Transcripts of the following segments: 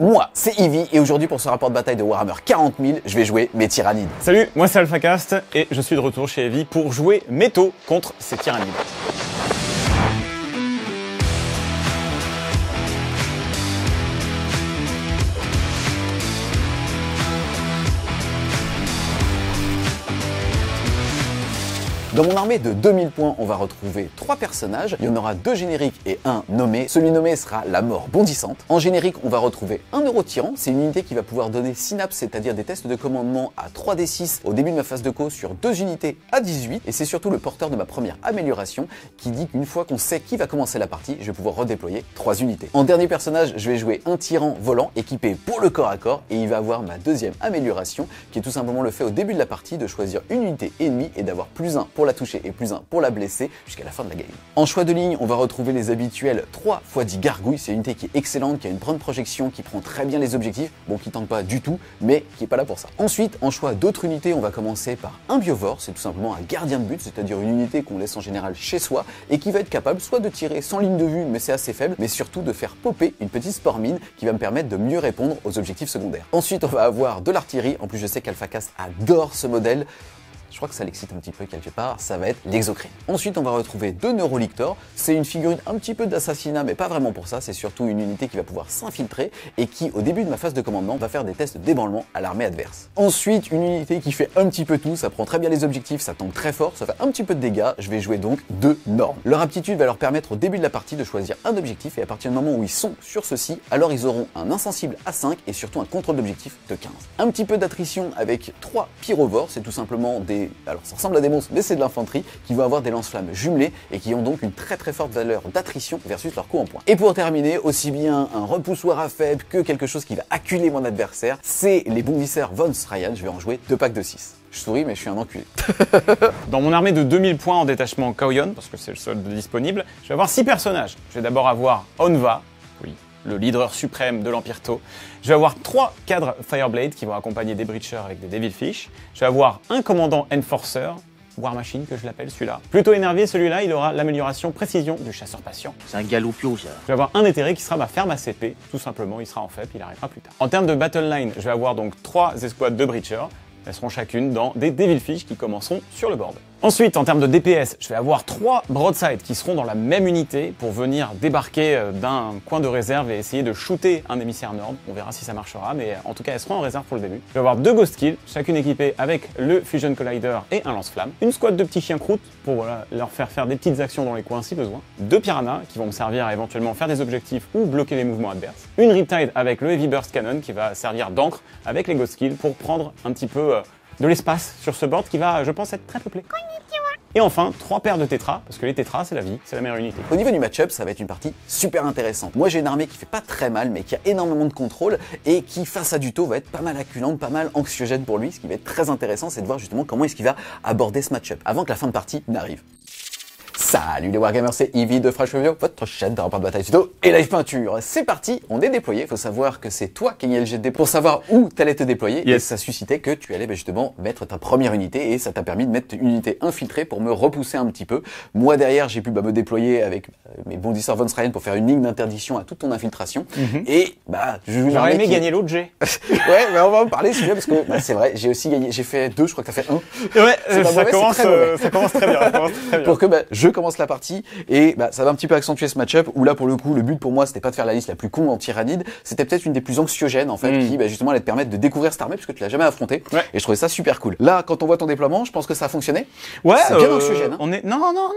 Moi, c'est Ivy et aujourd'hui pour ce rapport de bataille de Warhammer 40 000, je vais jouer mes tyrannides. Salut, moi c'est AlphaCast et je suis de retour chez Ivy pour jouer Métaux contre ces tyrannides. Dans mon armée de 2000 points, on va retrouver trois personnages. Il y en aura deux génériques et un nommé. Celui nommé sera la mort bondissante. En générique, on va retrouver un tyran. C'est une unité qui va pouvoir donner synapse, c'est-à-dire des tests de commandement à 3D6 au début de ma phase de co sur deux unités à 18. Et c'est surtout le porteur de ma première amélioration qui dit qu'une fois qu'on sait qui va commencer la partie, je vais pouvoir redéployer trois unités. En dernier personnage, je vais jouer un tyran volant équipé pour le corps à corps et il va avoir ma deuxième amélioration qui est tout simplement le fait au début de la partie de choisir une unité ennemie et d'avoir plus un pour pour la toucher et plus un pour la blesser jusqu'à la fin de la game. En choix de ligne, on va retrouver les habituels 3 x 10 gargouilles. C'est une unité qui est excellente, qui a une bonne projection, qui prend très bien les objectifs, bon qui tente pas du tout, mais qui est pas là pour ça. Ensuite, en choix d'autres unités, on va commencer par un biovore, c'est tout simplement un gardien de but, c'est-à-dire une unité qu'on laisse en général chez soi et qui va être capable soit de tirer sans ligne de vue, mais c'est assez faible, mais surtout de faire popper une petite spormine qui va me permettre de mieux répondre aux objectifs secondaires. Ensuite, on va avoir de l'artillerie. En plus, je sais qu'AlphaCast adore ce modèle je crois que ça l'excite un petit peu quelque part, ça va être l'exocrine. Ensuite, on va retrouver deux Neurolictors. C'est une figurine un petit peu d'assassinat, mais pas vraiment pour ça. C'est surtout une unité qui va pouvoir s'infiltrer et qui, au début de ma phase de commandement, va faire des tests d'ébranlement à l'armée adverse. Ensuite, une unité qui fait un petit peu tout, ça prend très bien les objectifs, ça tombe très fort, ça fait un petit peu de dégâts. Je vais jouer donc deux normes. Leur aptitude va leur permettre au début de la partie de choisir un objectif et à partir du moment où ils sont sur ceci, alors ils auront un insensible à 5 et surtout un contrôle d'objectif de 15. Un petit peu d'attrition avec trois pyrovores, c'est tout simplement des alors ça ressemble à des monstres, mais c'est de l'infanterie, qui vont avoir des lance-flammes jumelées et qui ont donc une très très forte valeur d'attrition versus leur coup en point. Et pour terminer, aussi bien un repoussoir à faible que quelque chose qui va acculer mon adversaire, c'est les bondisseurs Von Ryan, je vais en jouer deux packs de 6. Je souris, mais je suis un enculé. Dans mon armée de 2000 points en détachement Kaoyon, parce que c'est le seul disponible, je vais avoir 6 personnages. Je vais d'abord avoir Onva, oui, le leader suprême de l'Empire Tau. Je vais avoir trois cadres Fireblade qui vont accompagner des Breachers avec des Devilfish. Je vais avoir un commandant Enforcer, War Machine que je l'appelle celui-là. Plutôt énervé celui-là, il aura l'amélioration précision du chasseur patient. C'est un galopio ça. Je vais avoir un éthéré qui sera ma ferme à CP, tout simplement il sera en FEP, il arrivera plus tard. En termes de battle line, je vais avoir donc trois escouades de Breachers, elles seront chacune dans des Devilfish qui commenceront sur le board. Ensuite, en termes de DPS, je vais avoir trois broadside qui seront dans la même unité pour venir débarquer euh, d'un coin de réserve et essayer de shooter un émissaire Nord. On verra si ça marchera, mais euh, en tout cas, elles seront en réserve pour le début. Je vais avoir deux Ghost Kills, chacune équipée avec le Fusion Collider et un lance-flamme. Une squad de petits chiens croûtes pour leur faire faire des petites actions dans les coins si besoin. Deux Piranhas qui vont me servir à éventuellement faire des objectifs ou bloquer les mouvements adverses. Une Riptide avec le Heavy Burst Cannon qui va servir d'encre avec les Ghost Kills pour prendre un petit peu euh, de l'espace sur ce board qui va, je pense, être très peuplé. Et enfin, trois paires de tétras, parce que les tétras, c'est la vie, c'est la meilleure unité. Au niveau du match-up, ça va être une partie super intéressante. Moi, j'ai une armée qui fait pas très mal, mais qui a énormément de contrôle et qui, face à du Duto, va être pas mal acculante, pas mal anxiogène pour lui. Ce qui va être très intéressant, c'est de voir justement comment est-ce qu'il va aborder ce match-up avant que la fin de partie n'arrive. Salut les Wargamers, c'est Yvi de Fresh Review, votre chaîne de rapport de bataille tuto et live peinture. C'est parti, on est déployé. il Faut savoir que c'est toi qui gagnais le jet pour savoir où t'allais te déployer. Et ça suscitait que tu allais bah, justement mettre ta première unité et ça t'a permis de mettre une unité infiltrée pour me repousser un petit peu. Moi derrière, j'ai pu bah, me déployer avec euh, mes bondisseurs Von Ryan pour faire une ligne d'interdiction à toute ton infiltration. Mhm. Et bah, j'aurais aimé gagner l'autre G. ouais, mais on va en parler parce que bah, c'est vrai, j'ai aussi gagné, j'ai fait deux, je crois que t'as fait un. Ouais, ça, commence, très bien. pour que je commence la partie et bah, ça va un petit peu accentuer ce match-up où là pour le coup le but pour moi c'était pas de faire la liste la plus con en tyrannide, c'était peut-être une des plus anxiogènes en fait hmm. qui bah, justement allait te permettre de découvrir cette armée puisque tu l'as jamais affronté, et je trouvais ça super cool. Là quand on voit ton déploiement, je pense que ça a fonctionné. Ouais, c'est bien euh, anxiogène. Hein. On est non non non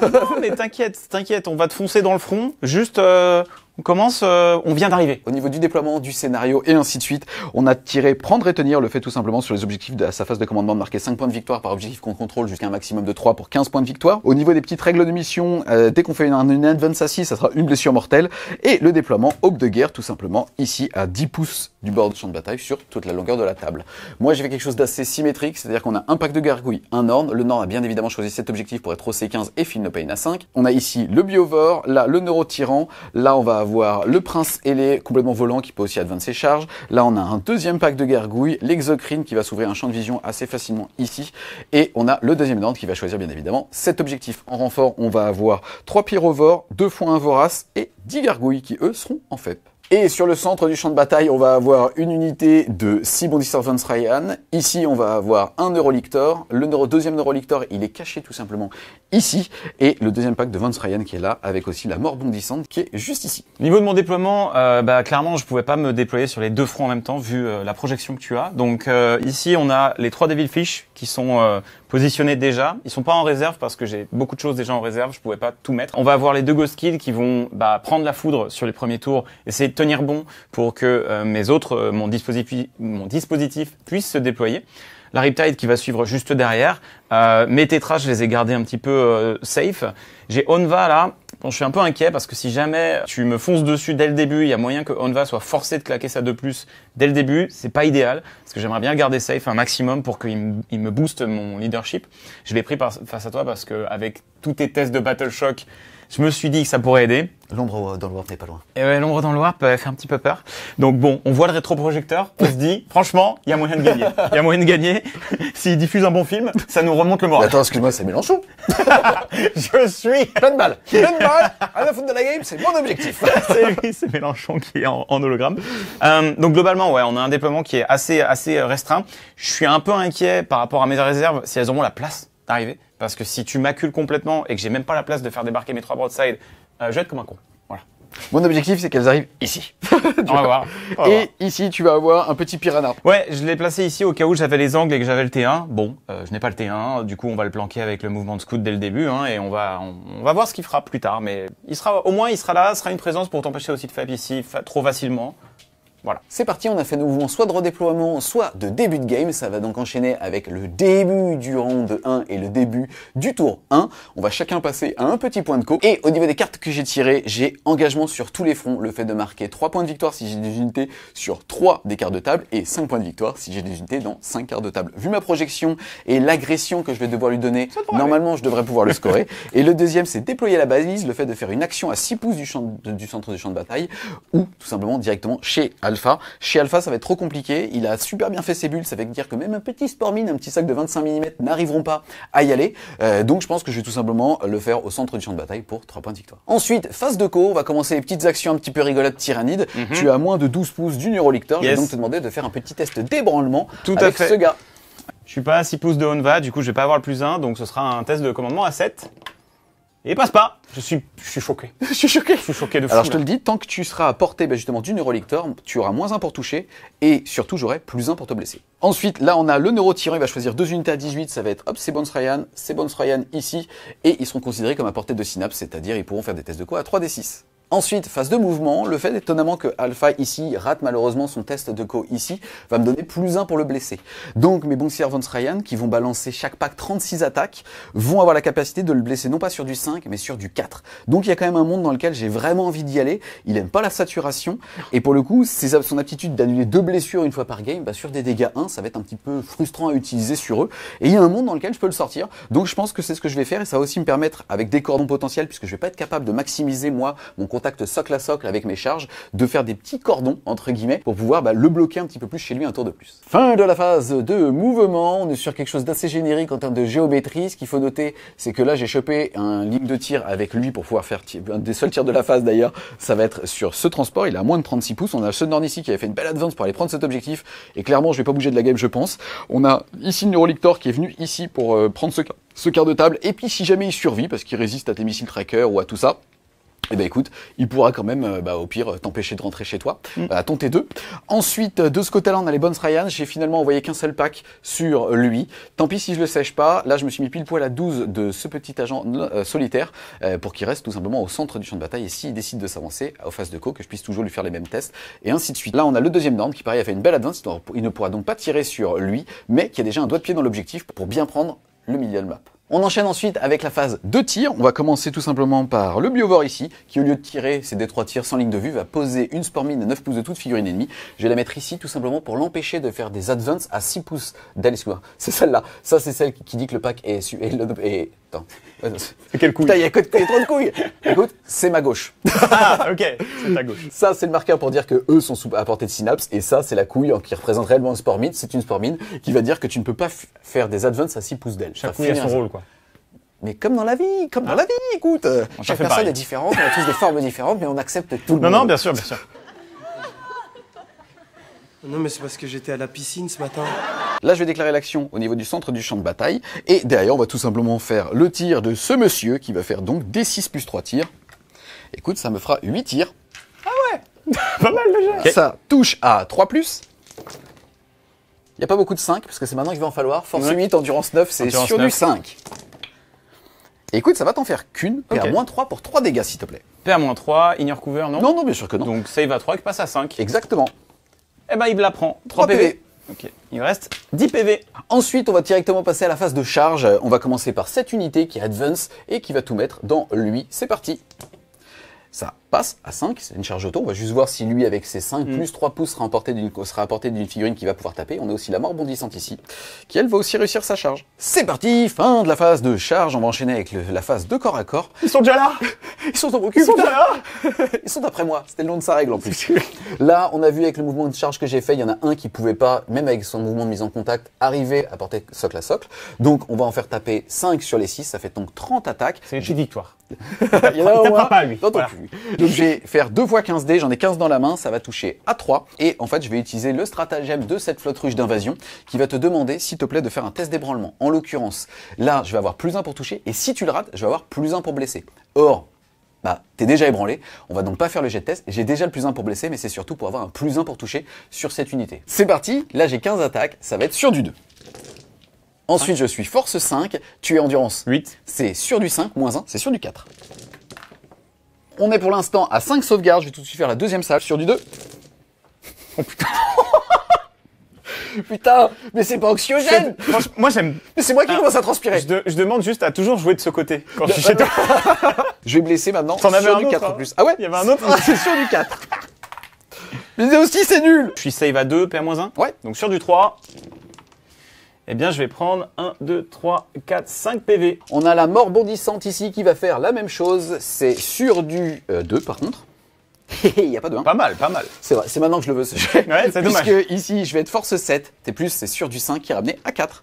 non, non mais t'inquiète, t'inquiète, on va te foncer dans le front, juste euh, on commence, euh, on vient d'arriver. Au niveau du déploiement, du scénario et ainsi de suite, on a tiré prendre et tenir le fait tout simplement sur les objectifs de sa phase de commandement de marquer 5 points de victoire par objectif qu'on contrôle jusqu'à un maximum de 3 pour 15 points de victoire. Au niveau des petites règles de mission, euh, dès qu'on fait une, advance à 6, ça sera une blessure mortelle. Et le déploiement, bout de guerre tout simplement, ici à 10 pouces du bord de champ de bataille sur toute la longueur de la table. Moi j'ai fait quelque chose d'assez symétrique, c'est-à-dire qu'on a un pack de gargouilles, un orne. Le Nord a bien évidemment choisi cet objectif pour être au C15 et Phil à 5. On a ici le biovore, là le neurotyran, là on va avoir le Prince ailé complètement volant qui peut aussi advance ses charges. Là, on a un deuxième pack de gargouilles, l'Exocrine qui va s'ouvrir un champ de vision assez facilement ici. Et on a le deuxième dante qui va choisir bien évidemment cet objectif. En renfort, on va avoir trois pyrovores, deux fois un vorace et 10 gargouilles qui eux seront en fait et sur le centre du champ de bataille, on va avoir une unité de 6 bondisseurs von Ryan. Ici, on va avoir un Neurolictor. Le deuxième Neurolictor, il est caché tout simplement ici. Et le deuxième pack de von Ryan qui est là, avec aussi la mort bondissante qui est juste ici. Niveau de mon déploiement, euh, bah, clairement, je pouvais pas me déployer sur les deux fronts en même temps, vu euh, la projection que tu as. Donc euh, ici, on a les trois Devil Fish qui sont positionnés déjà. Ils sont pas en réserve parce que j'ai beaucoup de choses déjà en réserve, je pouvais pas tout mettre. On va avoir les deux Ghost Kids qui vont bah, prendre la foudre sur les premiers tours, essayer de tenir bon pour que euh, mes autres, euh, mon, dispositif, puisse se déployer la Riptide qui va suivre juste derrière. Euh, mes je les ai gardés un petit peu euh, safe. J'ai Onva là, Bon, je suis un peu inquiet parce que si jamais tu me fonces dessus dès le début, il y a moyen que Honva soit forcé de claquer ça de plus dès le début. C'est pas idéal parce que j'aimerais bien garder safe un maximum pour qu'il me, booste mon leadership. Je l'ai pris face à toi parce que avec tous tes tests de Battle Shock, je me suis dit que ça pourrait aider. L'ombre dans le Warp n'est pas loin. Et l'ombre dans le Warp euh, fait un petit peu peur. Donc bon, on voit le rétroprojecteur, on se dit, franchement, il y a moyen de gagner. Il y a moyen de gagner. S'il diffuse un bon film, ça nous remonte le moral. attends, excuse-moi, c'est Mélenchon. je suis... Plein de balles. Plein de balles. À la fin de la game, c'est mon objectif. c'est Mélenchon qui est en, hologramme. Euh, donc globalement, ouais, on a un déploiement qui est assez, assez restreint. Je suis un peu inquiet par rapport à mes réserves, si elles auront la place d'arriver. Parce que si tu m'accules complètement et que j'ai même pas la place de faire débarquer mes trois broadside, euh, je vais être comme un con. Voilà. Mon objectif, c'est qu'elles arrivent ici. on, va voir. et ici, tu vas avoir un petit piranha. Ouais, je l'ai placé ici au cas où j'avais les angles et que j'avais le T1. Bon, euh, je n'ai pas le T1, du coup, on va le planquer avec le mouvement de scout dès le début, hein, et on va, on, va voir ce qu'il fera plus tard. Mais il sera, au moins, il sera là, sera une présence pour t'empêcher aussi de faire ici trop facilement. Voilà. C'est parti, on a fait nos mouvements soit de redéploiement, soit de début de game. Ça va donc enchaîner avec le début du round 1 et le début du tour 1. On va chacun passer à un petit point de co. Et au niveau des cartes que j'ai tirées, j'ai engagement sur tous les fronts. Le fait de marquer 3 points de victoire si j'ai des unités sur 3 des cartes de table et 5 points de victoire si j'ai des unités dans 5 cartes de table. Vu ma projection et l'agression que je vais devoir lui donner, normalement je devrais pouvoir le scorer. et le deuxième, c'est déployer la balise, le fait de faire une action à 6 pouces du, du centre du champ de bataille ou tout simplement directement chez chez Alpha, ça va être trop compliqué. Il a super bien fait ses bulles. Ça veut dire que même un petit mine, un petit sac de 25 mm n'arriveront pas à y aller. Euh, donc je pense que je vais tout simplement le faire au centre du champ de bataille pour 3 points de victoire. Ensuite, phase de co, on va commencer les petites actions un petit peu rigolotes tyrannides. Mhm. Tu as moins de 12 pouces du neurolictor, Je vais donc te demander de faire un petit test d'ébranlement avec à fait. ce gars. Je suis pas à 6 pouces de Honva, du coup je vais pas avoir le plus 1, donc ce sera un test de commandement à 7. Et passe pas. Je suis, je suis choqué. je suis choqué. Je suis choqué de fou. Alors je te le dis, tant que tu seras à portée ben, justement du Neurolictor, tu auras moins un pour toucher et surtout j'aurai plus un pour te blesser. Ensuite, là on a le Neurotyran, il va choisir deux unités à 18, ça va être hop, c'est Bones Ryan, c'est Bones Ryan ici et ils seront considérés comme à portée de synapse, c'est-à-dire ils pourront faire des tests de quoi à 3d6. Ensuite, phase de mouvement, le fait étonnamment que Alpha ici rate malheureusement son test de co ici va me donner plus 1 pour le blesser. Donc mes bons Servants Ryan, qui vont balancer chaque pack 36 attaques, vont avoir la capacité de le blesser non pas sur du 5, mais sur du 4. Donc il y a quand même un monde dans lequel j'ai vraiment envie d'y aller, il aime pas la saturation, et pour le coup, son aptitude d'annuler deux blessures une fois par game, bah, sur des dégâts 1, ça va être un petit peu frustrant à utiliser sur eux, et il y a un monde dans lequel je peux le sortir, donc je pense que c'est ce que je vais faire, et ça va aussi me permettre, avec des cordons potentiels, puisque je vais pas être capable de maximiser moi mon contact socle à socle avec mes charges, de faire des petits cordons, entre guillemets, pour pouvoir bah, le bloquer un petit peu plus chez lui un tour de plus. Fin de la phase de mouvement, on est sur quelque chose d'assez générique en termes de géométrie. Ce qu'il faut noter, c'est que là, j'ai chopé un ligne de tir avec lui pour pouvoir faire des seuls tirs de la phase d'ailleurs. Ça va être sur ce transport, il a moins de 36 pouces. On a ce ici qui avait fait une belle advance pour aller prendre cet objectif, et clairement, je vais pas bouger de la game, je pense. On a ici le Neurolictor qui est venu ici pour euh, prendre ce, ce quart de table, et puis si jamais il survit, parce qu'il résiste à tes missiles tracker ou à tout ça, et eh ben écoute, il pourra quand même, euh, bah, au pire, euh, t'empêcher de rentrer chez toi. Mm. Euh, à ton T2. Ensuite, de ce côté-là, on a les Bonnes Ryan. J'ai finalement envoyé qu'un seul pack sur lui. Tant pis si je le sèche pas. Là, je me suis mis pile poil à 12 de ce petit agent solitaire pour qu'il reste tout simplement au centre du champ de bataille. Et s'il décide de s'avancer aux face de co, que je puisse toujours lui faire les mêmes tests et ainsi de suite. Là, on a le deuxième Dorn qui, pareil, a fait une belle advance. Il ne pourra donc pas tirer sur lui, mais qui a déjà un doigt de pied dans l'objectif pour bien prendre le milieu de map. On enchaîne ensuite avec la phase de tir. On va commencer tout simplement par le biovore ici, qui au lieu de tirer ses D3 tirs sans ligne de vue, va poser une spormine à 9 pouces de toute figurine ennemie. Je vais la mettre ici tout simplement pour l'empêcher de faire des Advances à 6 pouces d'aller C'est celle-là. Ça, c'est celle qui dit que le pack est, et est quelle couille il y a, trop de couilles Écoute, c'est ma gauche. Ah, ok, c'est ta gauche. Ça, c'est le marqueur pour dire que eux sont à portée de synapse, et ça, c'est la couille qui représente réellement sport spormine. C'est une mine qui va dire que tu ne peux pas faire des advents à 6 pouces d'elle. Chaque couille a son rôle, quoi. Mais comme dans la vie, comme dans ah. la vie, écoute, chaque personne est différente, on a tous des formes différentes, mais on accepte tout le monde. Non, non, bien sûr, bien sûr. Non, mais c'est parce que j'étais à la piscine ce matin. Là, je vais déclarer l'action au niveau du centre du champ de bataille. Et derrière, on va tout simplement faire le tir de ce monsieur qui va faire donc des 6 plus 3 tirs. Écoute, ça me fera 8 tirs. Ah ouais Pas mal déjà okay. Ça touche à 3 plus. Il n'y a pas beaucoup de 5, parce que c'est maintenant qu'il va en falloir. Force 8, endurance 9, c'est sur du 5. écoute, ça va t'en faire qu'une. Okay. PA-3 pour 3 dégâts, s'il te plaît. PA-3, ignore cover, non Non, non, bien sûr que non. Donc save à 3 et passe à 5. Exactement. Eh ben, il la prend. 3, PV. Ok, il reste 10 PV. Ensuite, on va directement passer à la phase de charge. On va commencer par cette unité qui Advance et qui va tout mettre dans lui. C'est parti. Ça passe à 5, c'est une charge auto. On va juste voir si lui, avec ses 5 mm. plus 3 pouces, sera, d'une, sera apporté d'une figurine qui va pouvoir taper. On a aussi la mort bondissante ici, qui elle va aussi réussir sa charge. C'est parti, fin de la phase de charge. On va enchaîner avec la phase de corps à corps. Ils sont déjà là Ils sont au Ils sont déjà là Ils sont après moi. C'était le nom de sa règle en plus. là, on a vu avec le mouvement de charge que j'ai fait, il y en a un qui pouvait pas, même avec son mouvement de mise en contact, arriver à porter socle à socle. Donc, on va en faire taper 5 sur les 6. Ça fait donc 30 attaques. C'est une victoire. il y en a pas, lui. Donc je vais faire 2 fois 15 dés, j'en ai 15 dans la main, ça va toucher à 3. Et en fait, je vais utiliser le stratagème de cette flotte ruche d'invasion qui va te demander, s'il te plaît, de faire un test d'ébranlement. En l'occurrence, là, je vais avoir plus 1 pour toucher et si tu le rates, je vais avoir plus 1 pour blesser. Or, bah, t'es déjà ébranlé, on va donc pas faire le jet de test, j'ai déjà le plus 1 pour blesser, mais c'est surtout pour avoir un plus 1 pour toucher sur cette unité. C'est parti, là j'ai 15 attaques, ça va être sur du 2. Ensuite, je suis force 5, tu es endurance 8, c'est sur du 5, moins 1, c'est sur du 4. On est pour l'instant à 5 sauvegardes. Je vais tout de suite faire la deuxième salve sur du 2. Oh putain Putain, mais c'est pas anxiogène Moi j'aime. Mais c'est moi qui ah, commence à transpirer. Je, je, demande juste à toujours jouer de ce côté quand je suis chez toi. je vais blesser maintenant T'en sur du 4 en hein. plus. Ah ouais Il y avait un autre. Ah, c'est sur du 4. mais aussi c'est nul Je suis save à 2, PA-1 Ouais. Donc sur du 3 eh bien je vais prendre 1, 2, 3, 4, 5 PV. On a la mort bondissante ici qui va faire la même chose. C'est sur du 2 euh, par contre. Il n'y a pas de 1. Pas mal, pas mal. C'est vrai, c'est maintenant que je le veux ce jeu. Ouais, c'est dommage. Puisque ici, je vais être force 7. T plus, c'est sur du 5 qui est ramené à 4.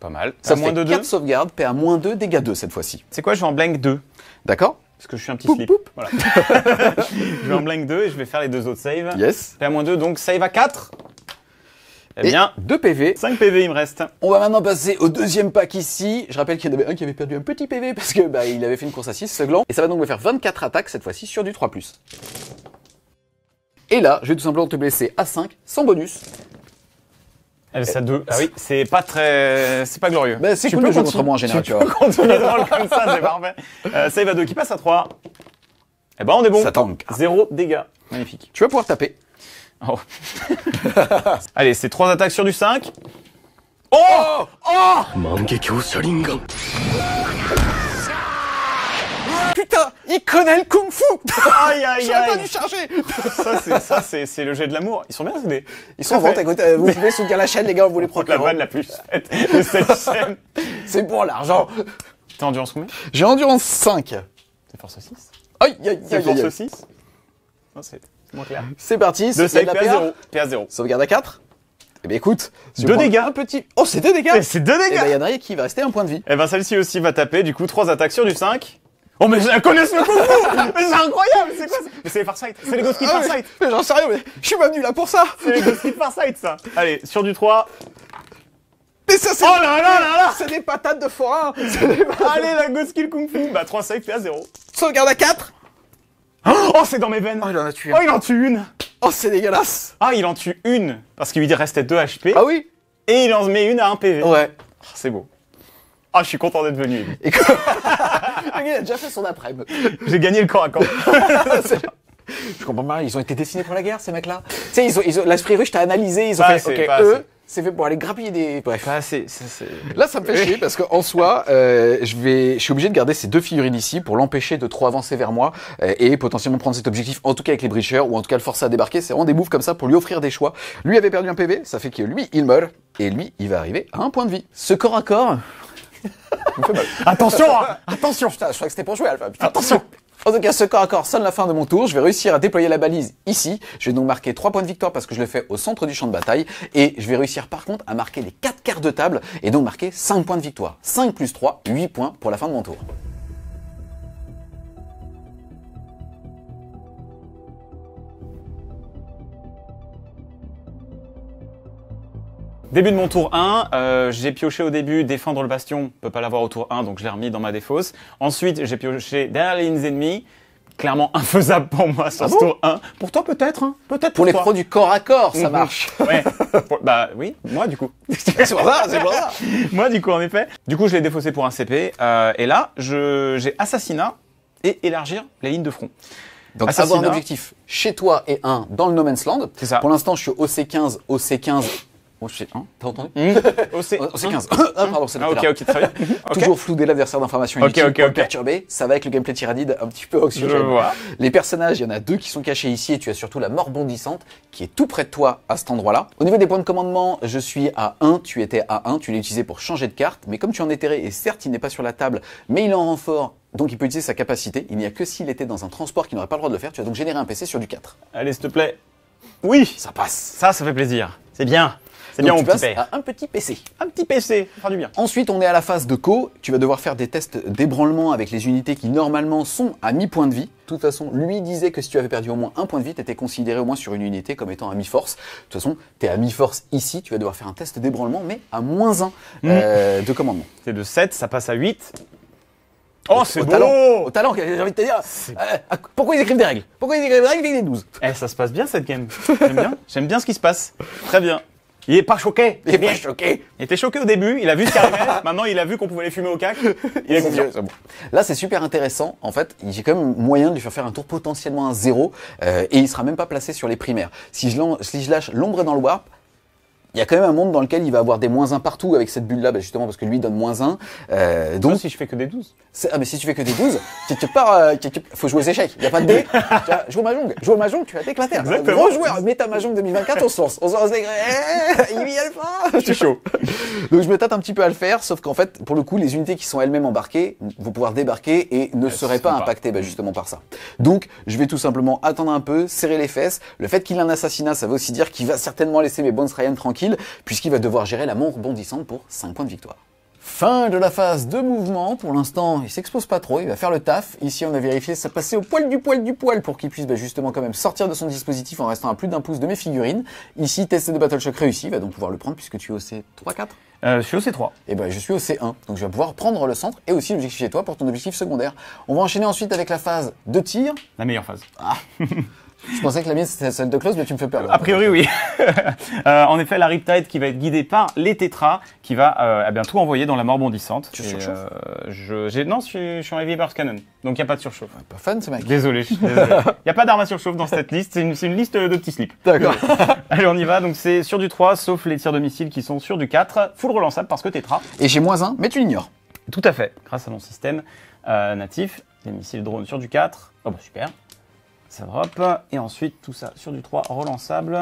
Pas mal. Ça fait moins de 4 sauvegardes, à moins 2, dégâts 2 cette fois-ci. C'est quoi Je vais en blank 2. D'accord Parce que je suis un petit slip. Voilà. je vais en blank 2 et je vais faire les deux autres save Yes. à moins 2, donc save à 4. Eh bien, 2 PV. 5 PV il me reste. On va maintenant passer au deuxième pack ici. Je rappelle qu'il y en avait un qui avait perdu un petit PV parce que bah, il avait fait une course à 6, ce gland. Et ça va donc me faire 24 attaques cette fois-ci sur du 3+. Et là, je vais tout simplement te blesser à 5, sans bonus. Elle est à 2. Ah oui, c'est pas très. C'est pas glorieux. Bah, c'est cool le contre en général, tu, tu comme ça, c'est parfait. Euh, save à 2 qui passe à 3. Eh ben, on est bon. Ça Zéro dégâts. Magnifique. Tu vas pouvoir taper. Oh. Allez, c'est 3 attaques sur du 5. Oh Oh, oh Putain, il connaît le kung fu Aïe aïe aïe pas aïe dû charger Ça c'est ça c'est le jet de l'amour. Ils sont bien c'est des ils sont en vente, écoute, euh, vous pouvez soutenir la chaîne, les gars, on vous les la vanne la plus cette chaîne. C'est pour l'argent. T'as endurance combien J'ai endurance 5. C'est force 6 Aïe, aïe, aïe, C'est force 6 Non, c'est Moins clair. C'est parti. 2 safe, PA0. PA0. Sauvegarde à 4. Eh bien écoute, deux dégâts. Un petit. Oh, c'est deux dégâts. Eh, c'est deux dégâts. Eh ben, il y en a qui va rester un point de vie. Eh ben celle-ci aussi va taper. Du coup, trois attaques sur du 5. Oh mais je la connais ce coup Mais c'est incroyable C'est quoi Mais c'est les Farsight C'est les Ghost Kid ah Farsight Mais, j'en sais rien, mais je suis pas venu là pour ça C'est les Ghost Kid Farsight ça Allez, sur du 3... Mais ça c'est... Oh là là là là C'est des patates de forain Allez, la Ghost Kill Kung Fu Bah 3 safe, à 0. Sauvegarde à 4 Oh, oh, c'est dans mes veines Oh, il en a tué Oh, il en tue une Oh, c'est dégueulasse Ah, il en tue une Parce qu'il lui restait 2 HP. Ah oui Et il en met une à 1 PV. Ouais. Ah, c'est beau. Ah, je suis content d'être venu. il a déjà fait son après J'ai gagné le corps à corps. je comprends pas, ils ont été dessinés pour la guerre, ces mecs-là. tu sais, ils ont, l'esprit russe, t'a analysé, ils ont fait, eux, c'est fait pour aller grappiller des. Bref. Ah, c'est, Là, ça me fait chier parce qu'en soi, euh, je, vais, je suis obligé de garder ces deux figurines ici pour l'empêcher de trop avancer vers moi euh, et potentiellement prendre cet objectif, en tout cas avec les breachers ou en tout cas le forcer à débarquer. C'est vraiment des moves comme ça pour lui offrir des choix. Lui avait perdu un PV, ça fait que lui, il meurt et lui, il va arriver à un point de vie. Ce corps à corps. Attention hein, Attention je crois que c'était pour jouer, Alpha. Attention en tout cas, ce corps à corps sonne la fin de mon tour. Je vais réussir à déployer la balise ici. Je vais donc marquer 3 points de victoire parce que je le fais au centre du champ de bataille. Et je vais réussir par contre à marquer les 4 quarts de table et donc marquer 5 points de victoire. 5 plus 3, 8 points pour la fin de mon tour. Début de mon tour 1, euh, j'ai pioché au début défendre le bastion, peut pas l'avoir au tour 1 donc je l'ai remis dans ma défausse. Ensuite j'ai pioché derrière les lignes ennemies, clairement infaisable pour moi sur ah ce tour 1. Pour toi peut-être, hein. peut-être pour, les du corps à corps, ça mhm. marche. Ouais. bah oui, moi du coup. c'est pour ça, c'est pour ça. moi du coup en effet. Du coup je l'ai défaussé pour un CP euh, et là je j'ai assassinat et élargir les lignes de front. Donc assassinat. avoir un objectif chez toi et un dans le No Man's Land. C'est ça. Pour l'instant je suis c 15 c 15 Oh, je sais 1, t'as entendu mmh. oh, C'est oh, 15. Ah, pardon, c'est ah, Ok, ok, Toujours flou des l'adversaire d'informations inutiles, perturbé. Ça va avec le gameplay tyrannide un petit peu oxygène. Les personnages, il y en a deux qui sont cachés ici et tu as surtout la mort bondissante qui est tout près de toi à cet endroit-là. Au niveau des points de commandement, je suis à 1, tu étais à 1, tu l'as utilisé pour changer de carte, mais comme tu en ré et certes, il n'est pas sur la table, mais il est en renfort donc il peut utiliser sa capacité. Il n'y a que s'il était dans un transport qui n'aurait pas le droit de le faire. Tu as donc généré un PC sur du 4. Allez, s'il te plaît. Oui Ça passe. Ça, ça fait plaisir. C'est bien. C'est eh bien, on à un petit PC. Un petit PC, ça du bien. Ensuite, on est à la phase de co. Tu vas devoir faire des tests d'ébranlement avec les unités qui normalement sont à mi-point de vie. De toute façon, lui disait que si tu avais perdu au moins un point de vie, tu étais considéré au moins sur une unité comme étant à mi-force. De toute façon, tu es à mi-force ici, tu vas devoir faire un test d'ébranlement, mais à moins un mm. euh, de commandement. C'est de 7, ça passe à 8. Oh, c'est beau talent, Au talent, j'ai envie de te dire. Euh, pourquoi ils écrivent des règles Pourquoi ils écrivent des règles avec des 12. Eh, ça se passe bien cette game. J'aime bien. J'aime bien ce qui se passe. Très bien. Il est pas choqué. Il est bien choqué. Il était choqué au début, il a vu ce qui maintenant il a vu qu'on pouvait les fumer au cac. Il est Là, c'est super intéressant. En fait, j'ai quand même moyen de lui faire faire un tour potentiellement à zéro euh, et il sera même pas placé sur les primaires. Si je, si je lâche l'ombre dans le warp, il y a quand même un monde dans lequel il va avoir des moins 1 partout avec cette bulle-là, bah, justement parce que lui donne moins 1. Euh, donc, si je fais que des 12. Ah, mais si tu fais que des 12, quelque part, faut jouer aux échecs. Il n'y a pas de dé. joue au Mahjong. Joue au Mahjong, tu vas t'éclater. Gros joueur, mets ta Mahjong 2024, on se lance. On se lance des eh, il y le Je suis chaud. donc, je me tâte un petit peu à le faire, sauf qu'en fait, pour le coup, les unités qui sont elles-mêmes embarquées vont pouvoir débarquer et ne seraient pas, impactées, bah, justement, par ça. Donc, je vais tout simplement attendre un peu, serrer les fesses. Le fait qu'il ait un assassinat, ça veut aussi dire qu'il va certainement laisser mes bonnes Ryan tranquilles puisqu'il va devoir gérer la montre bondissante pour 5 points de victoire. Fin de la phase de mouvement, pour l'instant il s'expose pas trop, il va faire le taf, ici on a vérifié ça passait au poil du poil du poil pour qu'il puisse bah, justement quand même sortir de son dispositif en restant à plus d'un pouce de mes figurines. Ici test de Battle Shock réussi, il va donc pouvoir le prendre puisque tu es au C3-4 euh, je suis au C3. Et eh ben, je suis au C1. Donc, je vais pouvoir prendre le centre et aussi l'objectif chez toi pour ton objectif secondaire. On va enchaîner ensuite avec la phase de tir. La meilleure phase. Ah. Je pensais que la mienne c'était celle de Close, mais tu me fais peur. A priori, oui. euh, en effet, la Riptide qui va être guidée par les tétras, qui va euh, eh bien, tout envoyer dans la mort bondissante. Tu euh, surchauffes je, Non, je suis, je suis en Heavy Burst Cannon, donc il n'y a pas de surchauffe. Pas fun ce mec. Désolé, Il n'y a pas d'arme à surchauffe dans cette liste, c'est une, une, liste de petits slips. D'accord. Allez, on y va. Donc c'est sur du 3, sauf les tirs de missiles qui sont sur du 4, full relançable parce que tétra. Et j'ai moins 1, mais tu l'ignores. Tout à fait, grâce à mon système euh, natif, les missiles drones sur du 4. Oh bah super ça drop. Et ensuite, tout ça sur du 3 relançable.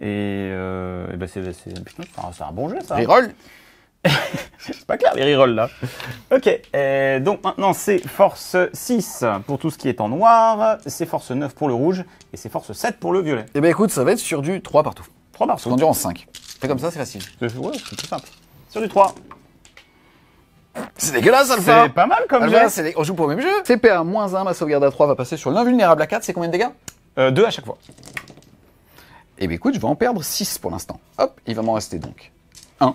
Et, euh, ben, c'est, un bon jeu, ça. Reroll C'est pas clair, les rerolls, là. Ok, donc maintenant, c'est force 6 pour tout ce qui est en noir, c'est force 9 pour le rouge, et c'est force 7 pour le violet. Et eh ben écoute, ça va être sur du 3 partout. 3 partout. du en 5. c'est comme ça, c'est facile. ouais, c'est tout simple. Sur du 3. C'est dégueulasse, Alpha. C'est pas mal comme jeu. On joue pour le même jeu. C'est pa 1, ma sauvegarde à 3 va passer sur l'invulnérable à 4. C'est combien de dégâts 2 euh, à chaque fois. Eh ben écoute, je vais en perdre 6 pour l'instant. Hop, il va m'en rester donc 1.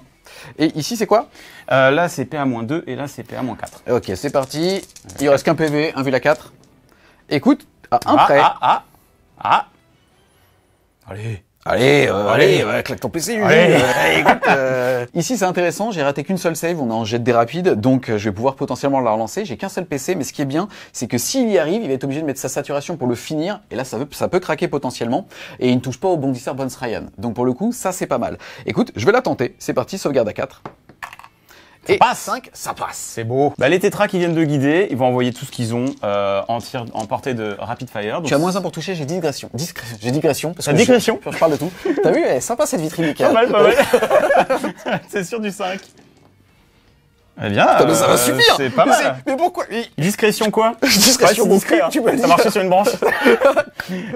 Et ici, c'est quoi euh, Là, c'est PA-2 et là, c'est PA-4. Ok, c'est parti. Il reste qu'un PV, un vu la 4. Écoute, à un ah, prêt Ah, ah, ah. Allez. Euh, allez, allez, euh, claque ton PC. Euh, Ici, c'est intéressant. J'ai raté qu'une seule save. On en jette des rapides, donc je vais pouvoir potentiellement la relancer. J'ai qu'un seul PC, mais ce qui est bien, c'est que s'il y arrive, il va être obligé de mettre sa saturation pour le finir. Et là, ça, veut, ça peut craquer potentiellement. Et il ne touche pas au bondisseur Bones Ryan. Donc pour le coup, ça, c'est pas mal. Écoute, je vais la tenter. C'est parti, sauvegarde à 4. Ça passe 5, ça passe. C'est beau. Bah, les tétras qui viennent de guider, ils vont envoyer tout ce qu'ils ont euh, en, portée de rapid fire. Donc... Tu as moins un pour toucher, j'ai digression. Discrétion. J'ai digression. Parce que Je, je, parle de tout. T'as vu, elle est sympa cette vitrine Pas mal, pas mal. c'est sûr du 5. Eh bien, mais ça va euh, suffire. C'est pas mal. Mais, pourquoi Discrétion quoi Discrétion ouais, hein. tu peux Ça marche sur une branche.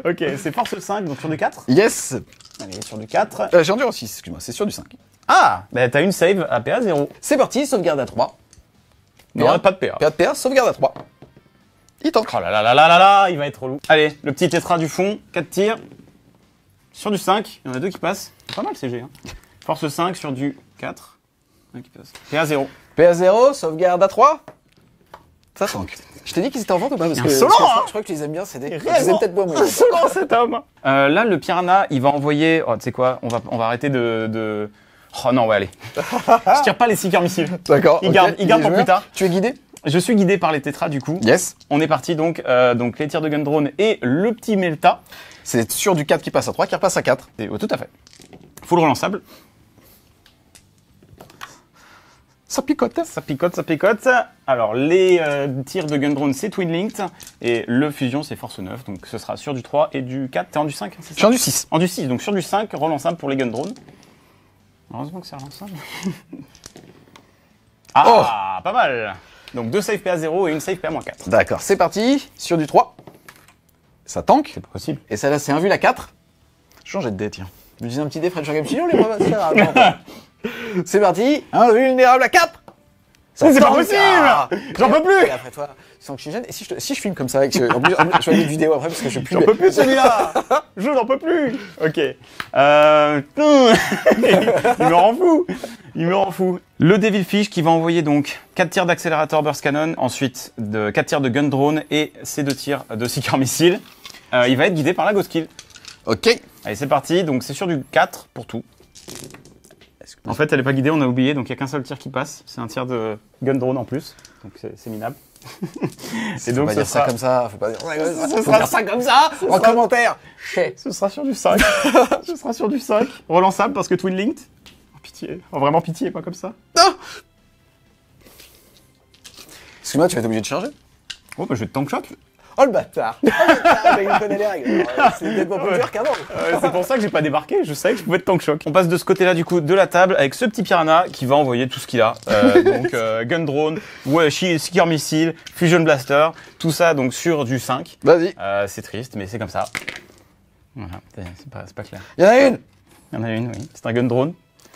ok, c'est force 5, donc sur des 4 Yes Allez, sur du 4. Euh, J'ai 6, excuse-moi, c'est sur du 5. Ah ben, t'as une save à PA 0. C'est parti, sauvegarde à 3. Non, pas de PA. PA de PA, sauvegarde à 3. Il tente. Oh là là là là là là, il va être relou. Allez, le petit tétra du fond, 4 tirs. Sur du 5, il y en a deux qui passent. Pas mal CG. Hein. Force 5 sur du 4. PA 0. PA 0, sauvegarde à 3. Ça tank. Je t'ai dit qu'ils étaient en vente ou pas parce que, hein. je, crois que tu les aimes bien, c'est des. peut-être moins Insolent cet homme euh, Là, le piranha, il va envoyer. Oh, tu sais quoi on va, on va arrêter de... de... Oh non, ouais, allez. je tire pas les six missiles. D'accord. Il garde, il garde pour plus tard. Tu es guidé Je suis guidé par les tétras, du coup. Yes. On est parti donc, euh, donc les tirs de gun drone et le petit Melta. C'est sûr du 4 qui passe à 3, qui repasse à 4. tout à fait. Full relançable. Ça picote. Ça picote, ça picote. Alors, les euh, tirs de Gun drone, c'est Twin Linked. Et le Fusion, c'est Force 9. Donc, ce sera sur du 3 et du 4. T'es en du 5 c'est en du 6. En du 6. Donc, sur du 5, relançable pour les Gun Drones. Heureusement que c'est relançable. ah, oh. pas mal. Donc, deux safe PA 0 et une safe PA 4. D'accord, c'est parti. Sur du 3. Ça tank. C'est pas possible. Et ça là, c'est un vu la 4. Changez de dé, tiens. Je me dis un petit dé, Fred les C'est parti, vulnérable à cap c'est pas possible ah. J'en peux plus et Après toi, sans que je et si je, si je filme comme ça, avec je vidéo après parce que je plus. J'en peux plus celui-là Je n'en peux plus Ok. Euh... il me rend fou Il me rend fou Le Devil Fish qui va envoyer donc 4 tirs d'accélérateur burst cannon, ensuite de 4 tirs de gun drone et ses 2 tirs de seeker missile. Euh, il va être guidé par la Ghost Kill. Ok. Allez, c'est parti, donc c'est sur du 4 pour tout. En fait, elle n'est pas guidée, on a oublié, donc il n'y a qu'un seul tir qui passe. C'est un tir de gun drone en plus, donc c'est minable. Et donc, faut pas dire ça comme ça, faut pas dire ça comme ça, en commentaire. Ce sera sur du 5. Ce sera sur du 5. Relançable parce que Twin Linked. Oh, pitié. Oh, vraiment pitié, pas comme ça. Non ah Excuse-moi, tu vas être obligé de charger Oh, bah je vais te tank shot. Oh le bâtard Oh le ah, Il connaît les règles. Euh, c'est nettement plus dur qu'avant. c'est pour ça que j'ai pas débarqué, je savais que je pouvais être tank choc. On passe de ce côté-là du coup de la table avec ce petit piranha qui va envoyer tout ce qu'il a. Euh, donc euh, gun drone, ouais, missile, fusion blaster, tout ça donc sur du 5. Vas-y. c'est triste mais c'est comme ça. Voilà, c'est pas, clair. Il y en a une Il y en a une, oui. C'est un gun drone.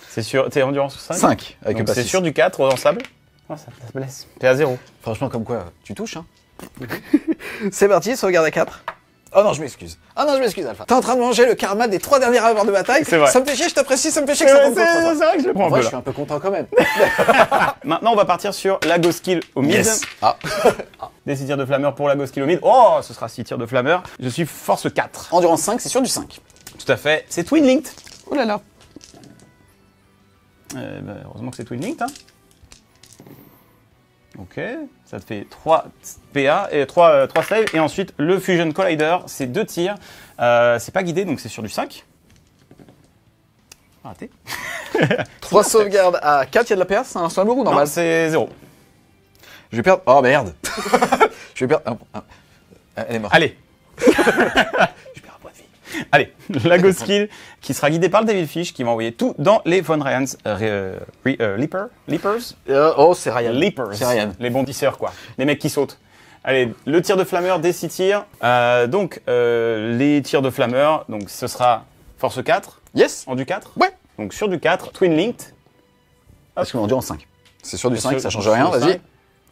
C'est sur. T'es endurance 5 5 avec C'est sûr sur du 4 sable. Non, ah, ça, ça blesse. T'es à 0. Franchement, comme quoi, tu touches, hein C'est parti, sauvegarde à 4. Oh non, je m'excuse. Oh non, je m'excuse, Alpha. T'es en train de manger le karma des trois dernières avoirs de bataille. Ça me fait chier, je t'apprécie, ça me fait chier que ça tombe C'est vrai que je le prends un je suis un peu content quand même. Maintenant, on va partir sur la Ghost Kill au mid. Ah. Ah. Des 6 tirs de flammeur pour la Ghost Kill au mid. Oh, ce sera 6 tirs de flammeur. Je suis force 4. Endurance 5, c'est sûr du 5. Tout à fait. C'est Twin Linked. Oh là là. Euh, bah, heureusement que c'est Twin Linked. Hein. Ok. Ça te fait 3 PA et 3, 3 euh, Et ensuite, le Fusion Collider, c'est 2 tirs. Euh, c'est pas guidé, donc c'est sur du 5. Ah, raté. 3 sauvegardes à 4, il y a de la PA, c'est un seul ou normal C'est 0. Je vais perdre. Oh merde Je vais perdre. Ah, ah. Euh, elle est morte. Allez Allez, la Ghost Kill qui sera guidée par le David Fish qui va envoyer tout dans les Von Ryan's euh, euh, euh, Leapers. oh, c'est Ryan. Leapers. Ryan. Les bondisseurs, quoi. Les mecs qui sautent. Allez, le tir de flammeur des 6 tirs. donc, les tirs de flammeur, donc ce sera force 4. Yes. En du 4. Ouais. Donc sur du 4, Twin Linked. Parce qu'on en en 5. C'est sur du 5, ça change rien, vas-y.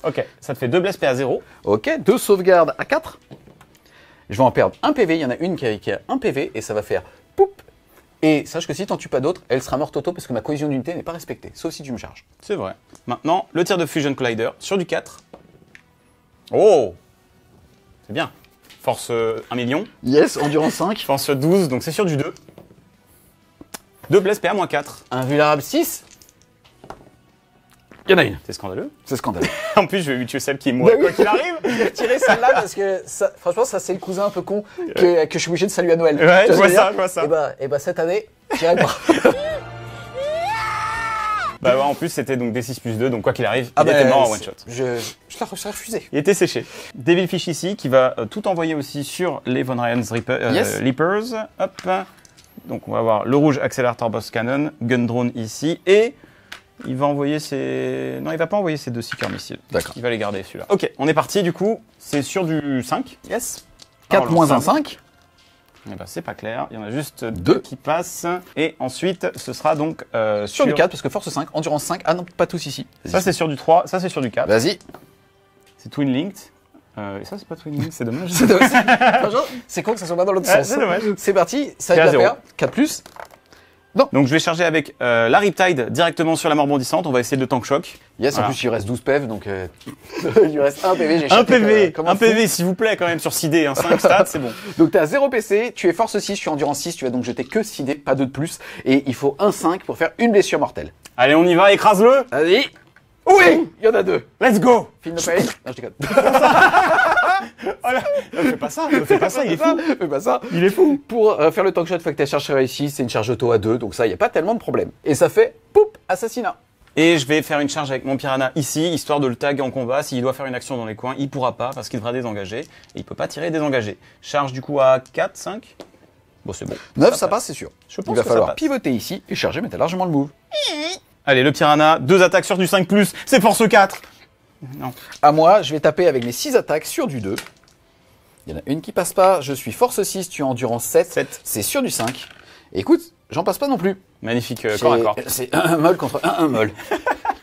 Ok, ça te fait 2 blesses à 0. Ok, 2 sauvegardes à 4 je vais en perdre un PV, il y en a une qui a, un PV, et ça va faire poup et sache que si t'en tues pas d'autres, elle sera morte auto parce que ma cohésion d'unité n'est pas respectée, sauf si tu me charges. C'est vrai. Maintenant, le tir de Fusion Collider sur du 4. Oh C'est bien. Force 1 euh, million. Yes, endurance 5. Force 12, donc c'est sur du 2. 2 blesses PA-4. Invulnérable 6 il y en a une. C'est scandaleux. C'est scandaleux. en plus, je vais lui tuer celle qui est moi. Bah quoi qu'il arrive, je vais celle-là parce que ça, franchement, ça, c'est le cousin un peu con que, je suis obligé de saluer à Noël. Ouais, je vois ça, je vois ça. Et bah, et bah cette année, j'irai pas. Bah ouais, en plus c'était donc des 6 plus 2, donc quoi qu'il arrive, ah il était ben, mort en one shot. Je, je l'ai refusé. Il était séché. Devilfish ici qui va euh, tout envoyer aussi sur les Von Ryan's euh, Leapers. Hop. Donc on va avoir le rouge Accelerator Boss Cannon, Gun Drone ici et il va envoyer ses. Non, il va pas envoyer ses deux seeker missiles. D'accord. Il va les garder celui-là. Ok, on est parti du coup. C'est sur du 5. Yes. 4 ah, moins 1, 5. Eh ben, c'est pas clair. Il y en a juste 2 qui passent. Et ensuite, ce sera donc sur, euh, sur, du 4, parce que force 5, endurance 5. Ah non, pas tous ici. Ça, c'est sur du 3, ça, c'est sur du 4. Vas-y. C'est Twin Linked. Euh, et ça, c'est pas Twin Linked, c'est dommage. c'est dommage. c'est con que ça soit pas dans l'autre sens. C'est dommage. C'est parti, ça va 4 plus. Donc je vais charger avec euh, la Riptide directement sur la Morbondissante, On va essayer de le tank shock. Yes, en plus il reste 12 PV, donc euh, il reste 1 PV. J'ai 1 PV, euh, un PV s'il vous plaît quand même sur 6D, 5 hein. stats, c'est bon. Donc t'as 0 PC, tu es force 6, tu es endurance 6, tu vas donc jeter que 6D, pas 2 de plus. Et il faut 1 5 pour faire une blessure mortelle. Allez, on y va, écrase-le Vas-y Oui Il y en a deux Let's go Fin de Non, je déconne. oh pas ça, il est fou. pas ça. Il est fou. Pour euh, faire le tank shot, faut que ta charge c'est une charge auto à 2, donc ça, il n'y a pas tellement de problème. Et ça fait, poup, assassinat. Et je vais faire une charge avec mon piranha ici, histoire de le tag en combat. S'il doit faire une action dans les coins, il pourra pas parce qu'il devra désengager. Et il peut pas tirer désengager. Charge du coup à 4, 5. Bon, c'est bon. 9, ça, passe, c'est sûr. Je pense il va falloir pivoter ici et charger, mais t'as largement le move. Allez, le piranha, deux attaques sur du 5+, c'est force 4 non. À moi, je vais taper avec mes 6 attaques sur du 2. Il y en a une qui passe pas. Je suis force 6, tu es endurance 7. 7. C'est sur du 5. écoute, j'en passe pas non plus. Magnifique, euh, à C'est un mol contre un mol.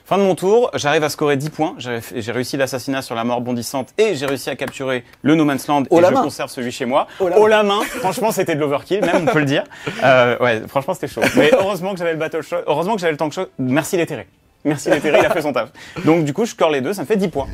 Fin de mon tour, j'arrive à scorer 10 points. J'ai réussi l'assassinat sur la mort bondissante et j'ai réussi à capturer le No Man's Land. Oh et je conserve celui chez moi. Oh la, main. franchement, c'était de l'overkill, même on peut le dire. Euh, ouais, franchement, c'était chaud. Mais heureusement que j'avais le battle shot. Heureusement que j'avais le tank shot. Merci terrés Merci Léthéry, il a fait son taf. Donc du coup, je score les deux, ça me fait 10 points.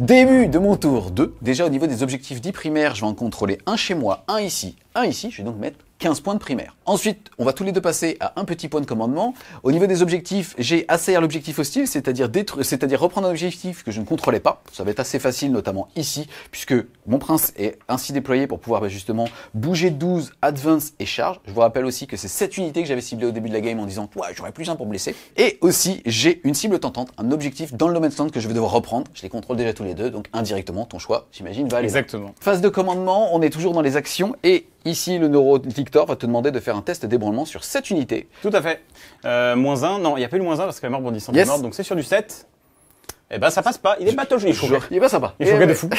Début de mon tour 2. Déjà au niveau des objectifs 10 primaires, je vais en contrôler un chez moi, un ici, un ici. Je vais donc mettre 15 points de primaire. Ensuite, on va tous les deux passer à un petit point de commandement. Au niveau des objectifs, j'ai ACR l'objectif hostile, c'est-à-dire c'est-à-dire reprendre un objectif que je ne contrôlais pas. Ça va être assez facile, notamment ici, puisque mon prince est ainsi déployé pour pouvoir bah, justement bouger 12, advance et charge. Je vous rappelle aussi que c'est cette unité que j'avais ciblée au début de la game en disant ouais, j'aurais plus un pour blesser. Et aussi, j'ai une cible tentante, un objectif dans le domaine stand que je vais devoir reprendre. Je les contrôle déjà tous les deux, donc indirectement, ton choix, j'imagine, va aller. Exactement. Phase de commandement, on est toujours dans les actions et Ici, le neuro Victor va te demander de faire un test d'ébranlement sur cette unité. Tout à fait. Euh, moins 1, non, il n'y a pas eu le moins 1 parce que la mort bondissant, yes. est donc c'est sur du 7. Eh ben ça passe pas, il est pas il est pas sympa. Il est de fou.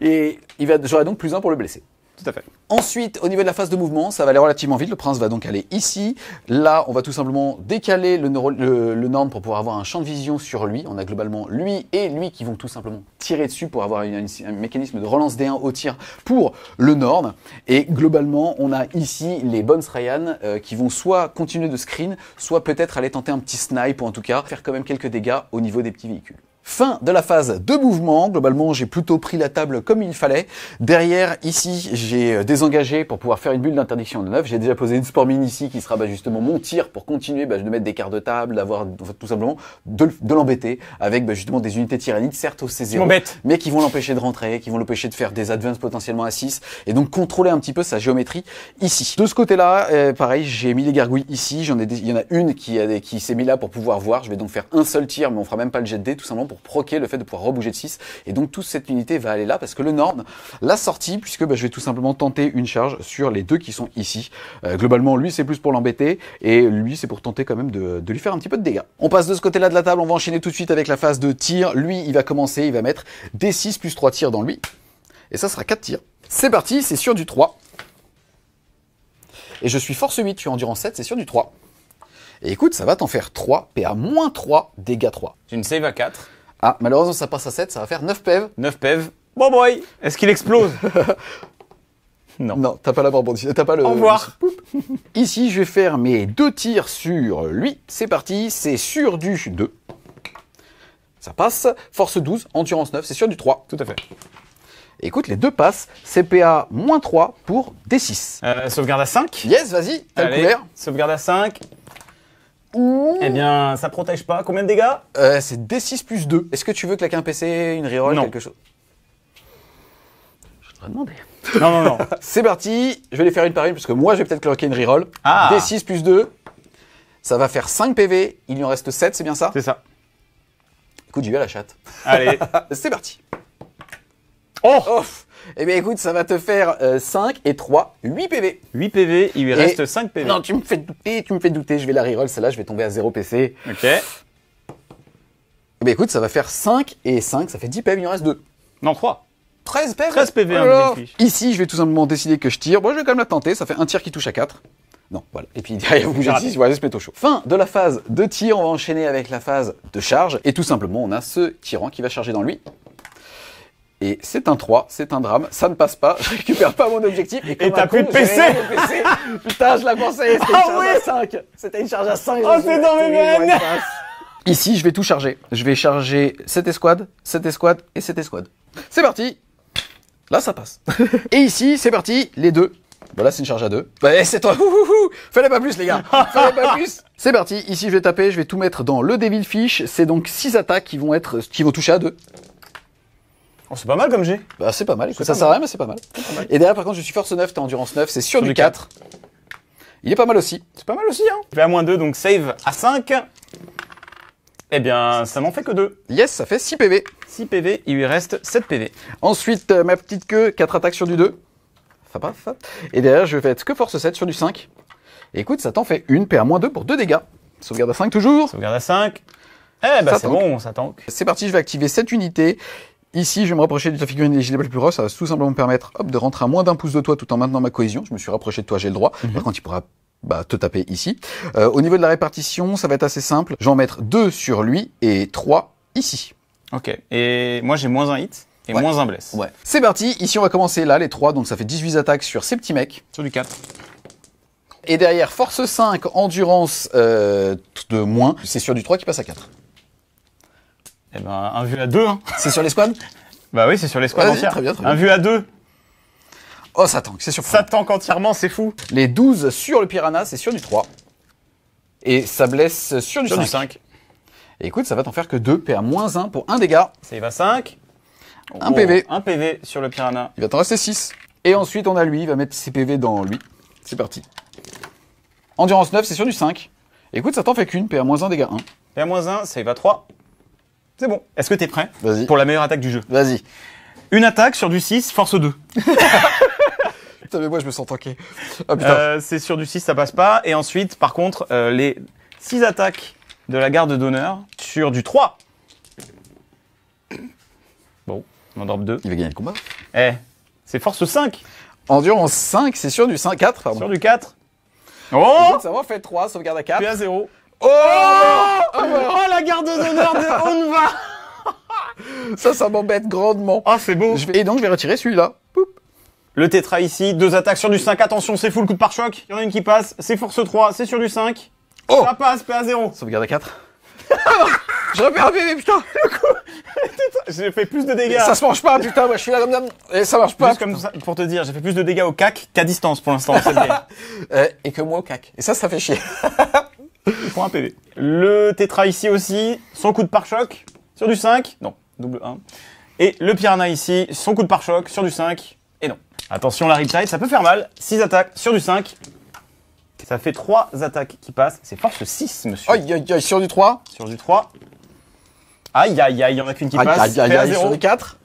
et il va, j'aurai donc plus 1 pour le blesser. Tout à fait. Ensuite, au niveau de la phase de mouvement, ça va aller relativement vite. Le prince va donc aller ici. Là, on va tout simplement décaler le, norme pour pouvoir avoir un champ de vision sur lui. On a globalement lui et lui qui vont tout simplement tirer dessus pour avoir un mécanisme de relance D1 au tir pour le norme. Et globalement, on a ici les bonnes Ryan euh, qui vont soit continuer de screen, soit peut-être aller tenter un petit snipe ou en tout cas faire quand même quelques dégâts au niveau des petits véhicules. Fin de la phase de mouvement. Globalement, j'ai plutôt pris la table comme il fallait. Derrière, ici, j'ai euh, désengagé pour pouvoir faire une bulle d'interdiction de neuf. J'ai déjà posé une sport mine ici qui sera bah, justement mon tir pour continuer bah, de mettre des cartes de table, d'avoir tout simplement de, l'embêter avec bah, justement des unités tyranniques, certes au C0, mais qui vont l'empêcher de rentrer, qui vont l'empêcher de faire des advances potentiellement à 6 et donc contrôler un petit peu sa géométrie ici. De ce côté-là, euh, pareil, j'ai mis les gargouilles ici. J'en ai, il y en a une qui, qui s'est mis là pour pouvoir voir. Je vais donc faire un seul tir, mais on fera même pas le jet de tout simplement pour proquer le fait de pouvoir rebouger de 6. Et donc toute cette unité va aller là parce que le Nord l'a sorti puisque bah, je vais tout simplement tenter une charge sur les deux qui sont ici. Euh, globalement, lui c'est plus pour l'embêter et lui c'est pour tenter quand même de, lui faire un petit peu de dégâts. On passe de ce côté-là de la table, on va enchaîner tout de suite avec la phase de tir. Lui, il va commencer, il va mettre des 6 plus 3 tirs dans lui. Et ça sera 4 tirs. C'est parti, c'est sur du 3. Et je suis force 8, je suis endurance 7, c'est sur du 3. Et écoute, ça va t'en faire 3, PA-3, dégâts 3. tu ne save à 4. Ah, malheureusement, ça passe à 7, ça va faire 9 PEV. 9 PEV. Bon boy Est-ce qu'il explose Non. Non, t'as pas la barbondie, t'as pas le... Au revoir Ici, je vais faire mes deux tirs sur lui. C'est parti, c'est sur du 2. Ça passe. Force 12, endurance 9, c'est sur du 3. Tout à fait. écoute, les deux passes. CPA moins 3 pour D6. Euh, sauvegarde à 5 Yes, vas-y, t'as le couvert. Sauvegarde à 5. Eh bien, ça protège pas. Combien de dégâts euh, C'est D6 plus 2. Est-ce que tu veux claquer un PC, une reroll, quelque chose Je voudrais demander. Non, non, non. C'est parti. Je vais les faire une par une parce que moi, je vais peut-être claquer une reroll. Ah. D6 plus 2. Ça va faire 5 PV. Il lui en reste 7, c'est bien ça C'est ça. Écoute, j'y vais à la chatte. Allez. c'est parti. oh eh bien, écoute, ça va te faire 5 euh, et 3, 8 PV. 8 PV, il lui reste 5 PV. Non, tu me fais douter, tu me fais douter. Je vais la reroll, celle-là, je vais tomber à 0 PC. Ok. Eh bien, écoute, ça va faire 5 et 5, ça fait 10 PV, il en reste 2. Non, 3. 13 PV 13 PV, Alors, Ici, je vais tout simplement décider que je tire. Moi, je vais quand même la tenter, ça fait un tir qui touche à 4. Non, voilà. Et puis derrière, vous bougez 6, voilà, juste mettre chaud. Fin de la phase de tir, on va enchaîner avec la phase de charge. Et tout simplement, on a ce tyran qui va charger dans lui. Et c'est un 3, c'est un drame, ça ne passe pas, je récupère pas mon objectif. Et t'as plus de PC, Putain, je la pensé, c'était une, ah à 5. C'était une charge à 5. Oh, c'est dans mes veines Ici, je vais tout charger. Je vais charger cette escouade, cette escouade et cette escouade. C'est parti Là, ça passe. et ici, c'est parti, les deux. Voilà, bah c'est une charge à deux. Ouais, bah, eh, c'est toi. Fallait pas plus, les gars. Fallait pas plus. C'est parti. Ici, je vais taper. Je vais tout mettre dans le Devil Fish. C'est donc 6 attaques qui vont être, qui vont toucher à deux. Oh, c'est pas mal comme j'ai Bah, c'est pas mal. Écoute, ça sert à rien, mais c'est pas mal. Et derrière, par contre, je suis force 9, t'es endurance 9, c'est sur, du 4. Il est pas mal aussi. C'est pas mal aussi, hein. pa à 2, donc save à 5. Eh bien, ça m'en fait que 2. Yes, ça fait 6 PV. 6 PV, il lui reste 7 PV. Ensuite, euh, ma petite queue, 4 attaques sur du 2. Fa, pa, fa. Et derrière, je vais être que force 7 sur du 5. écoute, ça t'en fait une, PA 2 pour 2 dégâts. Sauvegarde à 5 toujours. Sauvegarde à 5. Eh bah c'est bon, ça tank. C'est parti, je vais activer cette unité Ici, je vais me rapprocher de ta figurine éligible plus proche. Ça va tout simplement me permettre hop, de rentrer à moins d'un pouce de toi tout en maintenant ma cohésion. Je me suis rapproché de toi, j'ai le droit. Mhm. Par contre, il pourra bah, te taper ici. Euh, au niveau de la répartition, ça va être assez simple. Je vais en mettre deux sur lui et 3 ici. Ok. Et moi, j'ai moins un hit. Et moins un bless. Ouais. C'est parti, ici on va commencer là, les trois, donc ça fait 18 attaques sur ces petits mecs. Sur du 4. Et derrière, force 5, endurance euh, de moins, c'est sur du 3 qui passe à 4. Eh ben, un vu à 2 Hein. C'est sur les squads Bah oui, c'est sur les squads entières. Très bien, très bien. Un vu à 2. Oh, ça tank, c'est sur sûr. Ça tank entièrement, c'est fou. Les 12 sur le Piranha, c'est sur du 3. Et ça blesse sur du 5. écoute, ça va t'en faire que 2, PA-1 pour 1 dégât. Ça y va 5. Un PV. Oh, un PV sur le Piranha. Il va t'en rester 6. Et ensuite, on a lui, il va mettre ses PV dans lui. C'est parti. Endurance 9, c'est sur du 5. Écoute, ça t'en fait qu'une, PA-1 dégât 1. PA-1, ça va 3. C'est bon. Est-ce que t'es prêt Vas-y. Pour la meilleure attaque du jeu. Vas-y. Une attaque sur du 6, force 2. putain, mais moi je me sens tanké. Ah putain. Euh, c'est sur du 6, ça passe pas. Et ensuite, par contre, euh, les 6 attaques de la garde d'honneur sur du 3. Bon, on 2. Il va gagner le combat. Eh, c'est force 5. Endurance 5, c'est sûr du 5, 4, pardon. Sur du 4. Oh Ça va, fait 3, sauvegarde à 4. Puis à 0. Oh oh, oh, oh, oh, la garde d'honneur de Onva Ça, ça m'embête grandement. Ah, c'est beau. Et donc, je vais retirer celui-là. Le tétra ici, deux attaques sur du 5. Attention, c'est fou le coup de pare-choc. Il y en a une qui passe. C'est force 3, c'est sur du 5. Oh Ça passe, PA0. Sauvegarde à 4. J'aurais pu mais putain, le coup, j'ai fait plus de dégâts. Ça se mange pas, putain, moi je suis là comme d'hab Et ça marche pas. Juste comme ça, pour te dire, j'ai fait plus de dégâts au cac qu'à distance pour l'instant, euh, et que moi au cac. Et ça, ça fait chier. Pour un PV. Le Tetra ici aussi, son coup de pare-choc sur du 5. Non, double 1. Et le Piranha ici, son coup de pare-choc sur du 5. Et non. Attention, la Riptide, ça peut faire mal. 6 attaques sur du 5. Ça fait 3 attaques qui passent. C'est force 6, monsieur. Aïe, aïe, aïe, sur du 3. Sur du 3. Aïe, aïe, aïe, il n'y en a qu'une qui passe. Aïe, aïe, aïe, sur du 4.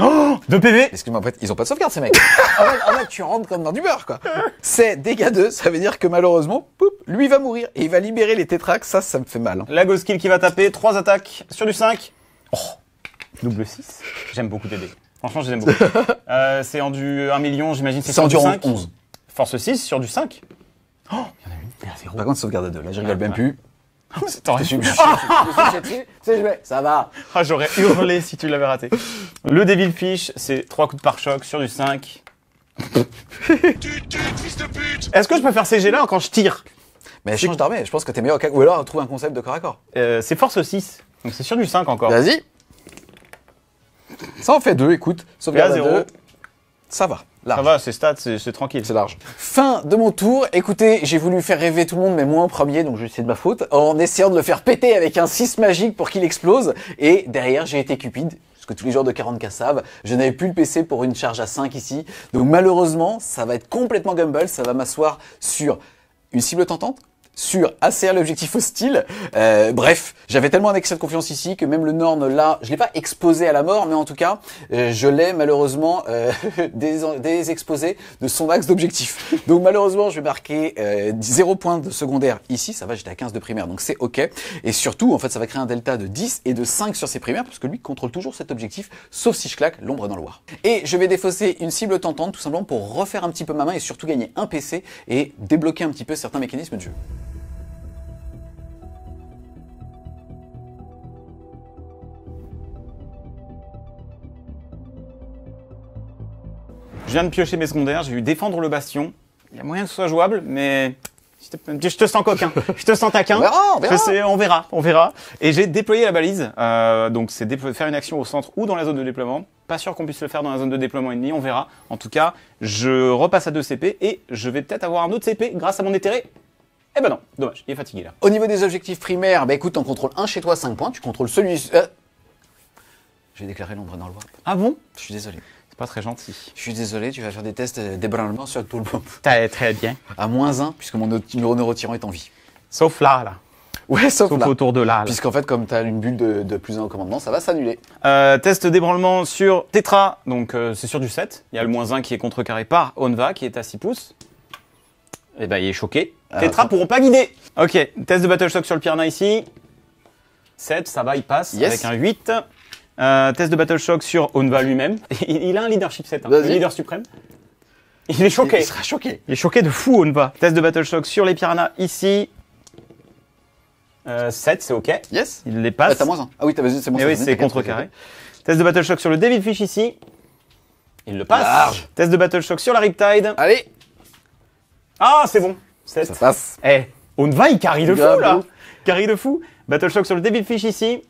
Oh 2 PV Excuse-moi, en fait, ils ont pas de sauvegarde, ces mecs. en, fait, ah ah tu rentres comme dans du beurre, quoi. C'est dégâts 2, ça veut dire que malheureusement, poup, lui va mourir et il va libérer les tétrax, ça, ça me fait mal. Hein. La ghost kill qui va taper, 3 attaques sur du 5. Oh, double 6. J'aime beaucoup TD. Franchement, je les aime beaucoup. euh, c'est en du 1 million, j'imagine, c'est sur du 5. 11. Force 6 sur du 5. Oh, il y en a une. Par contre, sauvegarde à 2, là, je rigole même plus. T'aurais dû me suis ah. ça va. Ah, j'aurais hurlé si tu l'avais raté. Le Devil Fish, c'est 3 coups de pare-choc sur du 5. Est-ce que je peux faire ces gélins là quand je tire Mais change d'armée, je pense que t'es meilleur. au Ou alors, trouve un concept de corps à corps. Euh, C'est force 6. Donc c'est sur du 5 encore. Vas-y. Ça en fait 2, écoute. Sauvegarde à Ça va. Ça va, c'est stade, c'est tranquille. C'est large. Fin de mon tour. Écoutez, j'ai voulu faire rêver tout le monde, mais moi en premier, donc c'est de ma faute, en essayant de le faire péter avec un 6 magique pour qu'il explose. Et derrière, j'ai été cupide que tous les joueurs de 40K savent, je n'avais plus le PC pour une charge à 5 ici. Donc malheureusement, ça va être complètement gumble. ça va m'asseoir sur une cible tentante, sur ACR l'objectif hostile. Euh, bref, j'avais tellement un excès de confiance ici que même le norme là, je l'ai pas exposé à la mort, mais en tout cas, euh, je l'ai malheureusement euh, désexposé de son axe d'objectif. Donc malheureusement, je vais marquer 0 points de secondaire ici. Ça va, j'étais à 15 de primaire, donc c'est ok. Et surtout, en fait, ça va créer un delta de 10 et de 5 sur ses primaires, parce que lui contrôle toujours cet objectif, sauf si je claque l'ombre dans le noir. Et je vais défausser une cible tentante, tout simplement pour refaire un petit peu ma main et surtout gagner un PC et débloquer un petit peu certains mécanismes de jeu. Je viens de piocher mes secondaires, j'ai eu défendre le bastion. Il y a moyen que ce soit jouable, mais je te sens coquin, je te sens taquin. on, verra, on, verra. on verra, Et j'ai déployé la balise. Euh, donc c'est faire une action au centre ou dans la zone de déploiement. Pas sûr qu'on puisse le faire dans la zone de déploiement ennemie, on verra. En tout cas, je repasse à 2 CP et je vais peut-être avoir un autre CP grâce à mon éthéré eh ben non, dommage, il est fatigué là. Au niveau des objectifs primaires, bah écoute, on contrôle un chez toi 5 points, tu contrôles celui... Je euh, J'ai déclaré l'ombre dans le bois. Ah bon Je suis désolé. Pas très gentil. Je suis désolé, tu vas faire des tests d'ébranlement sur tout le monde. Très, très bien. À moins 1, puisque mon retirant est en vie. Sauf là, là. Ouais, sauf, sauf autour de là. Puisqu'en fait, comme tu as une bulle de, plus 1 au commandement, ça va s'annuler. Euh, test d'ébranlement sur Tetra, donc euh, c'est sur du 7. Il y a le moins 1 qui est contrecarré par Onva, qui est à 6 pouces. Et eh ben, il est choqué. Ah, Tetra pourront pas guider. Ok, test de Battle Shock sur le Piranha ici. 7, ça va, il passe yes. avec un 8. Euh, test de BattleShock sur Onva lui-même. Il, a un leadership 7, le hein. leader suprême. Il est choqué. Il sera choqué. Il est choqué de fou, Onva. Test de Shock sur les piranhas ici. Euh, 7, c'est OK. Yes. Il les passe. Ah, Ah oui, t'as c'est bon. Et eh oui, c'est carré. Test de Shock sur le David Fish ici. Il le passe. Test de BattleShock sur la Riptide. Allez. Ah, c'est bon. 7. Ça passe. Eh, Onva, il carry de fou, là. Carry de fou. Shock sur le David Fish ici.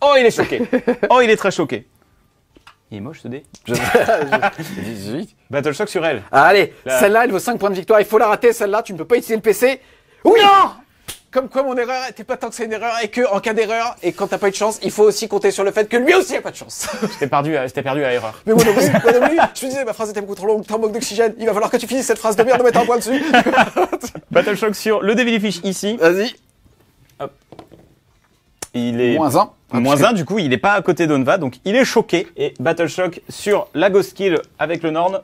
Oh, il est choqué. oh, il est très choqué. Il est moche ce dé. Je... 18. Battle Shock sur elle. Ah, allez, celle-là, elle vaut 5 points de victoire. Il faut la rater, celle-là. Tu ne peux pas utiliser le PC. Oui non Comme quoi, mon erreur était pas tant que c'est une erreur et que, en cas d'erreur, et quand t'as pas eu de chance, il faut aussi compter sur le fait que lui aussi a pas de chance. J'étais perdu, à, euh, j'étais perdu à erreur. Mais moi non plus, je me disais, ma phrase était beaucoup trop longue, t'as en manque d'oxygène, il va falloir que tu finisses cette phrase de merde de mettre un point dessus. Battle Shock sur le Fish ici. Vas-y. Hop. Il est moins un. Hein, moins un, du coup, il est pas à côté d'Onva, donc il est choqué. Et Battle Shock sur la Ghost Kill avec le Norn.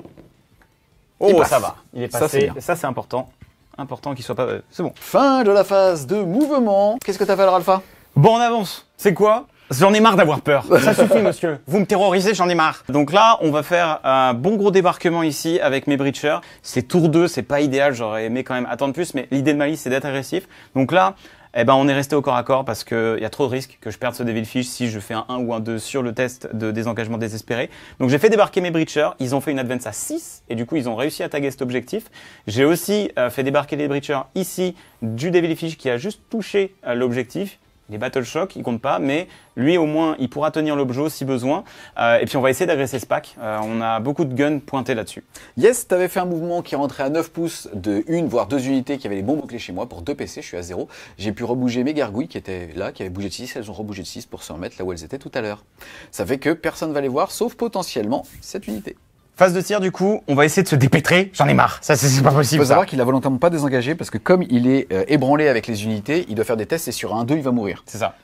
Oh, ça va. Il est passé. Ça, c'est important. Important qu'il soit pas. Euh, c'est bon. Fin de la phase de mouvement. Qu'est-ce que t'as fait Alpha Bon, on avance. C'est quoi J'en ai marre d'avoir peur. Ça suffit, monsieur. Vous me terrorisez, j'en ai marre. Donc là, on va faire un bon gros débarquement ici avec mes breachers. C'est tour 2, c'est pas idéal. J'aurais aimé quand même attendre plus, mais l'idée de liste, c'est d'être agressif. Donc là, eh ben on est resté au corps à corps parce qu'il y a trop de risques que je perde ce Devil Fish si je fais un 1 ou un 2 sur le test de désengagement désespéré. Donc j'ai fait débarquer mes Breachers, ils ont fait une advance à 6 et du coup ils ont réussi à taguer cet objectif. J'ai aussi euh, fait débarquer les Breachers ici du Devil Fish qui a juste touché euh, l'objectif les Battle Shock, ils comptent pas, mais lui au moins, il pourra tenir l'objet si besoin. Euh, et puis on va essayer d'agresser ce pack. Euh, on a beaucoup de guns pointés là-dessus. Yes, t'avais fait un mouvement qui rentrait à 9 pouces de une voire deux unités qui avaient les bons bouclés chez moi pour deux PC, je suis à zéro. J'ai pu rebouger mes gargouilles qui étaient là, qui avaient bougé de 6, elles ont rebougé de 6 pour se remettre là où elles étaient tout à l'heure. Ça fait que personne va les voir sauf potentiellement cette unité. Phase de tir, du coup, on va essayer de se dépêtrer. J'en ai marre. Ça, c'est pas possible. Il faut savoir qu'il a volontairement pas désengagé parce que comme il est euh, ébranlé avec les unités, il doit faire des tests et sur un 2, il va mourir. C'est ça.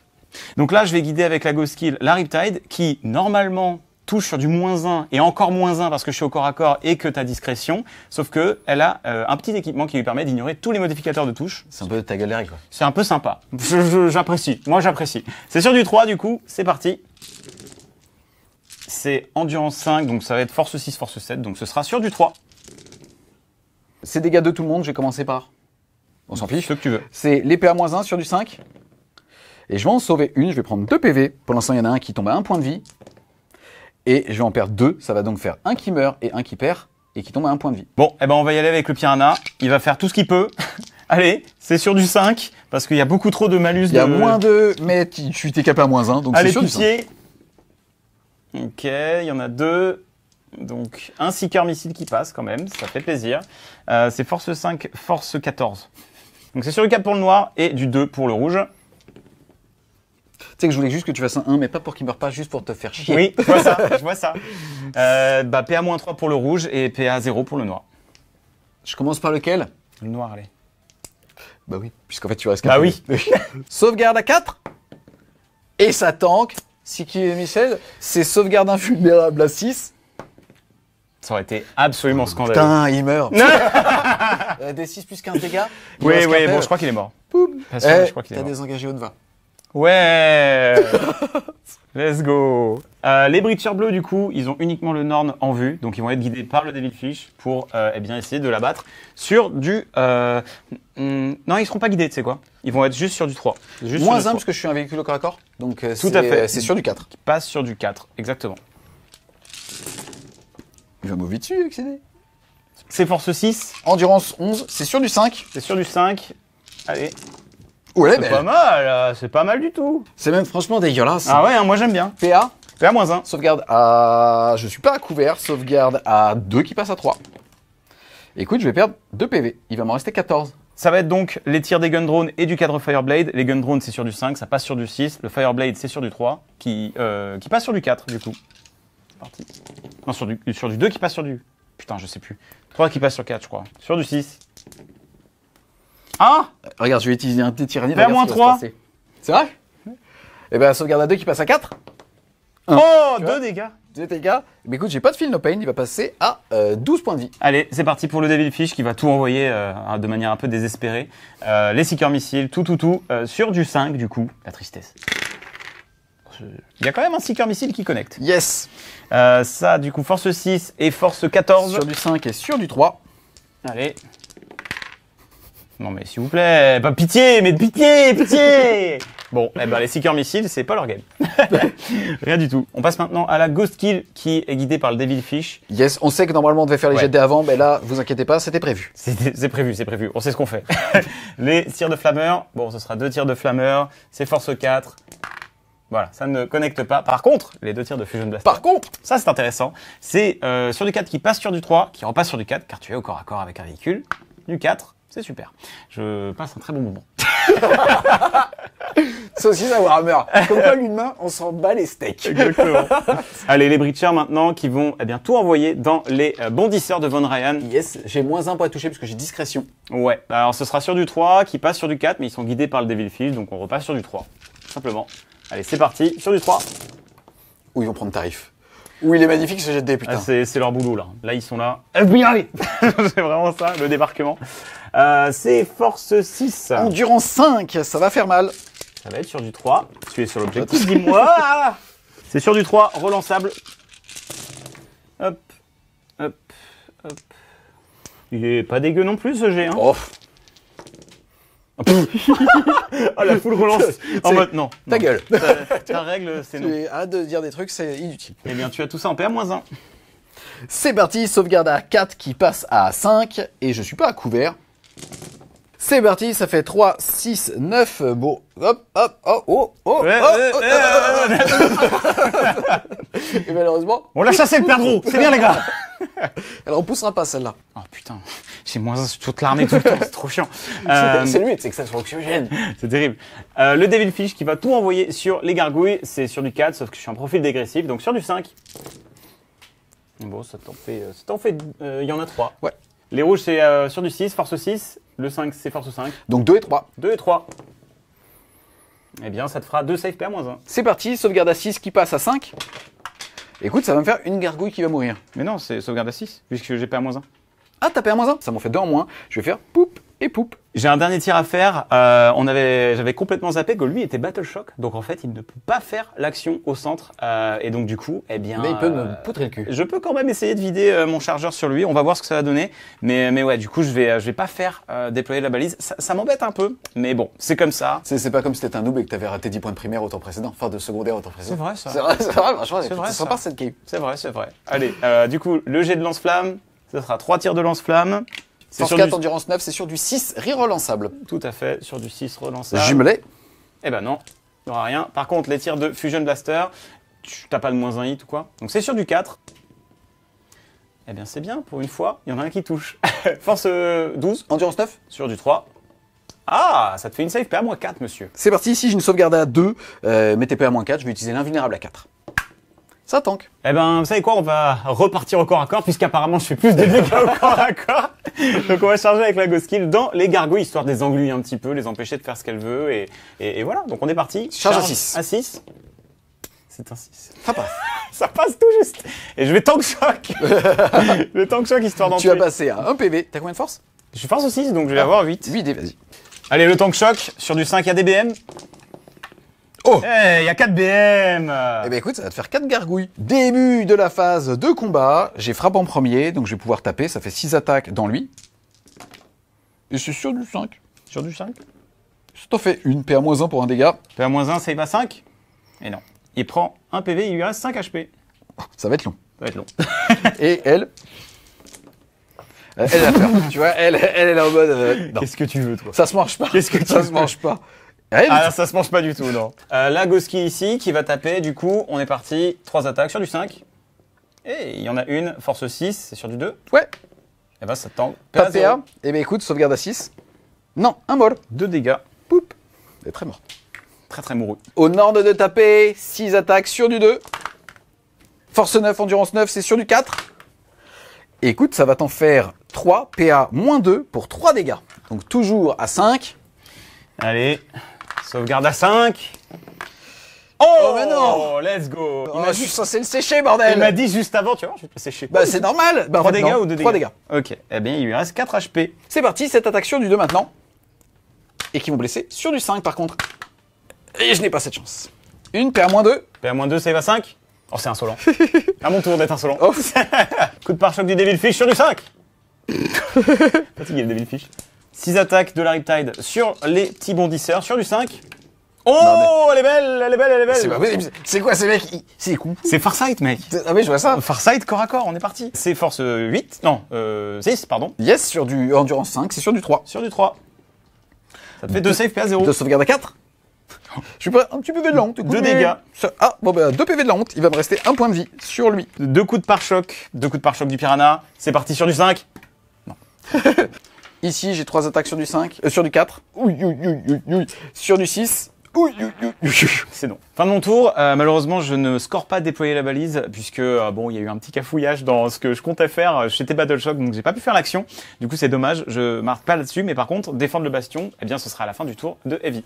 Donc là, je vais guider avec la Ghost Kill la Riptide qui, normalement, touche sur du moins 1 et encore moins 1 parce que je suis au corps à corps et que t'as discrétion. Sauf que elle a euh, un petit équipement qui lui permet d'ignorer tous les modificateurs de touche. C'est un peu ta galerie, quoi. C'est un peu sympa. J'apprécie. Moi, j'apprécie. C'est sur du 3, du coup. C'est parti c'est endurance 5, donc ça va être force 6, force 7, donc ce sera sur du 3. C'est dégâts de tout le monde, j'ai commencé par. On s'en fiche. Ce que tu veux. C'est l'épée à moins 1 sur du 5. Et je vais en sauver une, je vais prendre 2 PV. Pour l'instant, il y en a un qui tombe à 1 point de vie. Et je vais en perdre 2. Ça va donc faire un qui meurt et un qui perd et qui tombe à 1 point de vie. Bon, eh ben on va y aller avec le piranha. Il va faire tout ce qu'il peut. Allez, c'est sur du 5, parce qu'il y a beaucoup trop de malus. Il y a de... moins 2, mais tu suis capé à moins 1, donc c'est sur du 5. Ok, il y en a deux. Donc un Seeker missile qui passe quand même, ça fait plaisir. Euh, c'est force 5, force 14. Donc c'est sur le 4 pour le noir et du 2 pour le rouge. Tu sais que je voulais juste que tu fasses un 1, mais pas pour qu'il meure pas, juste pour te faire chier. Oui, je vois ça, je vois ça. Euh, bah, PA-3 pour le rouge et PA-0 pour le noir. Je commence par lequel Le noir, allez. Bah oui, puisqu'en fait tu restes Bah oui. Sauvegarde à 4. Et ça tank. Siki et Michel, c'est sauvegarde invulnérable à 6. Ça aurait été absolument oh, scandaleux. Putain, il meurt. Euh, des 6 plus 15 dégâts. Oui, oui, bon, je crois qu'il est mort. Poum. Eh, je crois T'as désengagé Onva. Ouais Let's go euh, Les breachers bleus, du coup, ils ont uniquement le Norn en vue, donc ils vont être guidés par le Devilfish pour euh, eh bien essayer de l'abattre sur du... Euh, hmm, non, ils seront pas guidés, tu sais quoi Ils vont être juste sur du 3. Juste Moins 1 parce que je suis un véhicule au corps à corps, donc c'est sur du 4. Qui passe sur du 4, exactement. Il va mauvais dessus, C'est force 6. Endurance 11, c'est sur du 5. C'est sur du 5. Allez, Ouais, c'est pas mal, euh, c'est pas mal du tout. C'est même franchement dégueulasse. Ah ouais, hein, moi j'aime bien. PA PA-1. Sauvegarde à... Je suis pas à couvert, sauvegarde à 2 qui passe à 3. Écoute, je vais perdre 2 PV, il va m'en rester 14. Ça va être donc les tirs des Gun Drones et du cadre Fireblade. Les Gun Drones, c'est sur du 5, ça passe sur du 6. Le Fireblade c'est sur du 3, qui, euh, qui passe sur du 4 du coup. Parti. Non, sur du, sur du 2 qui passe sur du... Putain, je sais plus. 3 qui passe sur 4 je crois. Sur du 6. Ah Regarde, je vais utiliser un petit tyrannie 3. C'est vrai Eh bien, sauvegarde à 2 qui passe à 4. Oh, 2 dégâts. 2 dégâts. Mais écoute, j'ai pas de fil no pain, il va passer à 12 euh, points de vie. Allez, c'est parti pour le Devil Fish qui va tout envoyer euh, hein, de manière un peu désespérée. les Seeker missiles, tout, tout, tout. sur du 5, du coup, la tristesse. Il y a quand même un Seeker missile qui connecte. Yes Ça, du coup, force 6 et force 14. Sur du 5 et sur du 3. Allez. Non mais s'il vous plaît, pas eh ben, pitié, mais de pitié, pitié Bon, eh ben, les Seeker missiles, c'est pas leur game. Rien du tout. On passe maintenant à la Ghost Kill qui est guidée par le Devil Fish. Yes, on sait que normalement on devait faire les ouais. jets avant, mais là, vous inquiétez pas, c'était prévu. C'est prévu, c'est prévu. On sait ce qu'on fait. les tirs de flammeur, bon, ce sera deux tirs de flammeur, c'est force 4. Voilà, ça ne connecte pas. Par contre, les deux tirs de Fusion blast. Par contre, ça c'est intéressant. C'est euh, sur du 4 qui passe sur du 3, qui repasse sur du 4, car tu es au corps à corps avec un véhicule. Du 4, c'est super. Je passe un très bon moment. aussi à Warhammer. Comme quoi, main, on s'en bat les steaks. Allez, les Breachers maintenant qui vont eh bien, tout envoyer dans les euh, bondisseurs de Von Ryan. Yes, j'ai moins un pour à toucher parce que j'ai discrétion. Ouais, alors ce sera sur du 3 qui passe sur du 4, mais ils sont guidés par le Devil donc on repasse sur du 3. Simplement. Allez, c'est parti, sur du 3. Où ils vont prendre tarif. Où il est magnifique ce jet de putain. Ah, c'est, leur boulot là. Là ils sont là. FBI C'est vraiment ça, le débarquement. Euh, c'est force 6. Endurance 5, ça va faire mal. Ça va être sur du 3. Tu es sur l'objectif, dis-moi C'est sur du 3, relançable. Hop, hop, hop. Il est pas dégueu non plus ce jet. Hein. Oh ah, la foule relance en mode non. Ta gueule. Ta, règle, c'est non. Arrête de dire des trucs, c'est inutile. Eh bien, tu as tout ça en PA-1. C'est parti, sauvegarde à 4 qui passe à 5, et je suis pas à couvert. C'est parti, ça fait 3, 6, 9, bon, hop, hop, oh, oh, oh, oh, eh, oh, eh, oh, eh, oh, oh, oh, Et malheureusement... On l'a chassé le perdreau, c'est bien les gars Elle repoussera pas celle-là. Oh putain, j'ai moins un sur toute l'armée tout le temps, c'est trop chiant. c'est euh, lui, c'est que ça soit oxygène. C'est terrible. Euh, le Devil qui va tout envoyer sur les gargouilles, c'est sur du 4, sauf que je suis en profil dégressif, donc sur du 5. Bon, ça t'en fait... Euh, il y en a 3. Ouais. Les rouges, c'est euh, sur du 6, force 6. Le 5, c'est force 5. Donc 2 et 3. 2 et 3. Eh bien, ça te fera 2 safe PA-1. C'est parti, sauvegarde à 6 qui passe à 5. Écoute, ça va me faire une gargouille qui va mourir. Mais non, c'est sauvegarde à 6, puisque j'ai PA-1 ah, perdu un moins 1, ça m'en fait deux en moins. Je vais faire poup et poup. J'ai un dernier tir à faire. Euh, on avait, j'avais complètement zappé que lui était Battle Shock, donc en fait il ne peut pas faire l'action au centre euh, et donc du coup, eh bien, mais il peut me euh, poutrer le cul. Je peux quand même essayer de vider euh, mon chargeur sur lui. On va voir ce que ça va donner. Mais mais ouais, du coup je vais euh, je vais pas faire déployer la balise. Ça, m'embête un peu, mais bon, c'est comme ça. C'est pas comme si t'étais un noob et que t'avais raté 10 points de primaire au temps précédent, enfin de secondaire au temps précédent. C'est vrai ça. C'est vrai, c'est vrai. Franchement, c'est sympa cette C'est vrai, c'est vrai. Allez, du coup le jet de lance-flamme. Ce sera 3 tirs de lance-flamme. C'est sur 4 endurance 9, c'est sur du 6 relançable. Tout à fait, sur du 6 relançable. Jumelé Eh ben non, il n'y aura rien. Par contre, les tirs de Fusion Blaster, tu n'as pas le moins 1 hit ou quoi Donc c'est sur du 4. Eh bien c'est bien, pour une fois, il y en a un qui touche. Force 12. Euh, endurance 9 Sur du 3. Ah, ça te fait une save PA-4, monsieur. C'est parti, ici j'ai une sauvegarde à 2, mettez PA-4, je vais utiliser l'invulnérable à 4. Ça tank. Eh ben, vous savez quoi, on va repartir au corps à corps, puisqu'apparemment je fais plus de dégâts au corps à corps. Donc on va charger avec la Ghost Kill dans les gargouilles, histoire de les engluer un petit peu, les empêcher de faire ce qu'elle veut, et, voilà. Donc on est parti. Charge, à 6. À 6. C'est un 6. Ça passe. ça passe tout juste. Et je vais tank choc. Le tank choc, histoire d'en Tu vas passer à 1 PV. T'as combien de force Je suis force 6, donc je vais avoir 8. 8 D, vas-y. Allez, le tank choc sur du 5 DBM. Oh hey, il y a 4 BM Eh ben écoute, ça va te faire 4 gargouilles. Début de la phase de combat, j'ai frappé en premier, donc je vais pouvoir taper, ça fait 6 attaques dans lui. Et c'est sur du 5. Sur du 5 Ça t'en fait une, PA-1 pour un dégât. PA-1, save à 5 Et non. Il prend un PV, il lui reste 5 HP. Ah, ça va être long. Ça va être long. Et elle elle, a peur, tu vois, elle, elle, est en mode... Euh, Qu'est-ce que tu veux, toi Ça se marche pas. Qu'est-ce que tu Ça se marche pas. Ah, ça se mange pas du tout, non. Euh, là, ici qui va taper. Du coup, on est parti. 3 attaques sur du 5. Et il y en a une, force 6, c'est sur du 2. Ouais. Et eh bah, ben, ça te Pas PA. Et bien, écoute, sauvegarde à 6. Non, un mort. 2 dégâts. Poup. est très mort. Très, très mouru. Au nord de taper. 6 attaques sur du 2. Force 9, endurance 9, c'est sur du 4. écoute, ça va t'en faire 3 PA moins 2 pour 3 dégâts. Donc toujours à 5. Allez, Sauvegarde à 5. Oh, oh, mais non oh, Let's go oh, il m'a juste censé le sécher, bordel Il m'a dit juste avant, tu vois, je vais te le sécher. Bah c'est normal bah, 3 dégâts ou 2 dégâts 3 dégâts. Ok, eh bien il lui reste 4 HP. C'est parti, cette attaque sur du 2 maintenant. Et qui vont blesser sur du 5 par contre. Et je n'ai pas cette chance. Une, moins 2 moins 2 save à 5 Oh c'est insolent. à mon tour d'être insolent. Coup de pare-choc du Devil Fish sur du 5 Fatigué le Devil Fish. 6 attaques de la Riptide sur les petits bondisseurs, sur du 5. Oh, elle est belle, elle est belle, elle est belle. C'est quoi ces mecs C'est coups C'est Farsight, mec. Ah oui je vois ça. Farsight corps à corps, on est parti. C'est force 8, euh, non, euh, 6, pardon. Yes, sur du endurance 5, c'est sur du 3. Sur du 3. Ça te fait 2 save PA 0. 2 sauvegardes à 4 je suis pas un petit PV de la honte. 2 dégâts. Ah, bon bah 2 PV de la honte, il va me rester un point de vie sur lui. Deux coups de pare-choc, deux coups de pare-choc du piranha. C'est parti sur du 5. Non. Ici, j'ai trois attaques sur du 5, euh, sur du 4. sur du 6. C'est non. Fin de mon tour. Euh, malheureusement, je ne score pas déployer la balise puisque euh, bon, il y a eu un petit cafouillage dans ce que je comptais faire j'étais Battle Shock, donc j'ai pas pu faire l'action. Du coup, c'est dommage. Je marque pas là-dessus, mais par contre, défendre le bastion, eh bien, ce sera à la fin du tour de Heavy.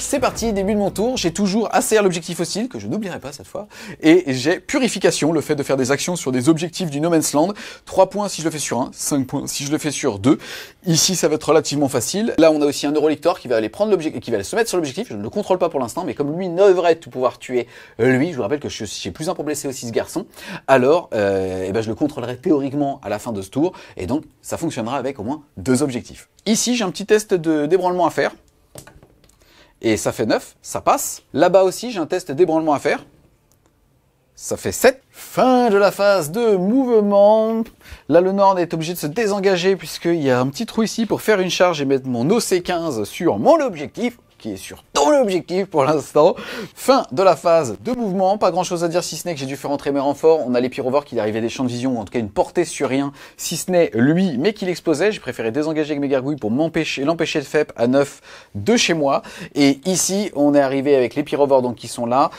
c'est parti, début de mon tour, j'ai toujours ACR l'objectif fossile, que je n'oublierai pas cette fois, et j'ai purification, le fait de faire des actions sur des objectifs du No Man's Land, 3 points si je le fais sur 1, 5 points si je le fais sur 2, ici ça va être relativement facile, là on a aussi un Neurolictor qui va aller prendre l'objectif, qui va se mettre sur l'objectif, je ne le contrôle pas pour l'instant, mais comme lui ne devrait tout pouvoir tuer euh, lui, je vous rappelle que je j'ai plus un pour blesser aussi ce garçon, alors euh, eh ben, je le contrôlerai théoriquement à la fin de ce tour, et donc ça fonctionnera avec au moins deux objectifs. Ici j'ai un petit test de débranlement à faire, et ça fait 9, ça passe. Là-bas aussi, j'ai un test d'ébranlement à faire. Ça fait 7. Fin de la phase de mouvement. Là, le Nord est obligé de se désengager puisqu'il y a un petit trou ici pour faire une charge et mettre mon OC15 sur mon objectif qui est sur tout l'objectif pour l'instant. Fin de la phase de mouvement, pas grand chose à dire si ce n'est que j'ai dû faire entrer mes renforts. On a les pyrovores qui arrivaient des champs de vision, en tout cas une portée sur rien, si ce n'est lui, mais qu'il explosait. J'ai préféré désengager avec mes gargouilles pour m'empêcher, l'empêcher de FEP à 9 de chez moi. Et ici, on est arrivé avec les pyrovores donc qui sont là.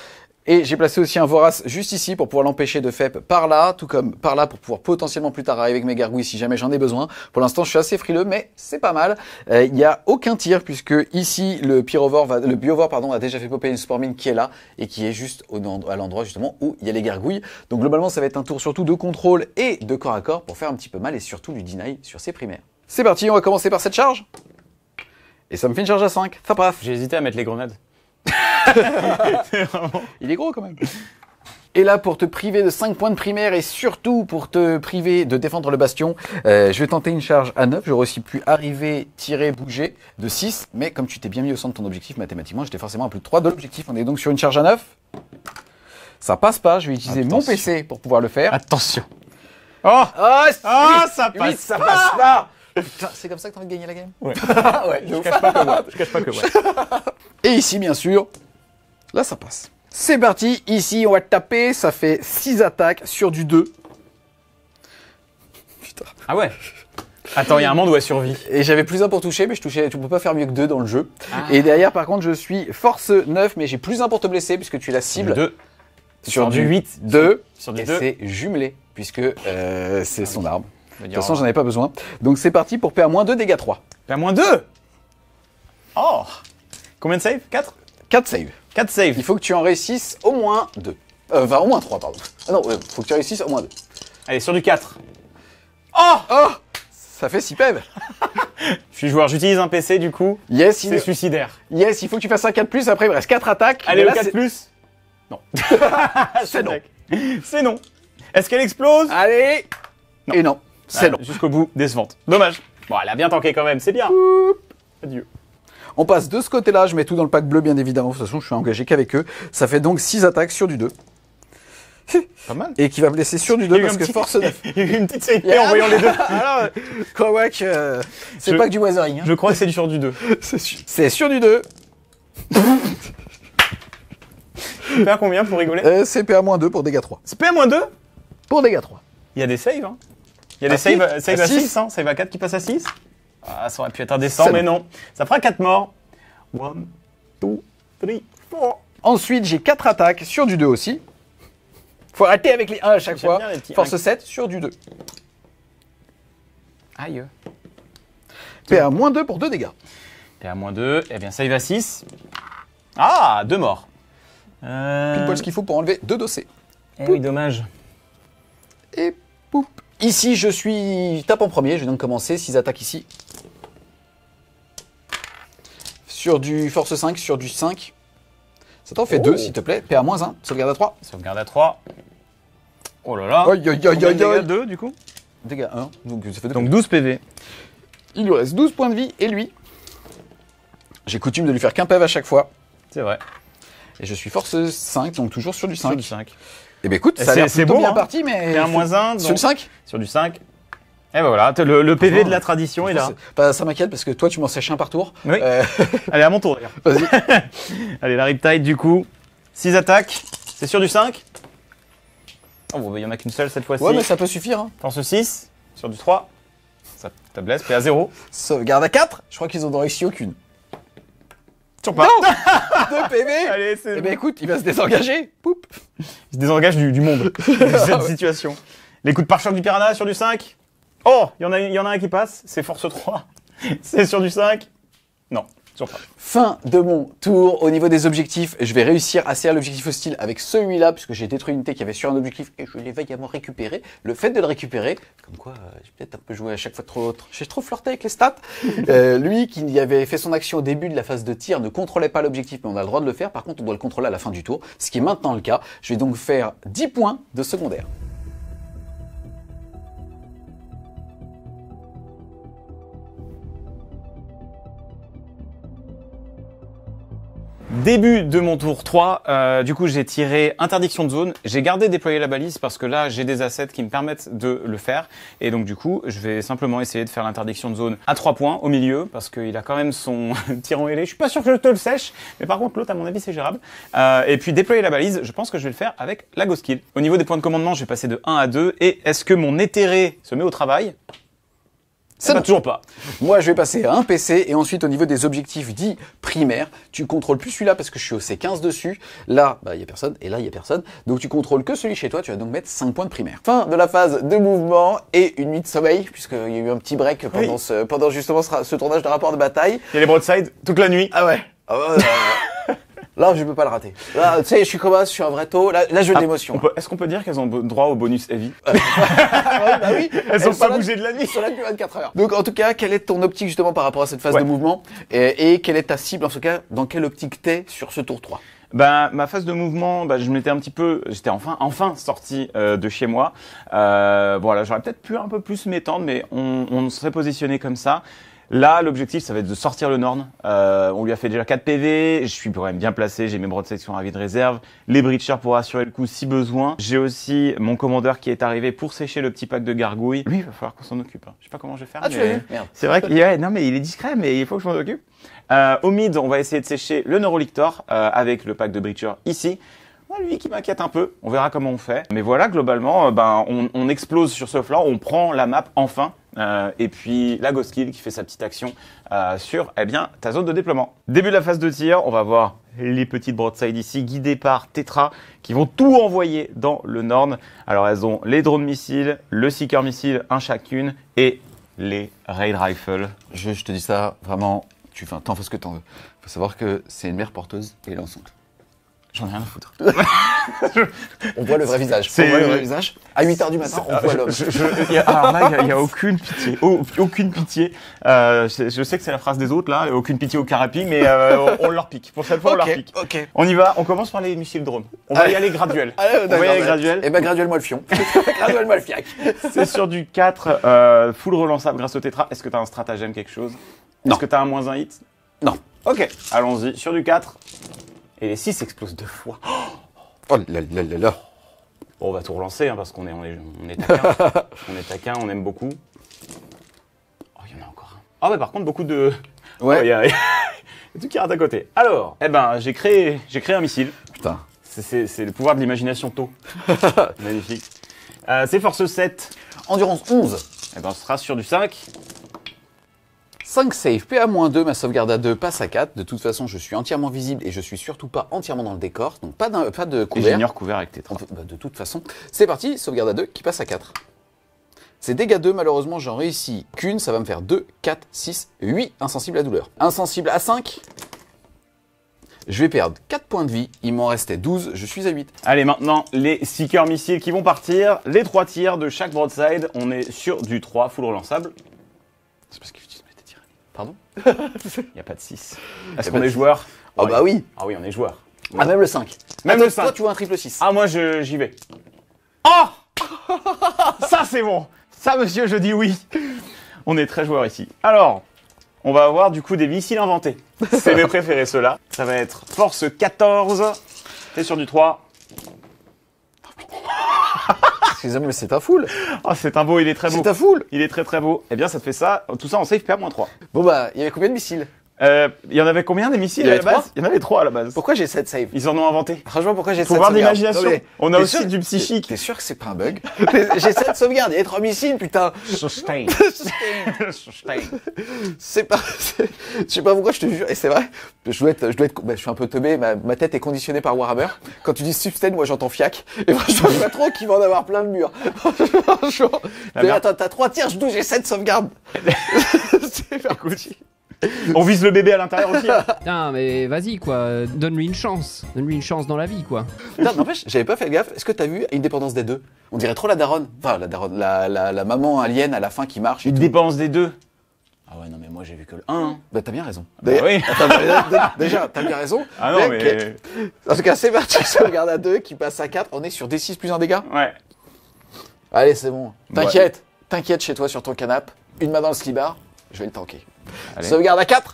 Et j'ai placé aussi un Vorace juste ici pour pouvoir l'empêcher de FEP par là, tout comme par là pour pouvoir potentiellement plus tard arriver avec mes gargouilles si jamais j'en ai besoin. Pour l'instant, je suis assez frileux, mais c'est pas mal. Euh, il n'y a aucun tir puisque ici, le pyrovore va, le biovore, pardon, a déjà fait popper une spormine qui est là et qui est juste au, à l'endroit justement où il y a les gargouilles. Donc globalement, ça va être un tour surtout de contrôle et de corps à corps pour faire un petit peu mal et surtout du deny sur ses primaires. C'est parti, on va commencer par cette charge. Et ça me fait une charge à 5. bref, J'ai hésité à mettre les grenades. Il est gros quand même. Et là, pour te priver de 5 points de primaire et surtout pour te priver de défendre le bastion, euh, je vais tenter une charge à 9. J'aurais aussi pu arriver, tirer, bouger de 6. Mais comme tu t'es bien mis au centre de ton objectif, mathématiquement, j'étais forcément à plus de 3 de l'objectif. On est donc sur une charge à 9. Ça passe pas. Je vais utiliser mon PC pour pouvoir le faire. Attention. Oh, oh! Ah, ah, ça passe ça passe pas c'est comme ça que t'as envie de gagner la game Ouais. Ah ouais je, cache pas que moi. je cache pas que moi. Et ici, bien sûr, là, ça passe. C'est parti. Ici, on va taper. Ça fait 6 attaques sur du 2. Putain. Ah ouais Attends, il y a un monde où elle survit. Et j'avais plus 1 pour toucher, mais je touchais, tu peux pas faire mieux que 2 dans le jeu. Ah. Et derrière, par contre, je suis force 9, mais j'ai plus 1 pour te blesser, puisque tu es la cible. 2. Sur, du 8. 2. Sur, du 2. et c'est jumelé, puisque euh, c'est son arme. De toute façon, j'en avais pas besoin. Donc c'est parti pour PA-2, dégâts 3. PA-2 Oh Combien de saves 4 4 saves. 4 saves. Il faut que tu en réussisses au moins 2. Euh, enfin, au moins 3, pardon. Ah non, il euh, faut que tu réussisses au moins 2. Allez, sur du 4. Oh Oh Ça fait 6 pèves Je suis joueur, j'utilise un PC du coup. Yes, il... C'est suicidaire. Yes, il faut que tu fasses un 4 plus, après il me reste 4 attaques. Allez, le 4 plus Non. C'est non. C'est non. Est-ce qu'elle explose Allez Et non. C'est ah, long. Jusqu'au bout, décevante. Dommage. Bon, elle a bien tanké quand même, c'est bien. Adieu. On passe de ce côté-là, je mets tout dans le pack bleu bien évidemment, de toute façon je suis engagé qu'avec eux. Ça fait donc 6 attaques sur du 2. Pas mal. Et qui va me laisser sur du 2 parce que force 9. Il y a eu une petite CIP en voyant les deux. Alors, euh, c'est pas que du Weathering. Hein. Je crois que c'est sur du 2. C'est C'est sur du 2. PA combien pour rigoler euh, C'est PA-2 pour dégâts 3. C'est PA-2 Pour dégâts 3. Il y a des save hein il y a des ah, save, ah, à 6, hein, save à 4 qui passe à 6. Ah, ça aurait pu être indécent, mais non. Ça fera 4 morts. 1, 2, 3, 4. Ensuite, j'ai 4 attaques sur du 2 aussi. Faut arrêter avec les 1 à chaque fois. Force 7 sur du 2. Aïe. PA-2 pour 2 dégâts. PA-2, eh bien save à 6. Ah, 2 morts. Euh... poil ce qu'il faut pour enlever 2 dossiers. Eh oui, dommage. Et pouf. Ici, je suis tape en premier, je vais donc commencer. S'ils attaquent ici, sur du force 5, sur du 5. Ça t'en fait 2, s'il te plaît. PA-1, sauvegarde à 3. Sauvegarde à 3. Oh là là. Aïe, aïe, aïe, Dégâts 2, du coup Dégâts 1. Donc, 12 PV. Il lui reste 12 points de vie, et lui, j'ai coutume de lui faire qu'un PV e à chaque fois. C'est vrai. Et je suis force 5, donc toujours sur du 5. Sur du 5. Eh bien écoute, ça a c'est plutôt bon, bien hein. parti, mais... un Sur du 5 Sur du 5. Et eh ben voilà, le, PV de la tradition est là. Bah, ça m'inquiète parce que toi tu m'en sèches un par tour. Oui. Euh, Allez, à mon tour d'ailleurs. Vas-y. Allez, la Riptide du coup. 6 attaques. C'est sur du 5 Oh bah, il n'y en a qu'une seule cette fois-ci. Ouais, mais ça peut suffire. Hein. Pense 6, sur du 3. Ça te blesse, à 0. Sauvegarde à 4. Je crois qu'ils n'ont ont réussi aucune pas. Non 2 PV Allez, c'est. Eh ben écoute, il va se désengager. Poup Il se désengage du, du monde, de cette situation. Les coups de pare du Piranha sur du 5. Oh Il y, en a, y en a un qui passe, c'est force 3. c'est sur du 5. Non. Fin de mon tour. Au niveau des objectifs, je vais réussir à serrer l'objectif hostile avec celui-là, puisque j'ai détruit une unité qui avait sur un objectif et je l'ai vaillamment récupéré. Le fait de le récupérer, comme quoi euh, j'ai peut-être un peu joué à chaque fois trop, autre. j'ai trop flirté avec les stats. Euh, lui qui avait fait son action au début de la phase de tir ne contrôlait pas l'objectif, mais on a le droit de le faire. Par contre, on doit le contrôler à la fin du tour, ce qui est maintenant le cas. Je vais donc faire 10 points de secondaire. Début de mon tour 3, euh, du coup j'ai tiré interdiction de zone, j'ai gardé déployer la balise parce que là j'ai des assets qui me permettent de le faire et donc du coup je vais simplement essayer de faire l'interdiction de zone à 3 points au milieu parce qu'il a quand même son tirant ailé, je suis pas sûr que je te le sèche mais par contre l'autre à mon avis c'est gérable euh, et puis déployer la balise je pense que je vais le faire avec la Ghost Kill. Au niveau des points de commandement je vais passer de 1 à 2 et est-ce que mon éthéré se met au travail ça ah ne toujours pas. Moi, je vais passer à un PC et ensuite au niveau des objectifs dits primaire. Tu contrôles plus celui-là parce que je suis au C15 dessus. Là, il bah, n'y a personne. Et là, il n'y a personne. Donc tu contrôles que celui chez toi. Tu vas donc mettre 5 points de primaire. Fin de la phase de mouvement et une nuit de sommeil, puisqu'il y a eu un petit break pendant, ce, pendant justement ce, tournage de rapport de bataille. Il y a les broadsides toute la nuit. Ah Ah ouais. Là, je peux pas le rater. Là, tu sais, je suis comme je suis un vrai taux. Là, là je veux ah, Est-ce qu'on peut dire qu'elles ont droit au bonus heavy ouais, bah oui. Elles, sont, pas bougé de la nuit. sur la nuit 24 heures. Donc, en tout cas, quelle est ton optique justement par rapport à cette phase de mouvement et, quelle est ta cible en ce cas Dans quelle optique t'es sur ce tour 3 Ben, bah, ma phase de mouvement, ben, je m'étais un petit peu, j'étais enfin, enfin sorti euh, de chez moi. Euh, voilà, j'aurais peut-être pu un peu plus m'étendre, mais on, on serait positionné comme ça. Là, l'objectif, ça va être de sortir le Norn. Euh, on lui a fait déjà 4 PV. Je suis quand même bien placé. J'ai mes broadsecs de section à vie de réserve. Les breachers pour assurer le coup si besoin. J'ai aussi mon commandeur qui est arrivé pour sécher le petit pack de gargouilles. Oui, il va falloir qu'on s'en occupe. Hein. Je sais pas comment je vais faire. Ah, mais... C'est vrai qu'il non, mais il est discret, mais il faut que je m'en occupe. Euh, au mid, on va essayer de sécher le Neurolictor euh, avec le pack de breachers ici lui qui m'inquiète un peu. On verra comment on fait. Mais voilà, globalement, ben, on, on, explose sur ce flanc, on prend la map enfin. Euh, et puis la Ghost Kill qui fait sa petite action euh, sur eh bien, ta zone de déploiement. Début de la phase de tir, on va voir les petites broadside ici, guidées par Tetra, qui vont tout envoyer dans le Nord. Alors elles ont les drones missiles, le Seeker missile, un chacune, et les Raid Rifle. Je, te dis ça vraiment, tu fais temps, fais ce que t'en veux. Faut savoir que c'est une mère porteuse et l'ensemble. J'en ai rien à foutre. on voit le vrai visage. On voit le vrai visage. À 8h du matin, on voit l'homme. alors ah, il n'y a, aucune pitié. aucune pitié. Euh, je, sais que c'est la phrase des autres, là. Aucune pitié au carapi, mais euh, on, leur pique. Pour cette fois, on leur pique. On y va. On commence par les missiles drones. On va y aller graduel. on va y aller graduel. Et eh ben, graduel, moi graduel, c'est sur du 4, euh, full relançable grâce au tétra. Est-ce que tu as un stratagème, quelque chose Est-ce que tu as un moins un hit Non. Ok. Allons-y. Sur du 4. Et les 6 explosent deux fois. Oh là là là là. Bon, on va tout relancer hein, parce qu'on est, on est, on est taquin. on on aime beaucoup. Oh, il y en a encore un. oh, ah mais par contre, beaucoup de. Ouais. Oh, il y a... tout qui rate à côté. Alors, eh ben, j'ai créé, j'ai créé un missile. Putain. C'est le pouvoir de l'imagination tôt. Magnifique. c'est euh, force 7. Endurance 11. Eh ben, on sera sur du 5. 5 save, PA 2, ma sauvegarde à 2 passe à 4. De toute façon, je suis entièrement visible et je suis surtout pas entièrement dans le décor. Donc pas, pas de couvert. Et j'ignore couvert avec tes 3 bah, de toute façon, c'est parti, sauvegarde à 2 qui passe à 4. C'est dégâts 2, malheureusement, j'en réussis qu'une. Ça va me faire 2, 4, 6, 8 insensible à douleur. Insensible à 5. Je vais perdre 4 points de vie, il m'en restait 12, je suis à 8. Allez, maintenant, les seekers missiles qui vont partir. Les 3 tirs de chaque broadside, on est sur du 3 full relançable. C'est parce qu'il il n'y a pas de 6. Est-ce qu'on est joueur Ah bah oui. Ah oui, on est joueur. Ah, même le 5. Même le 5. Toi, tu vois un triple 6. Ah, moi, j'y vais. Oh Ça, c'est bon. Ça, monsieur, je dis oui. On est très joueur ici. Alors, on va avoir du coup des missiles inventés. C'est mes préférés, ceux-là. Ça va être force 14. T'es sur du 3 excusez mais c'est un foule. Oh, ah, c'est un beau, il est très beau. C'est un foule. Il est très très beau. Eh bien, ça te fait ça, tout ça en safe PA-3. Bon bah, il y avait combien de missiles euh, il y en avait combien des missiles à la base Il y en avait trois à la base. Pourquoi j'ai 7 save Ils en ont inventé. Franchement, pourquoi j'ai 7 Faut On a aussi du psychique. T'es sûr que c'est pas un bug J'ai 7 sauvegardes, il y a 3 missiles, putain. Sustain. Sustain. Sustain c'est pas. Je sais pas pourquoi je te jure, et c'est vrai, je dois être. Je, dois être... Bah, je suis un peu tombé. ma... tête est conditionnée par Warhammer. Quand tu dis Sustain, moi j'entends fiac. Et moi, je vois trop qu'il va en avoir plein le mur. Franchement. Ah, attends, t'as 3 tiers, je dois, j'ai 7 sauvegardes. c'est parti. On vise le bébé à l'intérieur aussi. Hein. mais vas-y quoi, donne-lui une chance. Donne-lui une chance dans la vie quoi. Putain, n'empêche, j'avais pas fait gaffe. Est-ce que t'as vu une dépendance des deux On dirait trop la daronne. Enfin, la daronne, la, maman alien à la fin qui marche Une dépendance des deux. Ah ouais, non, mais moi j'ai vu que le 1. Hein. Bah, t'as bien raison. Bah oui. Euh, déjà, t'as bien raison. Ah non, mais. En tout cas, c'est parti, ça regarde à 2 qui passe à 4. On est sur D6 plus 1 dégât. Ouais. Allez, c'est bon. T'inquiète, t'inquiète chez toi sur ton canap. Une main dans le slibard, je vais le tanker. Sauvegarde à 4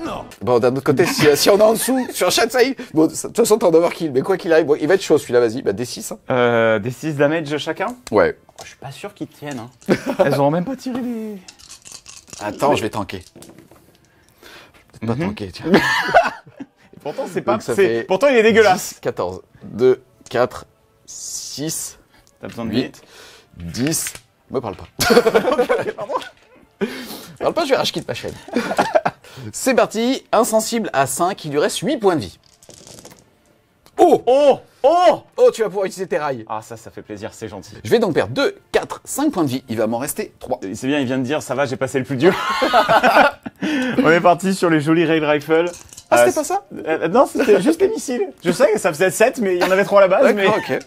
non. Bon, d'un autre côté, si, on est en dessous, sur chat, ça y Bon, de toute façon, t'es en overkill, mais quoi qu'il arrive, bon, il va être chaud celui-là, vas-y, bah des 6 Hein. Euh, des 6 damage chacun Ouais. je suis pas sûr qu'ils tiennent. Hein. Elles auront même pas tiré les. Attends, je vais tanker. Je vais pas mhm. tanker, tiens. pourtant, c'est pas. pourtant, il est dégueulasse. 14, 2, 4, 6. T'as besoin de 8, 10. Me parle pas. pardon. Parle pas, je vais racheter ma chaîne. C'est parti, insensible à 5, il lui reste 8 points de vie. Oh, oh Oh Oh Oh, tu vas pouvoir utiliser tes rails. Ah ça, ça fait plaisir, c'est gentil. Je vais donc perdre 2, 4, 5 points de vie. Il va m'en rester 3. C'est bien, il vient de dire, ça va, j'ai passé le plus dur. On est parti sur les jolis rail rifles. Ah, c'était euh, pas ça euh, Non, c'était juste les missiles. Je sais que ça faisait 7, mais il y en avait 3 à la base. mais... ok.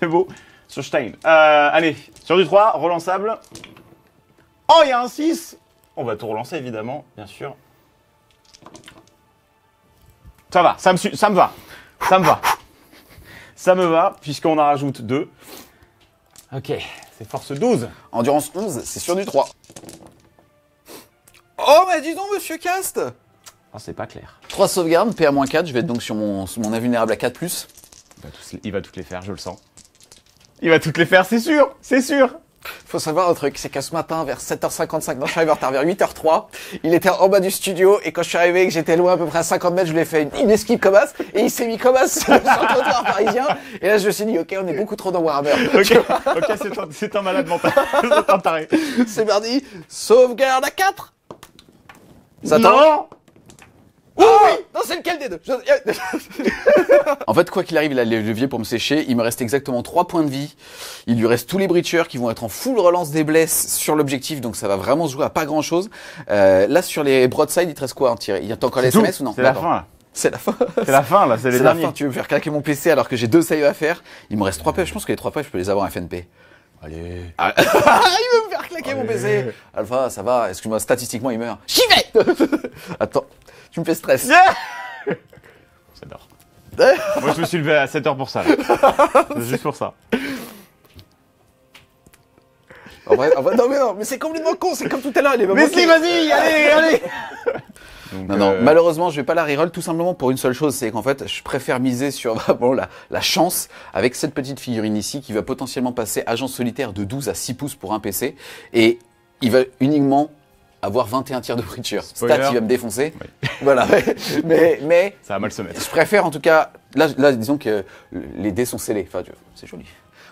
c'est beau. Sur Stein. Euh, allez, sur du 3, relançable. Oh, il y a un 6 On va tout relancer, évidemment, bien sûr. Ça va, ça me, ça me va. Ça me va. Ça me va, puisqu'on en rajoute 2. Ok, c'est force 12. Endurance 11, c'est sur du 3. Oh, mais dis donc, monsieur Cast Oh, c'est pas clair. 3 sauvegardes, pa 4 je vais être donc sur mon, invulnérable à 4+. il va toutes les faire, je le sens. Il va toutes les faire, c'est sûr, c'est sûr faut savoir un truc, c'est que ce matin, vers 7h55, non, je suis arrivé retard, vers 8h03, il était en bas du studio, et quand je suis arrivé et que j'étais loin, à peu près à 50 mètres, je lui ai fait une esquive comme as, et il s'est mis comme as sur le trottoir parisien, et là, je me suis dit, ok, on est beaucoup trop dans Warhammer. Ok, c'est un, malade mental, c'est mardi, sauvegarde à 4 Ça non ah oui Non, c'est lequel des deux En fait, quoi qu'il arrive, il a les leviers pour me sécher. Il me reste exactement 3 points de vie. Il lui reste tous les breachers qui vont être en full relance des blesses sur l'objectif, donc ça va vraiment jouer à pas grand chose. Euh, là, sur les broadside, il te reste quoi en hein, tirer Il y a encore les SMS ou non C'est la fin, là. C'est la fin. C'est la fin, là. C'est la fin. Tu veux me faire claquer mon PC alors que j'ai deux saves à faire. Il me reste trois P. Je pense que les trois fois je peux les avoir en FNP. Allez. Ah. il veut me faire claquer mon PC. Alpha, ça va. Excuse-moi, statistiquement, il meurt. J'y Attends. Tu me fais stress. J'adore. Moi, je me suis levé à 7 heures pour ça. Juste pour ça. non, mais non, mais c'est complètement con, c'est comme tout à l'heure, Mais si, vas-y, allez, allez Non, non, euh, malheureusement, je vais pas la reroll tout simplement pour une seule chose, c'est qu'en fait, je préfère miser sur vraiment la, la chance avec cette petite figurine ici qui va potentiellement passer agent solitaire de 12 à 6 pouces pour un PC et il va uniquement avoir 21 tirs de friture. Stat, il va me défoncer. Voilà. mais, Ça va mal se mettre. Je préfère en tout cas. Là, disons que les dés sont scellés. Enfin, c'est joli.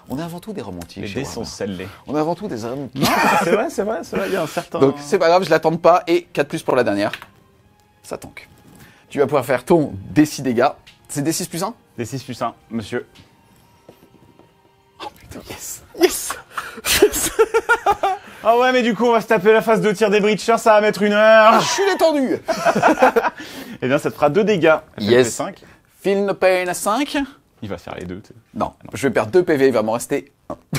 On a avant tout des romantiques. Les dés sont scellés. On a avant tout des romantiques. c'est vrai, c'est vrai, c'est vrai, il y a un certain. Donc c'est pas grave, je l'attends pas. Et 4 plus pour la dernière. Ça tank. Tu vas pouvoir faire ton D6 dégâts. C'est D6 plus 1 D6 plus 1, monsieur. Oh putain, Yes, yes. Ah ouais, mais du coup, on va se taper la phase de tir des Breachers, ça va mettre une heure. Ah, je suis détendu. eh bien, ça te fera deux dégâts. Yes. 5. Feel no pain à 5. Il va faire les deux. sais. Non, je vais perdre deux PV, il va m'en rester un.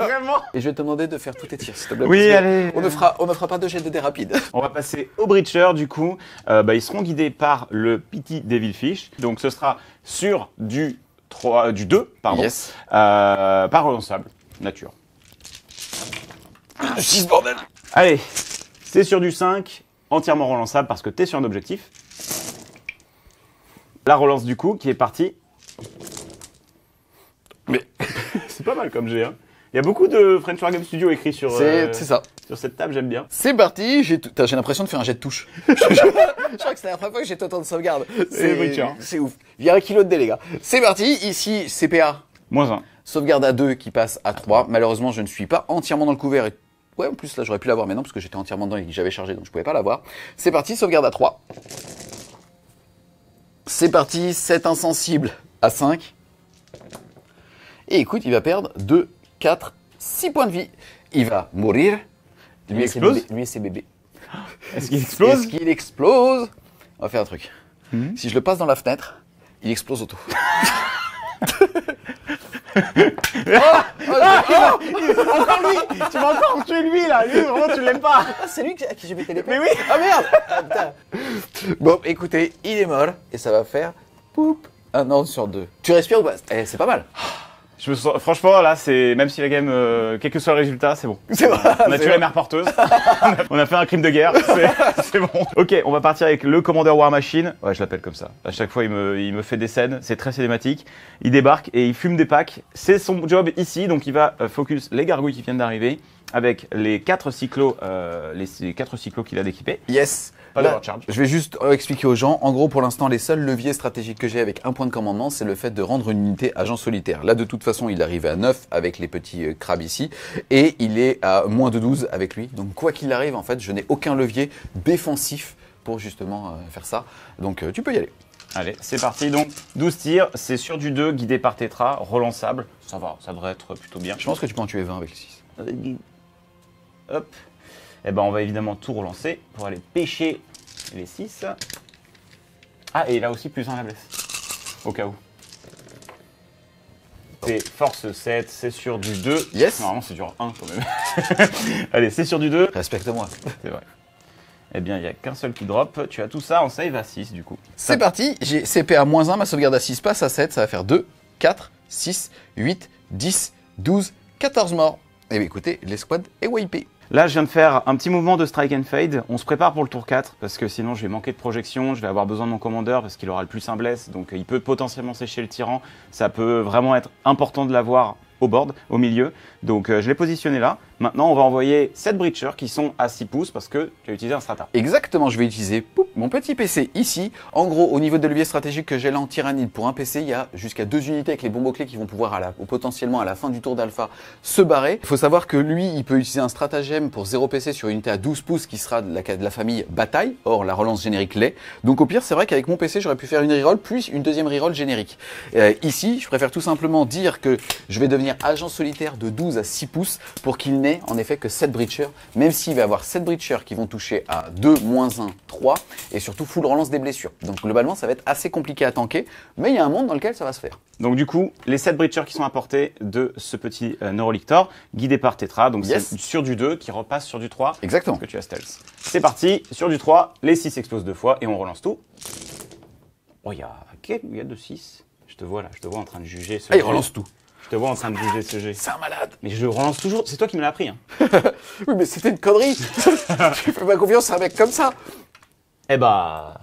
vraiment Et je vais te demander de faire tous tes tirs, s'il te plaît. Oui, allez. On ne fera, pas de jet de dés rapide. On va passer aux breachers, du coup. Euh, bah, ils seront guidés par le Pity Devilfish. Donc ce sera sur du, 3, du 2, pardon, yes. euh, relançable, nature. 6 ah, bordel Allez, c'est sur du 5, entièrement relançable parce que t'es sur un objectif. La relance du coup qui est partie. Mais c'est pas mal comme j'ai. Hein. Il y a beaucoup de French War Game Studio écrit sur. Euh, c'est ça. Sur cette table, j'aime bien. C'est parti. J'ai l'impression de faire un jet de touche. je, crois que c'est la première fois que j'ai autant de sauvegarde. C'est ouf. Il y a kilo de les gars. C'est parti. Ici, CPA. Moins 1. Sauvegarde à 2 qui passe à 3. Malheureusement, je ne suis pas entièrement dans le couvert Ouais, en plus là j'aurais pu l'avoir maintenant parce que j'étais entièrement dedans et que j'avais chargé donc je pouvais pas l'avoir. C'est parti, sauvegarde à 3. C'est parti, 7 insensibles à 5. Et écoute, il va perdre 2, 4, 6 points de vie. Il va mourir. Lui, et ses bébés. Est-ce qu'il explose Est-ce qu'il explose On va faire un truc. Hmm. Si je le passe dans la fenêtre, il explose auto. Oh, oh Encore lui Tu vas encore tué lui là Lui, vraiment, tu l'aimes pas ah, c'est lui qui- à qui j'ai bêté les Mais oui Ah merde ah, Bon, écoutez, il est mort et ça va faire poup, un ordre sur deux. Tu respires ou pas Eh, c'est pas mal franchement, là, c'est même si la game, euh, quel que soit le résultat, c'est bon. On a tué la mère porteuse. on a fait un crime de guerre. C'est bon. Ok, on va partir avec le Commander War Machine. Ouais, je l'appelle comme ça. À chaque fois, il me, il me fait des scènes. C'est très cinématique. Il débarque et il fume des packs. C'est son job ici, donc il va euh, focus les gargouilles qui viennent d'arriver avec les quatre cyclos, euh, les, quatre cyclos qu'il a d'équipés. Yes. Je vais juste euh, expliquer aux gens. En gros, pour l'instant, les seuls leviers stratégiques que j'ai avec un point de commandement, c'est le fait de rendre une unité agent solitaire. Là, de toute façon, il arrive à 9 avec les petits euh, crabes ici, et il est à moins de 12 avec lui. Donc, quoi qu'il arrive, en fait, je n'ai aucun levier défensif pour justement euh, faire ça. Donc, tu peux y aller. Allez, c'est parti. Donc, 12 tirs, c'est sur du 2, guidé par Tetra, relançable. Ça va, ça devrait être plutôt bien. Je pense que tu peux en tuer 20 avec le 6. Hop. Et eh ben, on va évidemment tout relancer pour aller pêcher les 6. Ah, et là aussi plus 1 la blesse, au cas où. C'est force 7, c'est sur du 2. Yes Normalement, c'est sur 1 quand même. Allez, c'est sur du 2. Respecte-moi. C'est vrai. Eh bien, il n'y a qu'un seul qui drop. Tu as tout ça en save à 6 du coup. C'est parti, j'ai CP à moins 1, ma sauvegarde à 6 passe à 7, ça va faire 2, 4, 6, 8, 10, 12, 14 morts. Eh bien écoutez, l'escouade est wipée. Là, je viens de faire un petit mouvement de strike and fade. On se prépare pour le tour 4 parce que sinon je vais manquer de projection, je vais avoir besoin de mon commandeur parce qu'il aura le plus un bless, donc euh, il peut potentiellement sécher le tyran. Ça peut vraiment être important de l'avoir au board, au milieu. Donc euh, je l'ai positionné là. Maintenant, on va envoyer 7 breachers qui sont à 6 pouces parce que tu as utilisé un strata. Exactement, je vais utiliser mon petit PC ici. En gros, au niveau de leviers stratégique que j'ai là en tyrannide, pour un PC, il y a jusqu'à 2 unités avec les bombes clés qui vont pouvoir potentiellement à la fin du tour d'alpha se barrer. Il faut savoir que lui, il peut utiliser un stratagème pour 0 PC sur une unité à 12 pouces qui sera de la, famille bataille. Or, la relance générique l'est. Donc au pire, c'est vrai qu'avec mon PC, j'aurais pu faire une reroll plus une deuxième reroll générique. Euh, ici, je préfère tout simplement dire que je vais devenir agent solitaire de 12 à 6 pouces pour qu'il en effet que 7 breachers, même s'il va y avoir 7 breachers qui vont toucher à 2, moins 1, 3, et surtout full relance des blessures. Donc globalement, ça va être assez compliqué à tanker, mais il y a un monde dans lequel ça va se faire. Donc du coup, les 7 breachers qui sont apportés de ce petit euh, Neurolictor, guidé par Tetra, donc c'est sur du 2 qui repasse sur du 3. Exactement. Que tu as stealth. C'est parti, sur du 3, les 6 explosent deux fois et on relance tout. Oh, il y a, il y a de 6. Je te vois là, je te vois en train de juger. Ce ah, il relance tout. Je te vois en train de bouger ce C'est un malade. Mais je relance toujours. C'est toi qui me l'as pris, hein. oui, mais c'était une connerie. Je fais pas confiance à un mec comme ça. Eh bah.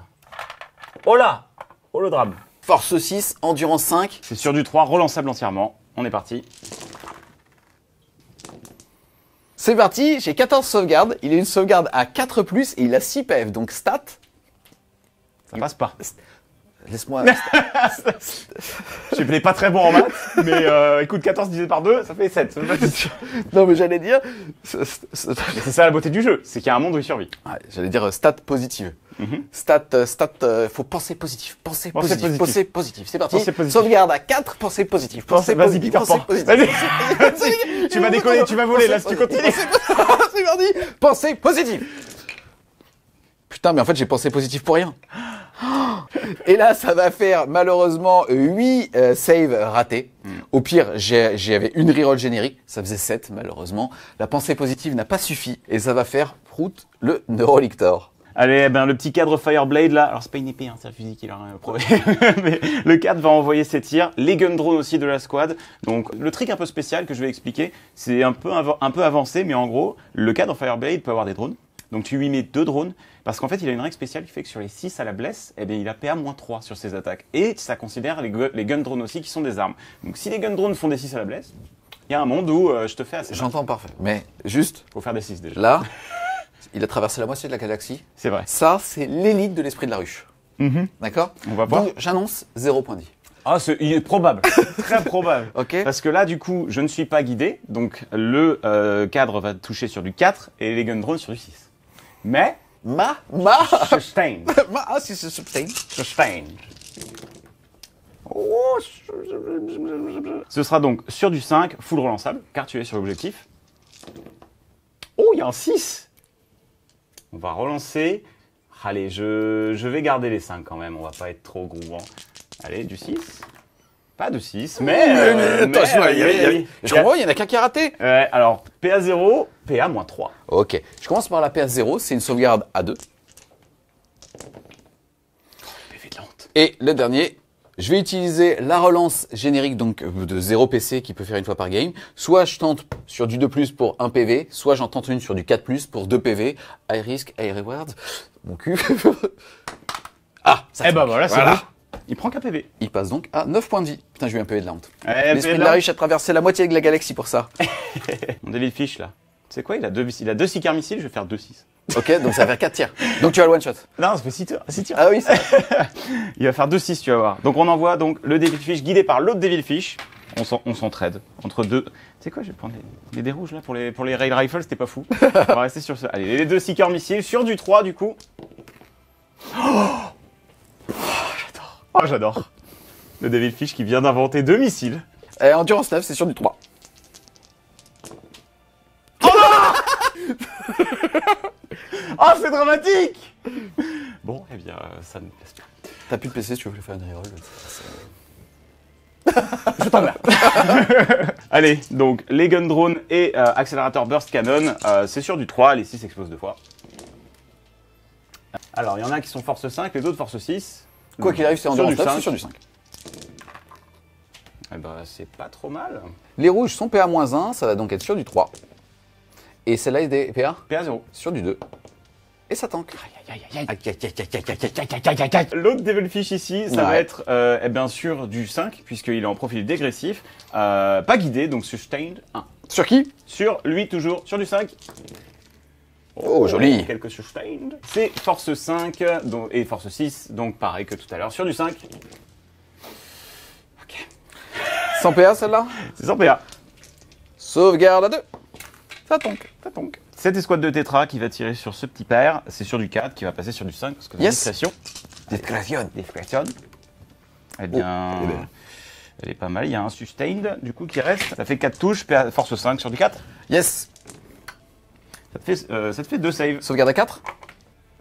Oh là Oh le drame. Force 6, endurance 5. C'est sur du 3, relançable entièrement. On est parti. C'est parti, j'ai 14 sauvegardes. Il a une sauvegarde à 4 et il a 6 PF. Donc stat. Ça passe pas. Laisse-moi. Je pas très bon en maths, mais euh, écoute, 14 divisé par 2, ça fait 7. non, mais j'allais dire. C'est ça la beauté du jeu, c'est qu'il y a un monde où il survit. j'allais dire euh, stat positive. Mhm. Stat, euh, stat, faut penser positif, penser, positif, penser positif. C'est parti. Sauvegarde à 4, penser positif. Penser, positif, Vas-y, tu vas décoller, tu vas voler, là, si tu continues. C'est parti. Penser positif. Putain, mais en fait, j'ai pensé positif pour rien. Et là, ça va faire malheureusement 8 euh, saves ratés. Hmm. Au pire, j'avais une reroll générique, ça faisait 7 malheureusement. La pensée positive n'a pas suffi et ça va faire prout le Neurolictor. Allez, eh ben le petit cadre Fireblade là, alors c'est pas une épée, hein, c'est un fusil a mais le cadre va envoyer ses tirs, les gun drones aussi de la squad. Donc le trick un peu spécial que je vais expliquer, c'est un peu un peu avancé, mais en gros, le cadre Fireblade peut avoir des drones, donc tu lui mets deux drones, parce qu'en fait, il a une règle spéciale qui fait que sur les 6 à la blesse, eh bien, il a PA-3 sur ses attaques. Et ça considère les, gun drones aussi qui sont des armes. Donc si les gun drones font des 6 à la blesse, il y a un monde où euh, je te fais assez. J'entends parfait. Mais juste. Faut faire des 6 déjà. Là, il a traversé la moitié de la galaxie. C'est vrai. Ça, c'est l'élite de l'esprit de la ruche. Mhm. D'accord On va voir. Donc j'annonce 0.10. ah, c'est est probable, très probable. ok. Parce que là, du coup, je ne suis pas guidé, donc le euh, cadre va toucher sur du 4 et les gun drones sur du 6. Mais. Ma. Ma. Sustained. ma. Ah, c'est sustained. Sustained. Ce sera donc sur du 5, full relançable, car tu es sur l'objectif. Oh, il y a un 6 On va relancer. Allez, je, je vais garder les 5 quand même, on va pas être trop grouvant. Allez, du 6. Pas de 6, mais. Mais, mais y, je comprends, il y en a qu'un qui a raté. Ouais, alors, PA0, PA-3. Ok. Je commence par la PA0, c'est une sauvegarde à 2. Et le dernier, je vais utiliser la relance générique donc euh, de 0 PC qui peut faire une fois par game. Soit je tente sur du 2 pour 1 PV, soit j'en tente une sur du 4 pour 2 PV. High risk, high reward. Mon cul. ah, ça Eh ben voilà, c'est il prend PV Il passe donc à 9 points de vie. Putain, j'ai eu un PV de la honte. Eh, L'esprit de, la a traversé la moitié de la galaxie pour ça. Mon Devilfish là. fiche là. C'est quoi Il a 2 il a deux missiles, je vais faire 2 6. Ok, donc ça va faire 4 tirs. Donc tu as le one shot. Non, ça fait 6 tirs. Ah oui, ça. il va faire 2 6, tu vas voir. Donc on envoie donc le Devilfish guidé par l'autre Devilfish. On s'entraide entre deux. Tu sais quoi, je vais prendre les, dés rouges là pour les, rail rifles, c'était pas fou. on va rester sur ça. Allez, les deux seeker missiles sur du 3 du coup. Oh Oh, j'adore. Le Fish qui vient d'inventer deux missiles. Et eh, endurance 9, c'est sur du 3. Oh non oh, c'est dramatique Bon, eh bien, euh, ça ne plaise pas. T'as plus de PC, tu veux faire une reroll Je mal Allez, donc les gun drone et euh, accélérateur burst cannon, euh, c'est sur du 3, les 6 explosent deux fois. Alors, il y en a qui sont force 5, les autres force 6. Quoi qu'il arrive, c'est en du sur du 5. Eh ben, c'est pas trop mal. Les rouges sont PA-1, ça va donc être sur du 3. Et celle-là est des PA PA0. Sur du 2. Et ça tank. L'autre Devilfish ici, ça va être euh, eh bien sûr du 5, puisqu'il est en profil dégressif, pas guidé, donc sustained 1. Sur qui Sur lui toujours, sur du 5. Oh, oh, joli Quelques Sustained. C'est force 5 et force 6, donc pareil que tout à l'heure, sur du 5. Ok. Sans PA celle-là C'est sans PA. Sauvegarde à 2. Ça tonque, ça tonque. Cette escouade de tétra qui va tirer sur ce petit père, c'est sur du 4 qui va passer sur du 5 parce que yes. discrétion. Discrétion. Discrétion. Eh bien, oh, est eh ben. elle est pas mal. Il y a un sustained du coup qui reste. Ça fait 4 touches, force 5 sur du 4. Yes. Ça te fait, euh, ça deux saves. Sauvegarde à 4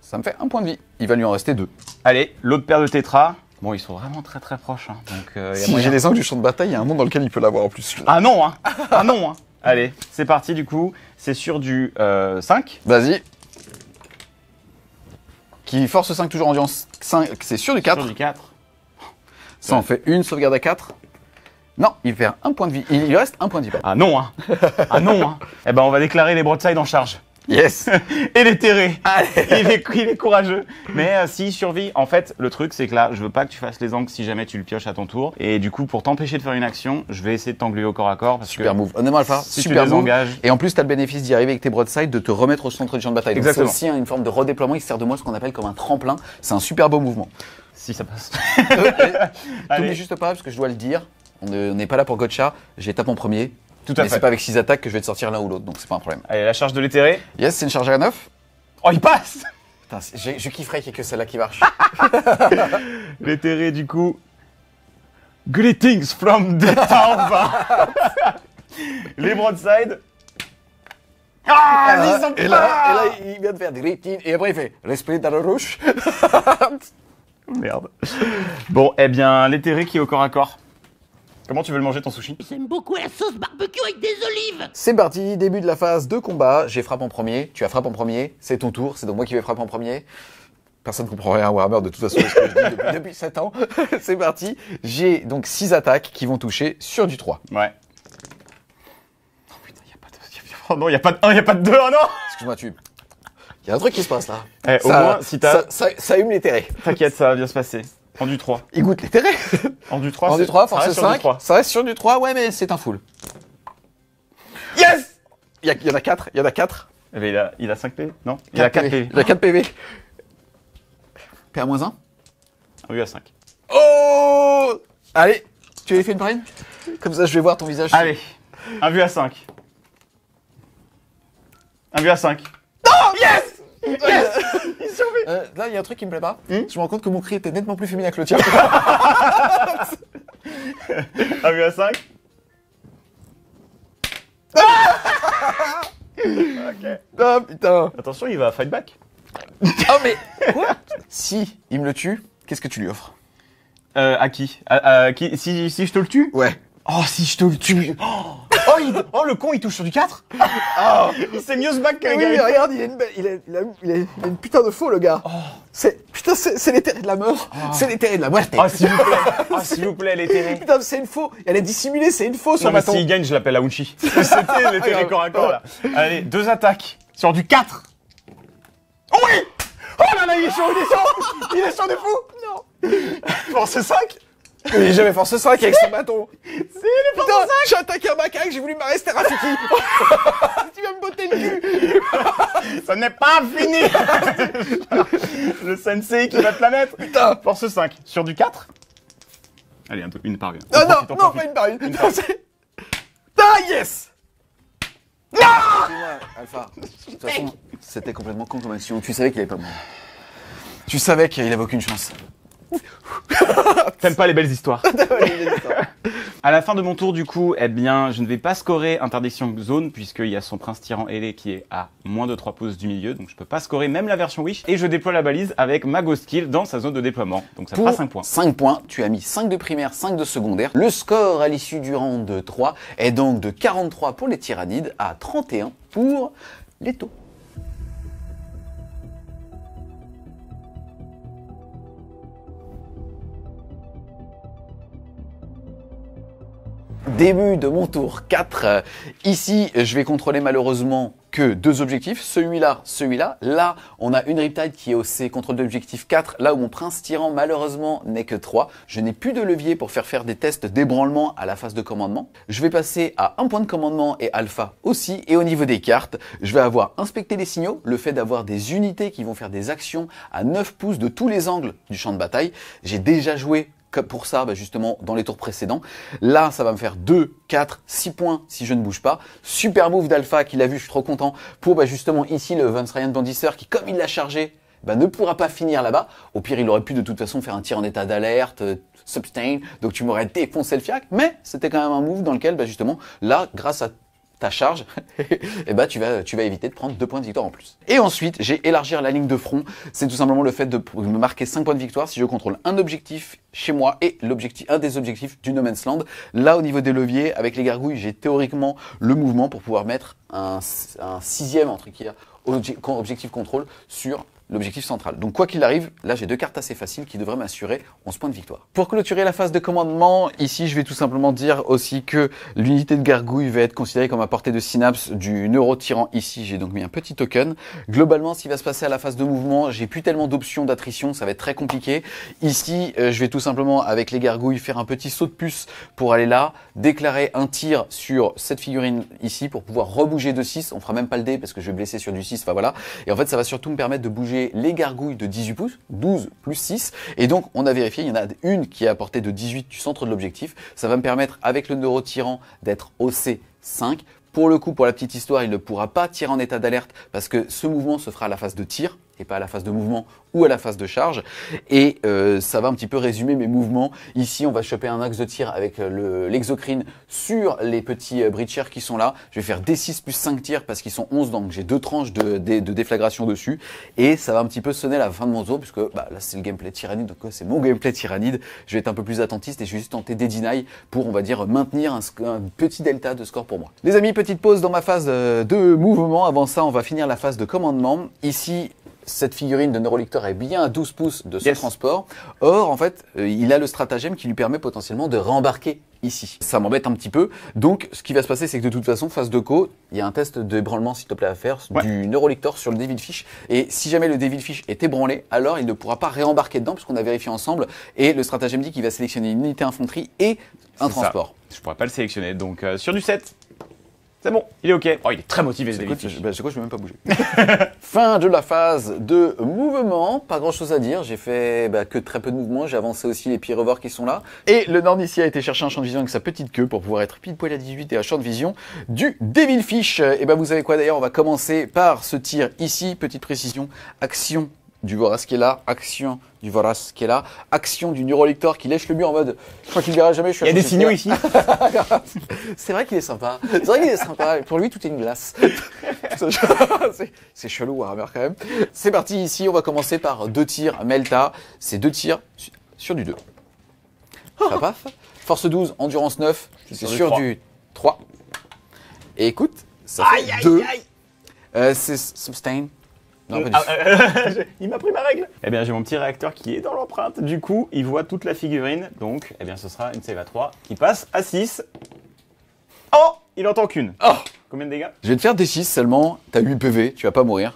Ça me fait un point de vie. Il va lui en rester deux. Allez, l'autre paire de tétra. Bon, ils sont vraiment très très proches. Hein. Euh, si j'ai les angles du champ de bataille, il y a un monde dans lequel il peut l'avoir en plus. Ah non, hein Ah non, hein. Allez, c'est parti du coup. C'est sur du 5. Euh, Vas-y. Qui force 5 toujours en 5, c'est sur du 4. Sur du 4. Ça en fait une sauvegarde à 4. Non, il perd un point de vie. Il reste un point de vie. Ah non, hein. Ah non, hein. Eh ben, on va déclarer les broadside en charge. Yes Et les terrés il est, il est courageux Mais euh, si s'il survit, en fait, le truc, c'est que là, je veux pas que tu fasses les angles si jamais tu le pioches à ton tour. Et du coup, pour t'empêcher de faire une action, je vais essayer de t'engluer au corps à corps. super move. Honnêtement, Alpha, super move. Et en plus, tu as le bénéfice d'y arriver avec tes broadside, de te remettre au centre du champ de bataille. Exactement. C'est aussi hein, une forme de redéploiement Il sert de moi ce qu'on appelle comme un tremplin. C'est un super beau mouvement. Si ça passe. mais euh, euh, juste pas, parce que je dois le dire, on n'est pas là pour Gotcha. J'ai tape en premier. Tout à mais c'est pas avec 6 attaques que je vais te sortir l'un ou l'autre, donc c'est pas un problème. Allez, la charge de l'éthéré. Yes, c'est une charge à 9. Oh, il passe Putain, je kifferais qu'il y ait que celle-là qui marche. L'éthéré, du coup. Greetings from the town Les broadside. Ah, ils sont et, et là, il vient de faire greetings, et après il fait l'esprit dans le rouge. Merde. Bon, eh bien, l'éthéré qui est au corps à corps. Comment tu veux le manger ton sushi J'aime beaucoup la sauce barbecue avec des olives C'est parti, début de la phase de combat. J'ai frappe en premier, tu as frappe en premier, c'est ton tour, c'est donc moi qui vais frapper en premier. Personne ne comprend rien à Warhammer de toute façon, ce que je dis depuis, depuis 7 ans. c'est parti, j'ai donc 6 attaques qui vont toucher sur du 3. Ouais. Oh putain, y a pas de... non, il n'y a pas de 1, il a pas de 2, oh non Excuse-moi, tu... Il y a un truc qui se passe là. Eh, au moins, si t'as... Ça, hume les T'inquiète, ça va bien se passer. En du 3. Il goûte terrés. En du 3, en du 3 force 5. 3. Ça reste sur du 3, ouais, mais c'est un full. Yes Il y, en a 4, il y en a 4. Mais eh ben, il a, il a 5 PV, non Il a 4 PV. Il a 4 PV. PA-1 vu à 5. Oh Allez, tu avais fait une prime Comme ça, je vais voir ton visage. Allez, un vu à 5. Un vu à 5. Non Yes il euh, Là, il y a un truc qui me plaît pas. Hmm? je me rends compte que mon cri était nettement plus féminin que le tien. ah Ok. Oh putain Attention, il va fight back. oh mais quoi Si il me le tue, qu'est-ce que tu lui offres euh, À qui si je te le tue Ouais. Oh, si je te le tue. Oh, oh, le con, il touche sur du 4 oh, ah. C'est mieux ce bac que Oui, gars regarde, il a, une il, une putain de faux, le gars. Oh. C'est Putain, c'est l'éthéré de la mort. Ah. C'est l'éthéré de la mort. Oh, ah, s'il vous plaît. Oh, s'il vous plaît, l'éthéré. Putain, c'est une faux. Elle est dissimulée, c'est une faux, son non, mais Mais s'il gagne, je l'appelle Aouchi. C'était l'éthéré corps à corps, là. Allez, deux attaques sur du 4. Oh oui Oh là là, il est sur il est chaud Il est chaud de fou Non Bon, c'est 5 il J'ai jamais force 5 avec son bâton. C'est les Putain, j'ai attaqué un macaque, j'ai voulu m'arrêter Rafiki. tu vas me botter le cul. Ça n'est pas fini. le sensei qui va te la mettre. Putain. Force 5 sur du 4. Allez, un peu, une par une. Ah non, non, non, pas une par une. ah, yes Non Alpha, de toute façon, c'était complètement con comme action. Tu savais qu'il n'avait pas mort. Tu savais qu'il n'avait aucune chance. T'aimes pas les belles histoires. à la fin de mon tour, du coup, eh bien, je ne vais pas scorer interdiction zone, puisqu'il y a son prince tyran ailé qui est à moins de 3 pouces du milieu, donc je peux pas scorer même la version Wish. Et je déploie la balise avec ma Ghost Kill dans sa zone de déploiement. Donc ça fera 5 points. 5 points, tu as mis 5 de primaire, 5 de secondaire. Le score à l'issue du rang de 3 est donc de 43 pour les tyrannides à 31 pour les taux. Début de mon tour 4. Euh, ici, je vais contrôler malheureusement que deux objectifs, celui-là, celui-là. Là, on a une Riptide qui est au C contrôle l'objectif 4, là où mon Prince Tyran malheureusement n'est que 3. Je n'ai plus de levier pour faire faire des tests d'ébranlement à la phase de commandement. Je vais passer à un point de commandement et alpha aussi, et au niveau des cartes, je vais avoir inspecté les signaux, le fait d'avoir des unités qui vont faire des actions à 9 pouces de tous les angles du champ de bataille. J'ai déjà joué pour ça, ben, justement, dans les tours précédents. Là, ça va me faire 2, 4, 6 points si je ne bouge pas. Super move d'Alpha qui l'a vu, je suis trop content. Pour bah justement ici le Vance Ryan Bandisseur qui, comme il l'a chargé, ben, ne pourra pas finir là-bas. Au pire, il aurait pu de toute façon faire un tir en état d'alerte, euh, substain. sustain, donc tu m'aurais défoncé le fiac. Mais c'était quand même un move dans lequel, bah, justement, là, grâce à ta charge, et eh bah ben, tu vas, tu vas éviter de prendre deux points de victoire en plus. Et ensuite, j'ai élargir la ligne de front. C'est tout simplement le fait de me marquer 5 points de victoire si je contrôle un objectif chez moi et l'objectif, un des objectifs du No Man's Land. Là, au niveau des leviers, avec les gargouilles, j'ai théoriquement le mouvement pour pouvoir mettre un, un sixième entre guillemets objectif contrôle sur l'objectif central. Donc quoi qu'il arrive, là j'ai deux cartes assez faciles qui devraient m'assurer 11 points de victoire. Pour clôturer la phase de commandement, ici je vais tout simplement dire aussi que l'unité de gargouille va être considérée comme à portée de synapse du neurotyran ici, j'ai donc mis un petit token. Globalement, s'il va se passer à la phase de mouvement, j'ai plus tellement d'options d'attrition, ça va être très compliqué. Ici, euh, je vais tout simplement avec les gargouilles faire un petit saut de puce pour aller là, déclarer un tir sur cette figurine ici pour pouvoir rebouger de 6, on fera même pas le dé parce que je vais blesser sur du 6, enfin voilà. Et en fait, ça va surtout me permettre de bouger les gargouilles de 18 pouces, 12 plus 6. Et donc, on a vérifié, il y en a une qui est à portée de 18 du centre de l'objectif. Ça va me permettre, avec le neuro tirant d'être au c 5. Pour le coup, pour la petite histoire, il ne pourra pas tirer en état d'alerte parce que ce mouvement se fera à la phase de tir et pas à la phase de mouvement ou à la phase de charge. Et euh, ça va un petit peu résumer mes mouvements. Ici, on va choper un axe de tir avec euh, l'exocrine sur les petits euh, breachers qui sont là. Je vais faire D6 plus 5 tirs parce qu'ils sont 11, donc j'ai deux tranches de, déflagration dessus. Et ça va un petit peu sonner la fin de mon tour, puisque bah, là, c'est le gameplay tyrannide, donc c'est mon gameplay tyrannide. Je vais être un peu plus attentiste et je vais juste tenter des deny pour, on va dire, maintenir un petit delta de score pour moi. Les amis, petite pause dans ma phase de mouvement. Avant ça, on va finir la phase de commandement. Ici, cette figurine de Neurolector est bien à 12 pouces de son transport. Or, en fait, euh, il a le stratagème qui lui permet potentiellement de réembarquer ici. Ça m'embête un petit peu. Donc, ce qui va se passer, c'est que de toute façon, face de co, il y a un test d'ébranlement, s'il te plaît, à faire du Neurolector sur le Fish. Et si jamais le Fish est ébranlé, alors il ne pourra pas réembarquer dedans, puisqu'on a vérifié ensemble. Et le stratagème dit qu'il va sélectionner une unité infanterie et un transport. Je Je pourrais pas le sélectionner. Donc, euh, sur du 7. C'est bon, il est OK. Oh, il est très motivé, ce ben, je, je vais même pas bouger. fin de la phase de mouvement. Pas grand chose à dire. J'ai fait bah, que très peu de mouvements. J'ai avancé aussi les pieds revoirs qui sont là. Et le Nordicien a été chercher un champ de vision avec sa petite queue pour pouvoir être pile poil à 18 et un champ de vision du Devil Fish. Et ben vous savez quoi d'ailleurs, on va commencer par ce tir ici. Petite précision, action du vorace qui est là, action du Vorace qui est là. Action du Neurolector qui lèche le mur en mode Je crois qu'il ne verra jamais. Il y a des signaux ici. c'est vrai qu'il est sympa. C'est vrai qu'il est sympa. Pour lui, tout est une glace. c'est chelou, Warhammer quand même. C'est parti ici. On va commencer par deux tirs Melta. C'est deux tirs sur du 2. Force 12, endurance 9. C'est sur du 3. Et écoute, ça fait aïe, euh, c'est sustain. Euh, ah, euh, il m'a pris ma règle. Eh bien, j'ai mon petit réacteur qui est dans l'empreinte. Du coup, il voit toute la figurine. Donc, eh bien, ce sera une save à 3 qui passe à 6. Oh Il entend qu'une. Oh Combien de dégâts Je vais te faire des 6 seulement. T'as 8 PV, tu vas pas mourir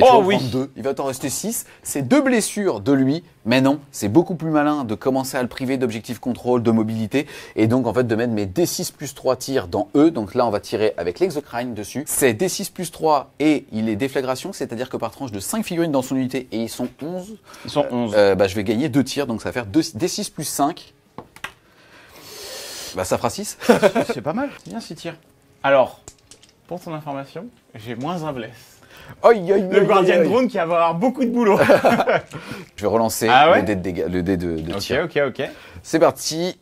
oh oui. Il va t'en rester 6. C'est deux blessures de lui, mais non, c'est beaucoup plus malin de commencer à le priver D'objectif contrôle, de mobilité, et donc en fait de mettre mes D6 plus 3 tirs dans E. Donc là, on va tirer avec l'exocrine dessus. C'est D6 plus 3 et il est déflagration, c'est-à-dire que par tranche de 5 figurines dans son unité, et ils sont 11. Ils sont 11. Euh, euh, bah, je vais gagner 2 tirs, donc ça va faire D6 plus 5. Bah ça fera 6. c'est pas mal, bien 6 tirs. Alors, pour ton information, j'ai moins un bless le Guardian Drone qui va avoir beaucoup de boulot. je vais relancer ah le dé de, tir. Ok, ok, ok. C'est parti.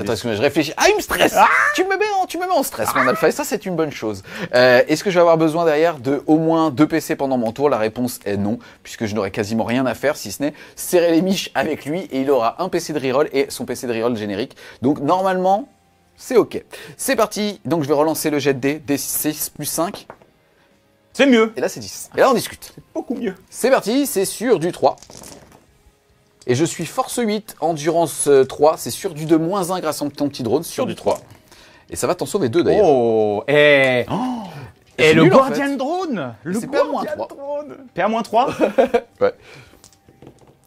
Attends, je réfléchis. Ah, il me stresse ah tu, me mets en, tu me mets en stress, mon alpha, et ça, c'est une bonne chose. Euh, est-ce que je vais avoir besoin derrière de au moins deux PC pendant mon tour La réponse est non, puisque je n'aurai quasiment rien à faire, si ce n'est serrer les miches avec lui, et il aura un PC de reroll et son PC de reroll générique. Donc, normalement, c'est OK. C'est parti, donc je vais relancer le jet de D6 plus 5. C'est mieux. Et là, c'est 10. Et là, on discute. C'est beaucoup mieux. C'est parti, c'est sur du 3. Et je suis force 8, endurance 3, euh, c'est sur du 2, moins 1 grâce à ton petit drone, sur du 3. Et ça va t'en sauver 2 d'ailleurs. Oh, eh. oh, et... et, le Guardian drone Drone Le Guardian Drone PA-3 Ouais.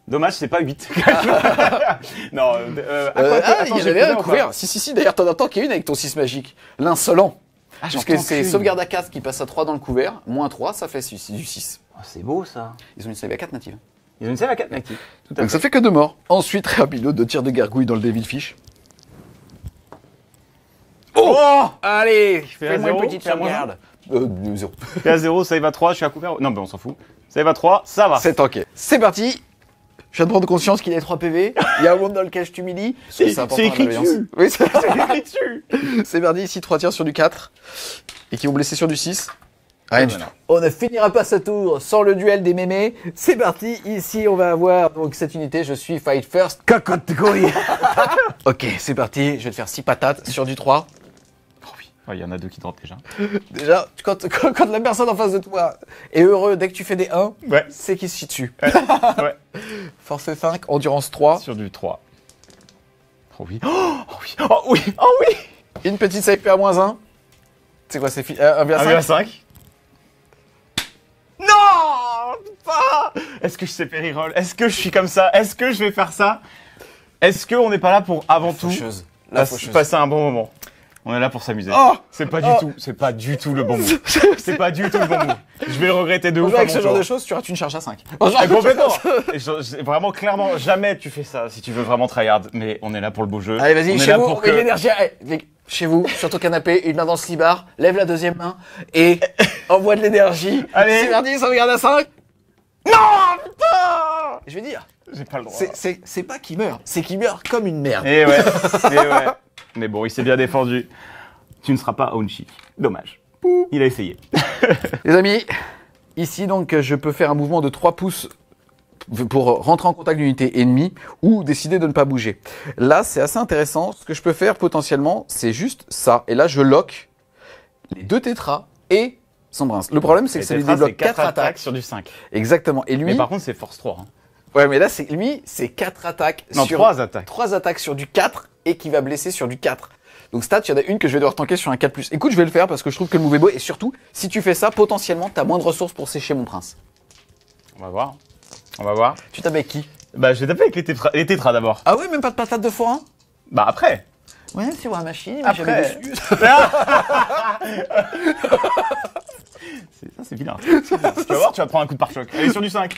Dommage, c'est pas 8. non, euh, euh, euh ah, il y un à Si, si, si, d'ailleurs, t'en entends qu'il y a une avec ton 6 magique. L'insolent. Ah, que c'est sauvegarde à 4 qui passe à 3 dans le couvert, moins 3, ça fait du 6. Ah, c'est beau ça. Ils ont une save à 4 native. Ils ont une save à 4 native. Tout à Donc ça fait que 2 morts. Ensuite, rapido, de tir de gargouille dans le Devil Fish. Oh, oh Allez Fais-moi une petite sauvegarde. Euh, 0. Fais à 0, save à 3, je suis à couvert. Non, mais on s'en fout. Save à 3, ça va. C'est ok. C'est parti je viens de prendre conscience qu'il est 3 PV. Il y a un monde dans lequel je t'humilie. C'est écrit dessus. Oui, c'est écrit dessus. C'est parti Ici, 3 tirs sur du 4. Et qui vont blesser sur du 6. On ne finira pas ce tour sans le duel des mémés. C'est parti. Ici, on va avoir donc cette unité. Je suis Fight First. Cocotte ok, c'est parti. Je vais te faire 6 patates sur du 3. Il y en a deux qui tentent déjà. Déjà, quand, la personne en face de toi est heureux dès que tu fais des 1, c'est qu'il se situe. Ouais. Force 5, endurance 3. Sur du 3. Oh oui. Oh, oui. Oh oui. Oh oui. Une petite save à moins 1. C'est quoi, c'est 5. Euh, non Putain Est-ce que je sais périrole Est-ce que je suis comme ça Est-ce que je vais faire ça Est-ce qu'on n'est pas là pour avant la tout la passer un bon moment on est là pour s'amuser. Oh c'est pas du oh tout, c'est pas du tout le bon mot. C'est pas du tout le bon Je vais regretter de ouf. Avec ce genre de choses, tu rates une charge à 5. c'est complètement. vraiment, clairement, jamais tu fais ça si tu veux vraiment tryhard. Mais on est là pour le beau jeu. Allez, vas-y, chez vous, que... l'énergie. Chez vous, sur ton canapé, une main dans le slibard, lève la deuxième main et envoie de l'énergie. Allez. C'est on ça regarde à 5. Non, putain Je vais dire. J'ai pas le droit. C'est pas qu'il meurt, c'est qu'il meurt comme une merde. Et eh ouais, eh ouais. Mais bon, il s'est bien défendu. Tu ne seras pas Onchi. Dommage. Il a essayé. Les amis, ici donc je peux faire un mouvement de 3 pouces pour rentrer en contact d'unité ennemie ou décider de ne pas bouger. Là, c'est assez intéressant. Ce que je peux faire potentiellement, c'est juste ça. Et là, je lock les deux tétras et son brince. Le problème, c'est que ça lui débloque 4 attaques, sur du 5. Exactement. Et lui. Mais par contre, c'est force 3. Ouais, mais là, c'est lui, c'est quatre attaques. sur, 3 attaques. attaques sur du 4 et qui va blesser sur du 4. Donc stat, il y en a une que je vais devoir tanker sur un 4+. Écoute, je vais le faire parce que je trouve que le move est beau. Et surtout, si tu fais ça, potentiellement, t'as moins de ressources pour sécher mon prince. On va voir. On va voir. Tu tapes avec qui Bah, je vais taper avec les, tétras d'abord. Ah oui même pas de patate de forain Bah, après. Ouais, c'est un Machine, mais après... c'est, Ça, c'est vilain. tu vas voir, tu vas prendre un coup de pare-choc. Allez, sur du 5.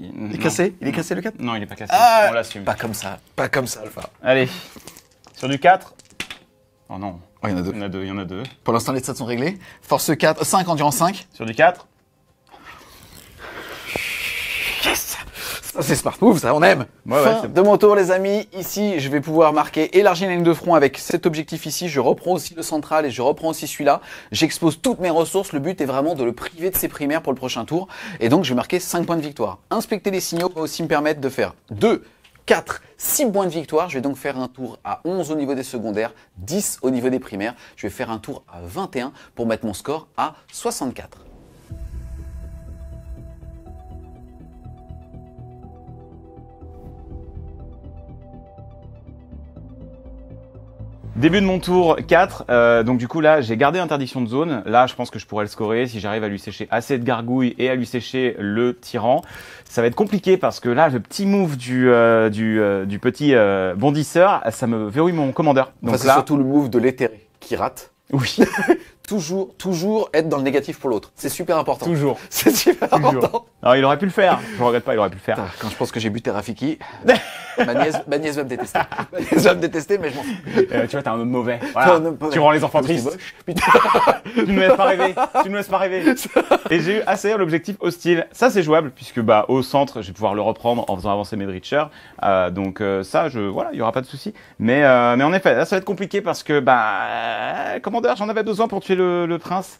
Il est cassé Il est cassé le 4 Non, il est pas cassé. Ah, on l'assume. Pas comme ça. Pas comme ça, Alpha. Allez. Sur du 4. Oh non. Oh, il y en a deux. Il y en a deux. Il y en a deux. Pour l'instant, les stats sont réglés. Force 4, 5, endurance 5. Sur du 4. C'est smart move, ça, on aime. de mon tour, les amis. Ici, je vais pouvoir marquer, élargir la ligne de front avec cet objectif ici. Je reprends aussi le central et je reprends aussi celui-là. J'expose toutes mes ressources. Le but est vraiment de le priver de ses primaires pour le prochain tour. Et donc, je vais marquer 5 points de victoire. Inspecter les signaux va aussi me permettre de faire 2, 4, 6 points de victoire. Je vais donc faire un tour à 11 au niveau des secondaires, 10 au niveau des primaires. Je vais faire un tour à 21 pour mettre mon score à 64. Début de mon tour 4, euh, donc du coup là j'ai gardé interdiction de zone, là je pense que je pourrais le scorer si j'arrive à lui sécher assez de gargouilles et à lui sécher le tyran. Ça va être compliqué parce que là le petit move du, euh, euh, du, petit bondisseur, ça me verrouille mon commandeur. Donc c'est surtout le move de l'éthéré qui rate. Oui. toujours, toujours être dans le négatif pour l'autre. C'est super important. Toujours. C'est super important. Non, il aurait pu le faire. Je regrette pas, il aurait pu le faire. quand je pense que j'ai buté Rafiki, ma, nièce, ma nièce va me détester. Ma nièce va me détester, mais je m'en fous. Euh, tu vois, t'es un homme mauvais. Voilà. tu rends les enfants tristes. tu ne me laisses pas rêver. Tu ne me laisses pas rêver. Et j'ai eu assez l'objectif hostile. Ça, c'est jouable puisque bah au centre, je vais pouvoir le reprendre en faisant avancer mes dritchers. Euh, donc euh, ça, je voilà, il y aura pas de souci. Mais mais en effet, ça va être compliqué parce que bah commandeur, j'en avais besoin pour tuer le, prince.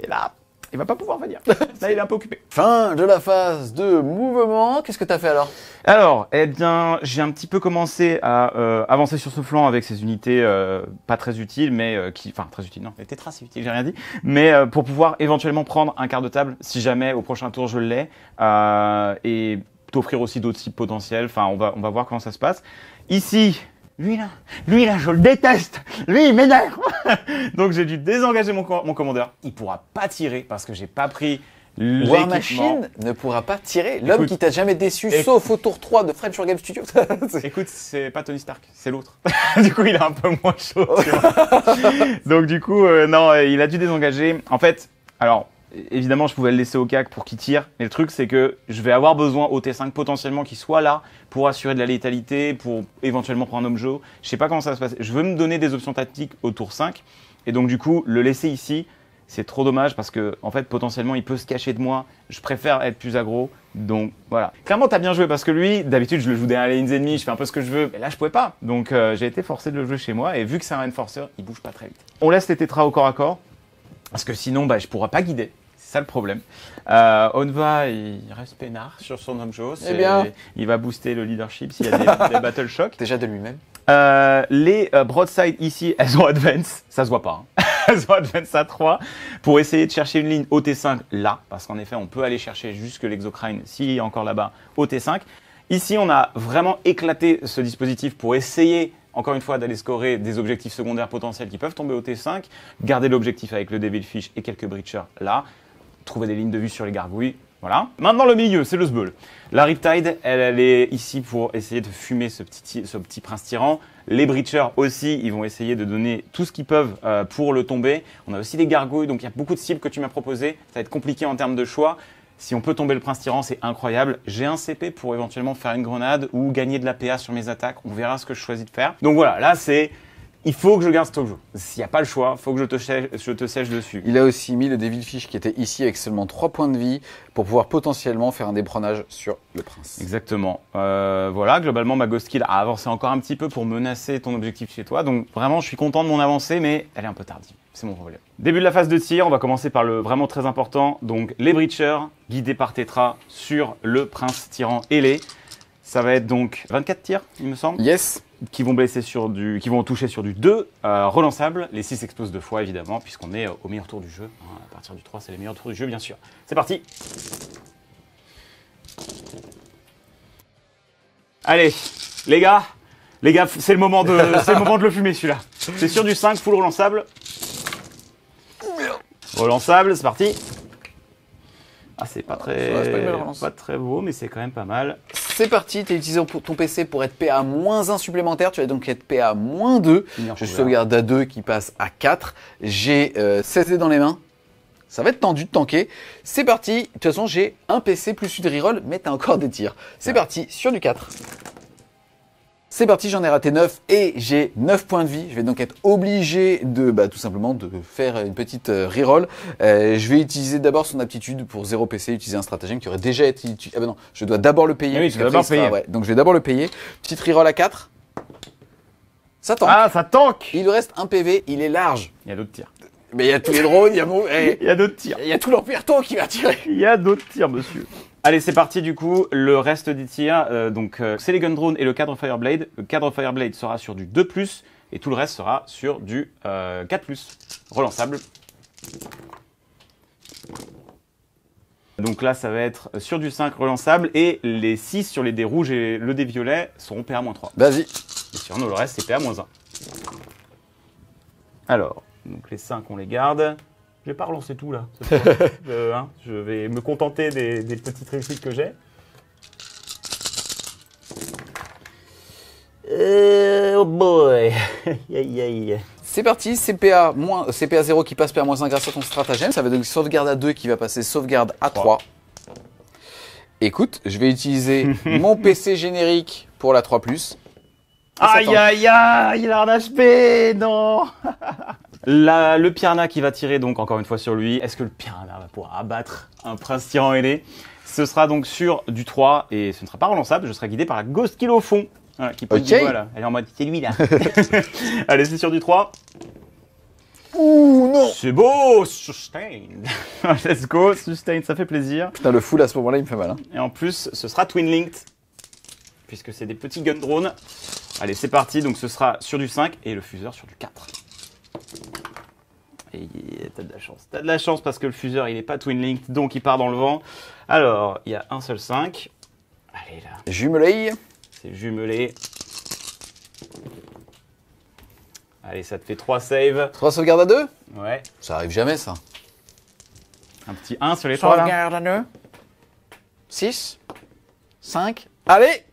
Et là, il va pas pouvoir venir. Là, il est un peu occupé. Fin de la phase de mouvement. Qu'est-ce que tu as fait alors Alors, eh bien, j'ai un petit peu commencé à euh, avancer sur ce flanc avec ces unités euh, pas très utiles, mais euh, qui, enfin, très utiles, non, les très utile, j'ai rien dit, mais pour pouvoir éventuellement prendre un quart de table si jamais au prochain tour je l'ai et t'offrir aussi d'autres types potentiels. Enfin, on va, on va voir comment ça se passe. Ici, lui là, lui là, je le déteste, lui il m'énerve. Donc j'ai dû désengager mon, commandeur. Il pourra pas tirer parce que j'ai pas pris War Machine ne pourra pas tirer l'homme qui t'a jamais déçu, sauf au tour 3 de French War Game Studio. écoute, c'est pas Tony Stark, c'est l'autre. du coup, il a un peu moins chaud. Donc, du coup, euh, non, il a dû désengager. En fait, alors, évidemment, je pouvais le laisser au CAC pour qu'il tire. Mais le truc, c'est que je vais avoir besoin au T5 potentiellement qu'il soit là pour assurer de la létalité, pour éventuellement prendre un homme jeu. Je sais pas comment ça se passe. Je veux me donner des options tactiques au tour 5. Et donc, du coup, le laisser ici, c'est trop dommage parce que, en fait, potentiellement, il peut se cacher de moi. Je préfère être plus aggro. Donc, voilà. Clairement, as bien joué parce que lui, d'habitude, je le joue derrière les lignes ennemies, je fais un peu ce que je veux. Mais là, je pouvais pas. Donc, euh, j'ai été forcé de le jouer chez moi. Et vu que c'est un renforcer, il bouge pas très vite. On laisse les tétras au corps à corps. Parce que sinon, bah, je pourrais pas guider ça le problème. On euh, Onva, il reste peinard sur son homme Eh bien. Il va booster le leadership s'il y a des, battle shock. Déjà de lui-même. Euh, les euh, broadside ici, elles ont advance, ça se voit pas. Hein. elles ont advance à 3 pour essayer de chercher une ligne au 5 là, parce qu'en effet, on peut aller chercher jusque l'exocrine s'il est encore là-bas au 5 Ici, on a vraiment éclaté ce dispositif pour essayer encore une fois, d'aller scorer des objectifs secondaires potentiels qui peuvent tomber au T5, garder l'objectif avec le Devilfish Fish et quelques Breachers là trouver des lignes de vue sur les gargouilles. Voilà. Maintenant, le milieu, c'est le Zbeul. La Riptide, elle, elle est ici pour essayer de fumer ce petit, prince tyran. Les Breachers aussi, ils vont essayer de donner tout ce qu'ils peuvent euh, pour le tomber. On a aussi des gargouilles, donc il y a beaucoup de cibles que tu m'as proposées. Ça va être compliqué en termes de choix. Si on peut tomber le prince tyran, c'est incroyable. J'ai un CP pour éventuellement faire une grenade ou gagner de la PA sur mes attaques. On verra ce que je choisis de faire. Donc voilà, là c'est il faut que je garde Stokjo. S'il n'y a pas le choix, il faut que je te, sèche, dessus. Il a aussi mis le Devilfish qui était ici avec seulement 3 points de vie pour pouvoir potentiellement faire un déprenage sur le prince. Exactement. Euh, voilà, globalement, ma Ghost Kill a avancé encore un petit peu pour menacer ton objectif chez toi. Donc vraiment, je suis content de mon avancée, mais elle est un peu tardive. C'est mon problème. Début de la phase de tir, on va commencer par le vraiment très important. Donc les Breachers, guidés par Tetra sur le prince tyran ailé. Ça va être donc 24 tirs, il me semble. Yes qui vont blesser sur du, qui vont toucher sur du 2, euh, relançable. Les 6 explosent deux fois, évidemment, puisqu'on est euh, au meilleur tour du jeu. Hein. à partir du 3, c'est le meilleur tour du jeu, bien sûr. C'est parti Allez, les gars, les gars, c'est le moment de, le fumer, celui-là. C'est sur du 5, full relançable. Relançable, c'est parti. Ah, c'est pas, très beau, mais c'est quand même pas mal. C'est parti, tu es utilisé ton PC pour être PA-1 supplémentaire, tu vas donc être PA-2. Je sauvegarde à 2 qui passe à 4. J'ai 16 euh, dés dans les mains. Ça va être tendu de tanker. C'est parti. De toute façon, j'ai un PC plus une reroll, mais t'as encore des tirs. C'est parti sur du 4. C'est parti, j'en ai raté 9 et j'ai 9 points de vie. Je vais donc être obligé de bah, tout simplement de faire une petite euh, reroll. Euh, je vais utiliser d'abord son aptitude pour 0 PC, utiliser un stratagème qui aurait déjà été utilisé. Ah ben non, je dois d'abord le payer. oui, dois d'abord payer. Donc je vais d'abord le payer. Petite reroll à 4. Ça tank. Ah, ça tank Il reste un PV, il est large. Il y a d'autres tirs. Mais il y a tous les drones, il y a mon... Eh, il y a d'autres tirs. Il y a tout l'Empire qui va tirer. Il y a d'autres tirs, monsieur. Allez, c'est parti du coup. Le reste des tirs, euh, donc euh, c'est les Gun Drones et le cadre Fireblade. Le cadre Fireblade sera sur du 2 et tout le reste sera sur du 4 euh, relançable. Donc là, ça va être sur du 5 relançable et les 6 sur les dés rouges et le dés violet seront PA-3. Vas-y. Et sur le reste, c'est PA-1. Alors, donc les 5, on les garde. Je vais pas relancer tout là. Hein, je vais me contenter des, petites réussites que j'ai. Euh, oh boy C'est parti, CPA, moins, 0 qui passe PA 1 grâce à ton stratagème. Ça va donc sauvegarde à 2 qui va passer sauvegarde à 3. Écoute, je vais utiliser mon PC générique pour la 3+. Aïe aïe aïe, il a un HP, non La, le Pierna qui va tirer donc encore une fois sur lui. Est-ce que le Piranha va pouvoir abattre un prince tyran ailé Ce sera donc sur du 3 et ce ne sera pas relançable. Je serai guidé par la Ghost Kill au fond. Voilà, qui peut Elle est en mode c'est lui là. Allez, c'est sur du 3. Ouh non C'est beau Sustain Let's go, sustain, ça fait plaisir. Putain, le full à ce moment-là, il me fait mal. Hein. Et en plus, ce sera Twin Linked, puisque c'est des petits gun drones. Allez, c'est parti. Donc ce sera sur du 5 et le fuseur sur du 4. Et t'as de la chance. T'as de la chance parce que le fuseur, il n'est pas twin linked, donc il part dans le vent. Alors, il y a un seul 5. Allez là. Jumelé. C'est jumelé. Allez, ça te fait 3 saves. 3 sauvegardes à 2 Ouais. Ça arrive jamais ça. Un petit 1 sur les 3 Sauvegarde à 2. 6. 5. Allez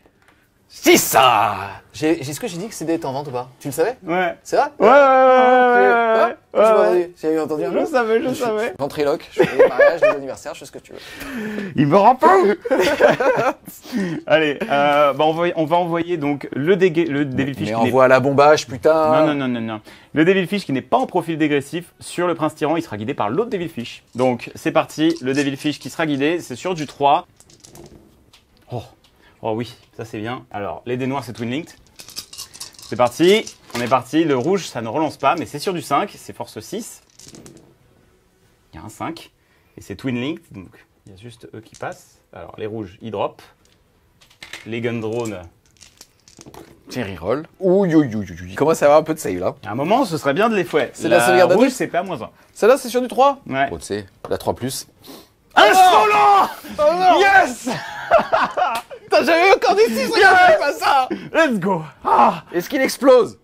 si ça j'ai ce que j'ai dit que c'était en vente ou pas Tu le savais Ouais. C'est vrai Ouais, ouais, ouais, ouais, ah, ouais, ouais ah, J'ai entendu un Je savais, je, je savais. Ventriloque, je fais des mariages, des anniversaires, je fais ce que tu veux. Il me rend pas Allez, euh, bah on, va, on va envoyer donc le, dégue, le Devil Fish. Mais envoie à la bombage, putain Non, non, non, non, non. Le Devil Fish qui n'est pas en profil dégressif, sur le Prince Tyran, il sera guidé par l'autre Devil Fish. Donc, c'est parti, le Devil Fish qui sera guidé, c'est sur du 3. Oh Oh oui, ça c'est bien. Alors, les dés noirs, c'est Twin Linked. C'est parti, on est parti. Le rouge, ça ne relance pas, mais c'est sur du 5, c'est force 6. Il y a un 5. Et c'est Twin Linked, donc il y a juste eux qui passent. Alors, les rouges, ils drop. Les gun drones. Thierry Roll. Ouh, Il commence à avoir un peu de save là. À un moment, ce serait bien de les fouet. C'est la, la rouge, c'est pas moins 1. Celle-là, c'est sur du 3 Ouais. tu la 3 plus. Insolent oh Yes T'as jamais encore des 6 yes pas ça Let's go ah. Est-ce qu'il explose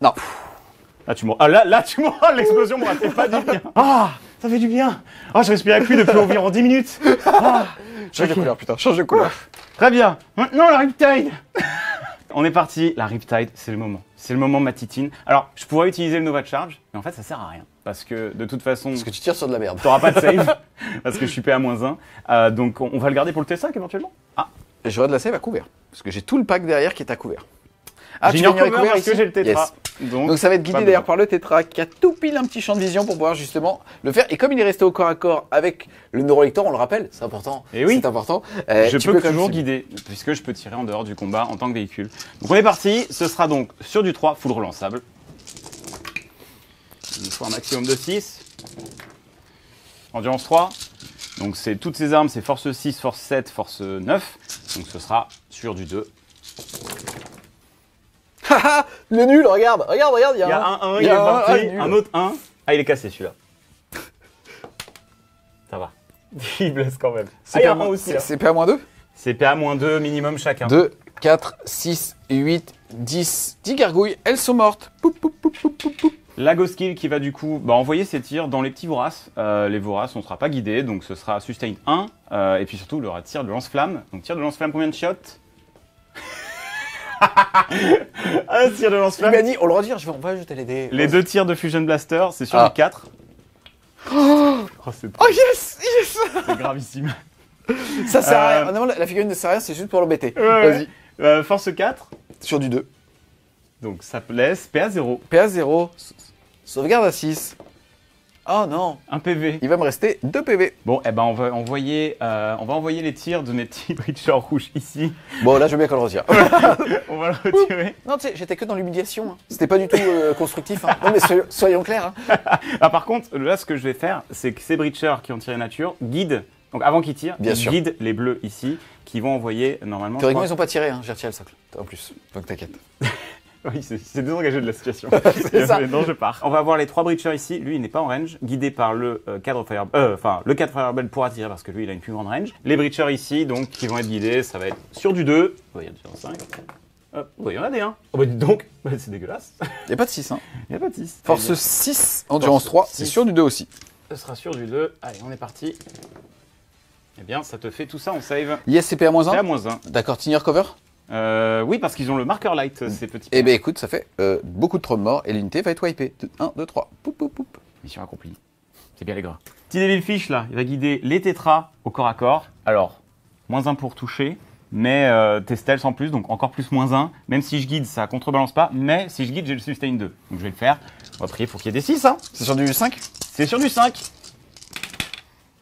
Non. Là, ah, tu m'en... Ah, là, là, tu m'en... L'explosion me fait pas du bien. Ah Ça fait du bien Ah, je respire plus depuis environ 10 minutes ah, Change de couleur, putain, change de couleur. Ah. Très bien Maintenant, la Riptide On est parti, la Riptide, c'est le moment. C'est le moment, ma titine. Alors, je pourrais utiliser le Nova Charge, mais en fait, ça sert à rien. Parce que de toute façon. Parce que tu tires sur de la merde. T'auras pas de save. parce que je suis PA-1. Euh, donc on, va le garder pour le T5 éventuellement. Ah. j'aurai de la save à couvert. Parce que j'ai tout le pack derrière qui est à couvert. Ah, J'ignore couvert, couvert parce que j'ai le tétra. Donc, ça va être guidé d'ailleurs par le tétra qui a tout pile un petit champ de vision pour pouvoir justement le faire. Et comme il est resté au corps à corps avec le neurolecteur, on le rappelle, c'est important. Et oui. C'est important. Euh, je peux, peux toujours guider puisque je peux tirer en dehors du combat en tant que véhicule. Donc on est parti. Ce sera donc sur du 3 full relançable il faut un maximum de 6. Endurance 3. Donc c'est toutes ces armes, c'est force 6, force 7, force 9. Donc ce sera sur du 2. Haha Le nul, regarde, regarde, regarde, il y a, y a un, un, il y a un, parti, un, un autre 1. Ah, il est cassé celui-là. Ça va. il blesse quand même. C'est ah, aussi. C'est PA-2 C'est PA-2 minimum chacun. 2, 4, 6, 8, 10. 10 gargouilles, elles sont mortes. poup, poup, poup, poup, poup. Skill qui va du coup bah, envoyer ses tirs dans les petits voraces. Euh, les voraces, on ne sera pas guidé, donc ce sera sustain 1. Euh, et puis surtout, le tir de lance-flamme. Donc tir de lance-flamme, combien de shots Un ah, tir de lance-flamme. Il m'a dit, on le redire, je vais, on va ajouter les dés. Les deux tirs de Fusion Blaster, c'est sur du ah. 4. Oh, oh yes, yes C'est gravissime. Ça sert à euh, rien. la figurine ne sert à rien, c'est juste pour l'embêter. force 4. Sur du 2. Donc ça laisse PA0. PA0. Sauvegarde à 6. Oh non Un PV. Il va me rester 2 PV. Bon, eh ben on va envoyer, euh, on va envoyer les tirs de mes petits rouge ici. Bon, là, je veux bien qu'on le retire. on va le retirer. non, tu sais, j'étais que dans l'humiliation. Hein. C'était pas du tout euh, constructif. Hein. Non, mais soyons, clairs. Hein. Ah, par contre, là, ce que je vais faire, c'est que ces breachers qui ont tiré nature guident, donc avant qu'ils tirent, Bien ils les bleus ici, qui vont envoyer normalement. Théoriquement, ils n'ont pas tiré. J'ai retiré le socle. En plus. Donc t'inquiète. il s'est désengagé de la situation. ça. Non, je pars. On va voir les trois breachers ici. Lui, il n'est pas en range, guidé par le euh, cadre Fire, euh, enfin le cadre Fireball pourra tirer parce que lui, il a une plus grande range. Les breachers ici, donc, qui vont être guidés, ça va être sur du 2. il y en a 5. Hop, il a des 1. Hein. Oh, bah, donc, bah, c'est dégueulasse. Il n'y a pas de 6, hein. Il n'y a pas de 6. Force 6, endurance 3, c'est sur du 2 aussi. Ce sera sur du 2. Allez, on est parti. Eh bien, ça te fait tout ça on save. Yes, c'est PA-1 PA-1. D'accord, Tinier Cover euh, oui, parce qu'ils ont le marqueur light, euh, ces petits. Eh ben écoute, ça fait euh, beaucoup de morts et l'unité va être wipée. 1, 2, 3. Poup, poup, poup. Mission accomplie. C'est bien, les gras Petit Devil Fish, là, il va guider les tétras au corps à corps. Alors, moins 1 pour toucher, mais euh, tes stealth en plus, donc encore plus moins 1. Même si je guide, ça contrebalance pas, mais si je guide, j'ai le sustain 2. Donc je vais le faire. On va prier pour qu'il y ait des 6, hein. C'est sur du 5 C'est sur du 5.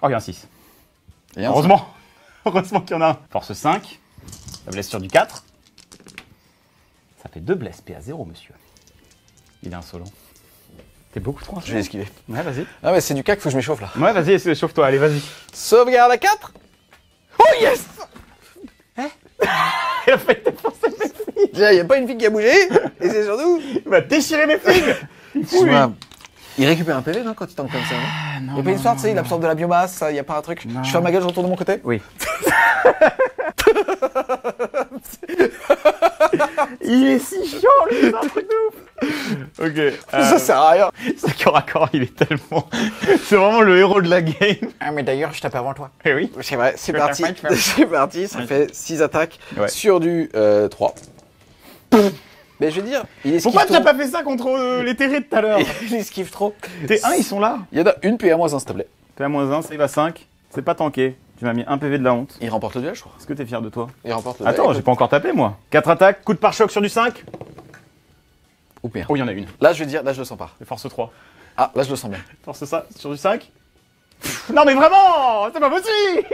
Oh, il y a un 6. Heureusement. Heureusement qu'il y en a un. Force 5. La blessure du 4. Ça fait 2 blesses, PA 0, monsieur. Il est insolent. T'es beaucoup trop Je vais esquiver. Ouais, vas-y. Ah, mais c'est du cac, faut que je m'échauffe là. Ouais, vas-y, échauffe toi allez, vas-y. Sauvegarde à 4 Oh yes hein Il a fait te mes filles. Déjà, y a pas une fille qui a bougé, et c'est surtout. Il m'a déchiré mes filles Il il récupère un PV non, quand il tente comme ça. Ah, il n'y une il absorbe de la biomasse, il n'y a pas un truc. Je ferme ma gueule, je retourne de mon côté Oui. il est si chiant, lui, c'est un truc de ouf. Ok. Ça euh. sert à rien. C'est corps à corps, il est tellement. c'est vraiment le héros de la game. Ah, mais d'ailleurs, je tape avant toi. Eh oui. C'est vrai, c'est parti. C'est parti, ça fait 6 attaques sur du 3. Euh, mais je veux dire, il esquive Pourquoi tu n'as pas fait ça contre euh, les terrés de tout à l'heure Il esquive trop. T1, ils sont là. Il y en a une PA-1, s'il te plaît. PA-1, save va 5. C'est pas tanké. Tu m'as mis un PV de la honte. Il remporte le duel, je crois. Est-ce que t'es fier de toi Il remporte le duel. Attends, j'ai pas encore tapé, moi. 4 attaques, coup de pare-choc sur du 5. Ou Oh, il y en a une. Là, je veux dire, là, je le sens pas. Et force 3. Ah, là, je le sens bien. Force ça sur du 5. non, mais vraiment C'est pas possible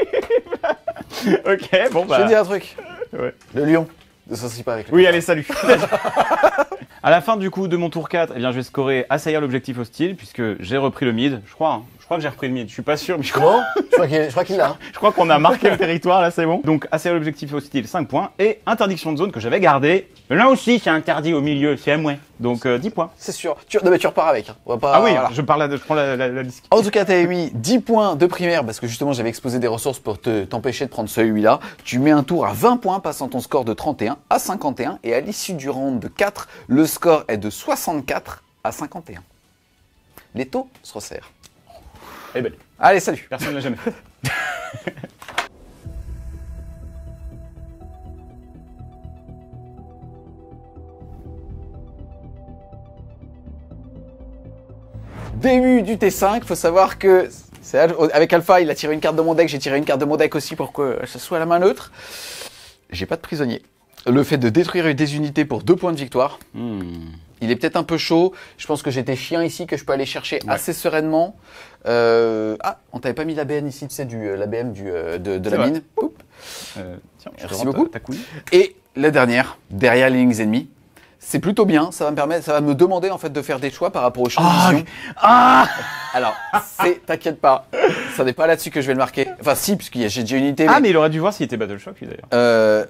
Ok, bon, bah. Je te dis un truc. Le lion. Ne s'associe pas avec lui. Oui, allez, salut À la fin du coup de mon tour 4, eh bien, je vais scorer assaillir l'objectif hostile, puisque j'ai repris le mid, je crois. Hein. Je crois que j'ai repris le mid, je suis pas sûr, mais je crois, Je crois qu'il- l'a. Hein. je crois qu'on a marqué le territoire, là c'est bon. Donc assaillir l'objectif hostile, 5 points, et interdiction de zone que j'avais gardé, Là aussi, c'est interdit au milieu, c'est à Donc 10 euh, points. C'est sûr. Tu, repars avec. Hein. pas, ah oui, je, parle je prends la, la, En tout cas, tu as mis 10 points de primaire parce que justement, j'avais exposé des ressources pour t'empêcher de prendre celui-là. Tu mets un tour à 20 points, passant ton score de 31 à 51. Et à l'issue du round de 4, le score est de 64 à 51. Les taux se resserrent. Eh ben, Allez, salut. Personne ne l'a jamais. début du T5. Faut savoir que avec Alpha, il a tiré une carte de mon deck, j'ai tiré une carte de mon deck aussi pour que ça soit à la main neutre. J'ai pas de prisonnier. Le fait de détruire des unités pour deux points de victoire. Hmm. Il est peut-être un peu chaud. Je pense que j'étais chien ici que je peux aller chercher assez sereinement. Euh, ah, on t'avait pas mis la BN ici, tu sais, du, euh, la BM du, euh, de, la mine. tiens, Merci beaucoup. Et la dernière, derrière les lignes ennemies, c'est plutôt bien. Ça va me permettre, ça va me demander en fait de faire des choix par rapport aux choix ah, ah, Alors, c'est, t'inquiète pas, ça n'est pas là-dessus que je vais le marquer. Enfin, si, puisqu'il y a j'ai déjà une idée. Ah, mais... il aurait dû voir s'il était Battle Shock, lui d'ailleurs. Euh,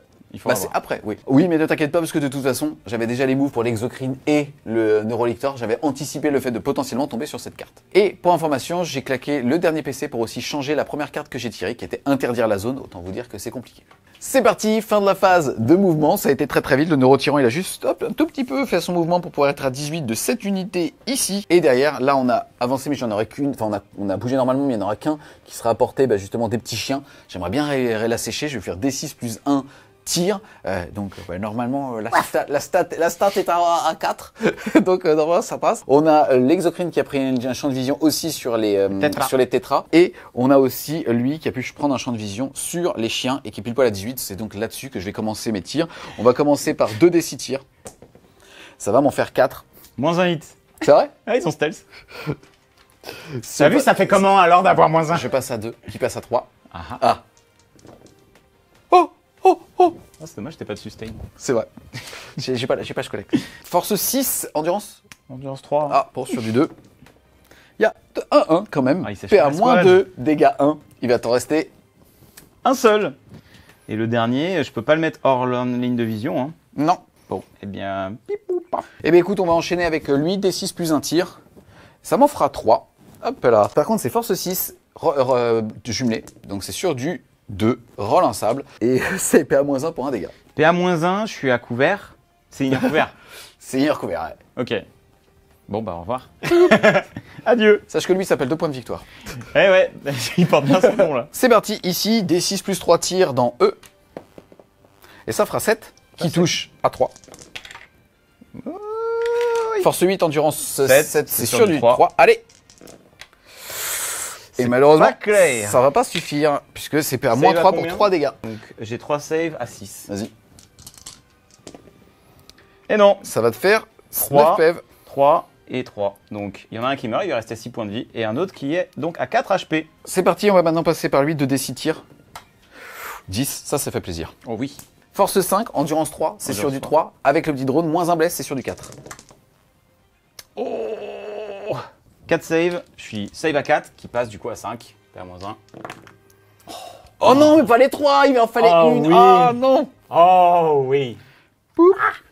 bah après, oui. Oui, mais ne t'inquiète pas parce que de toute façon, j'avais déjà les moves pour l'exocrine et le neurolictor. J'avais anticipé le fait de potentiellement tomber sur cette carte. Et pour information, j'ai claqué le dernier PC pour aussi changer la première carte que j'ai tirée, qui était interdire la zone. Autant vous dire que c'est compliqué. C'est parti, fin de la phase de mouvement. Ça a été très très vite. Le neurotyran, il a juste hop, un tout petit peu fait son mouvement pour pouvoir être à 18 de cette unité ici. Et derrière, là, on a avancé, mais j'en aurais qu'une. Enfin, on a, bougé normalement, mais il n'y en aura qu'un qui sera apporté bah, justement des petits chiens. J'aimerais bien la sécher. Je vais faire D6 plus 1 tir. Euh, donc euh, normalement euh, la, stat, la, stat, la stat est à, à 4. donc normalement ça passe. On a l'exocrine qui a pris un, champ de vision aussi sur les sur les tétras et on a aussi lui qui a pu prendre un champ de vision sur les chiens et qui pile poil à 18. C'est donc là-dessus que je vais commencer mes tirs. On va commencer par 2 des 6 tirs. Ça va m'en faire 4. Moins un hit. C'est vrai ils sont stealth. T'as vu, ça fait comment alors d'avoir moins un Je passe à 2, qui passe à 3. Ah, ah. ah oh, oh ah, C'est dommage, t'es pas de sustain. C'est vrai. J'ai pas, pas, je collecte. Force 6, endurance Endurance 3. Ah, pour sur du 2. Il y a 1-1 quand même. Ah, à à moins 2, dégâts 1. Il va t'en rester un seul. Et le dernier, je peux pas le mettre hors ligne de vision. Hein. Non. Bon, eh bien, pipou, Eh bien, écoute, on va enchaîner avec euh, lui, D6 plus un tir. Ça m'en fera 3. Hop là. Par contre, c'est force 6 re, jumelé. Donc, c'est sur du 2, relançable, Et c'est PA-1 pour un dégât. PA-1, je suis à couvert. C'est Seigneur couvert. Seigneur couvert, ouais. Ok. Bon, bah, au revoir. Adieu. Sache que lui s'appelle 2 points de victoire. Eh ouais, il porte bien son nom, là. C'est parti, ici, D6 plus 3 tirs dans E. Et ça fera 7, qui touche à 3. Force 8, endurance 7, c'est sur, du 3. Allez et malheureusement, ça ça va pas suffire, puisque c'est à moins 3 pour 3 dégâts. Donc j'ai 3 save à 6. Vas-y. Et non Ça va te faire 3, 3 et 3. Donc il y en a un qui meurt, il va rester à 6 points de vie, et un autre qui est donc à 4 HP. C'est parti, on va maintenant passer par lui, de décis 6 10, ça, ça fait plaisir. Oh oui. Force 5, endurance 3, c'est sur du 3. Avec le petit drone, moins un bless, c'est sur du 4. Oh 4 save, je suis save à 4 qui passe du coup à 5. moins 1. Oh, non, mais pas les 3, il en fallait oh, une. Oui. Oh non Oh oui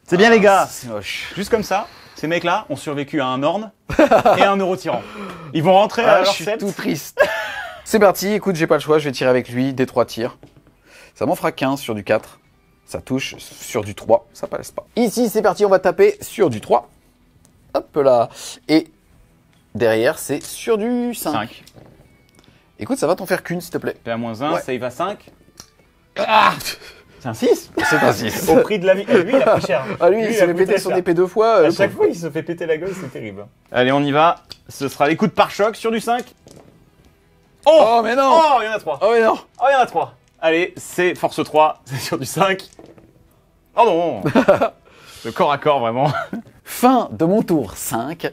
C'est bien les gars ah, C'est moche. Juste comme ça, ces mecs-là ont survécu à un orne et un euro tirant. Ils vont rentrer à ah, leur Je suis tout triste. C'est parti, écoute, j'ai pas le choix, je vais tirer avec lui des 3 tirs. Ça m'en fera 15 sur du 4. Ça touche sur du 3, ça passe pas. Ici, c'est parti, on va taper sur du 3. Hop là. Et Derrière, c'est sur du 5. 5. Écoute, ça va t'en faire qu'une, s'il te plaît. moins 1 Ouais. save à 5. C'est un 6 C'est un 6. Au prix de la vie. Et lui, il a pris cher. Ah, lui, il s'est fait péter son épée deux fois. À euh, chaque fois, il se fait péter la gueule, c'est terrible. Allez, on y va. Ce sera les coups de pare-choc sur du 5. Oh, Oh, mais non Oh, il y en a 3. Oh, mais non Oh, il y en a 3. Allez, c'est force 3, c'est sur du 5. Oh non Le corps à corps, vraiment. Fin de mon tour 5.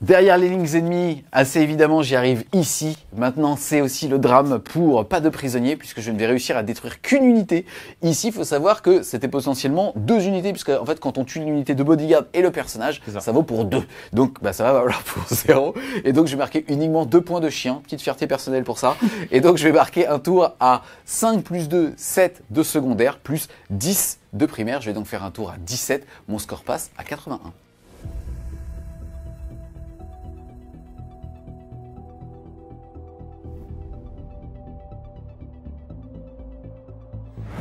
Derrière les lignes ennemies, assez évidemment, j'y arrive ici. Maintenant, c'est aussi le drame pour pas de prisonniers, puisque je ne vais réussir à détruire qu'une unité. Ici, il faut savoir que c'était potentiellement deux unités, puisque en fait, quand on tue une unité de bodyguard et le personnage, ça. vaut pour deux. Donc, bah, ça va valoir pour zéro. Et donc, je vais marquer uniquement deux points de chien. Petite fierté personnelle pour ça. et donc, je vais marquer un tour à 5 plus 2, 7 de secondaire, plus 10 de primaire. Je vais donc faire un tour à 17. Mon score passe à 81.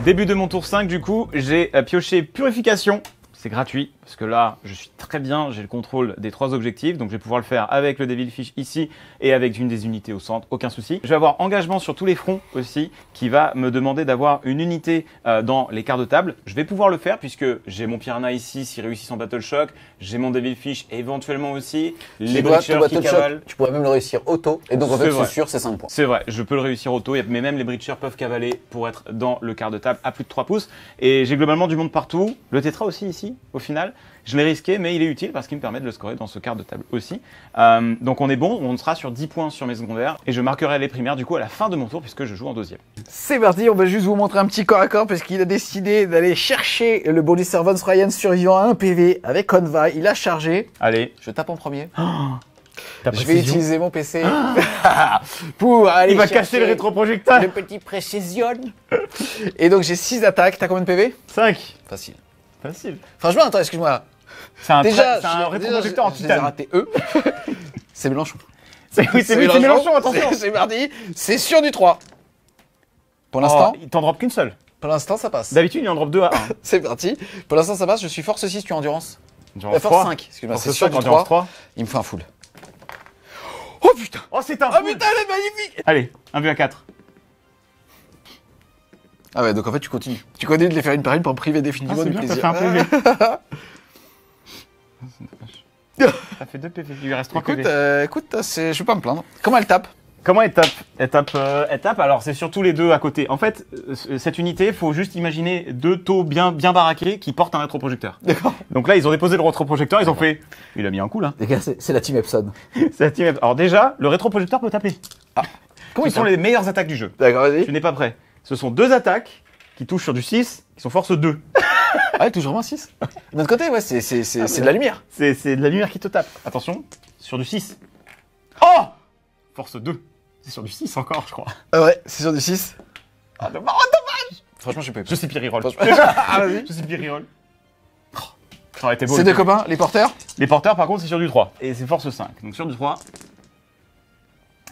Début de mon tour 5, du coup, j'ai euh, pioché Purification c'est gratuit, parce que là, je suis très bien, j'ai le contrôle des trois objectifs, donc je vais pouvoir le faire avec le Devilfish Fish ici et avec une des unités au centre, aucun souci. Je vais avoir engagement sur tous les fronts aussi, qui va me demander d'avoir une unité euh, dans les quarts de table. Je vais pouvoir le faire, puisque j'ai mon Piranha ici, s'il réussit son Battle Shock, j'ai mon Devilfish Fish éventuellement aussi, les Breachers qui cavalent. Tu pourrais même le réussir auto, et donc en fait, c'est sûr, c'est 5 points. C'est vrai, je peux le réussir auto, mais même les Breachers peuvent cavaler pour être dans le quart de table à plus de 3 pouces. Et j'ai globalement du monde partout, le Tetra aussi ici au final. Je l'ai risqué, mais il est utile parce qu'il me permet de le scorer dans ce quart de table aussi. Euh, donc on est bon, on sera sur 10 points sur mes secondaires, et je marquerai les primaires du coup à la fin de mon tour puisque je joue en deuxième. C'est parti, on va juste vous montrer un petit corps à corps parce qu'il a décidé d'aller chercher le Body Servants Ryan survivant à un PV avec Conva, il a chargé. Allez. Je tape en premier. Oh je vais utiliser mon PC ah pour aller. Il va casser le rétroprojecteur. Le petit précision. Et donc j'ai 6 attaques. T'as combien de PV 5. Facile. Facile. Franchement, attends, excuse-moi. C'est un, Déjà, c'est un en j'ai- j'ai raté eux. c'est Mélenchon. C'est oui, c'est Mélenchon, attention. C'est- mardi, c'est sûr du 3. Pour oh, l'instant, il t'en drop qu'une seule. pour l'instant ça passe. D'habitude, il en drop 2 à 1. C'est parti. Pour l'instant ça passe, je suis force 6, tu as endurance. Euh, force 5, excuse-moi, c'est sûr du 3. 3. Il me faut un full. Oh putain Oh, oh c'est un Oh putain, elle est magnifique Allez, 1 vu à 4. Ah ouais, donc en fait, tu continues. Tu connais de les faire une par une pour en priver définitivement ah, du bien, Ça fait un PV. ça fait deux PV, il lui reste trois écoute, PV. Euh, écoute, euh, je vais pas me plaindre. Comment elle tape Comment elle tape Elle tape, euh, elle Alors c'est surtout les deux à côté. En fait, euh, cette unité, faut juste imaginer deux taux bien bien baraqués qui portent un rétroprojecteur. D'accord. Donc là, ils ont déposé le rétroprojecteur, ils ont fait. Il a mis un coup là. Les c'est la team Epson. c'est la team Epson. Alors déjà, le rétroprojecteur peut taper. Ah. Comment ils sont les meilleures attaques du jeu D'accord, vas-y. Tu n'es pas prêt ce sont deux attaques qui touchent sur du 6, qui sont force 2. ah ouais, touche vraiment 6. De autre côté, ouais, c'est ah, de la lumière. C'est de la lumière qui te tape. Attention, sur du 6. Oh Force 2. C'est sur du 6 encore, je crois. Ah ouais, c'est sur du 6. oh, ah, dommage Franchement, je pas. Je sais Piriroll. ah, vas Je sais Ça aurait été C'est des copains, les porteurs Les porteurs, par contre, c'est sur du 3. Et c'est force 5. Donc sur du 3,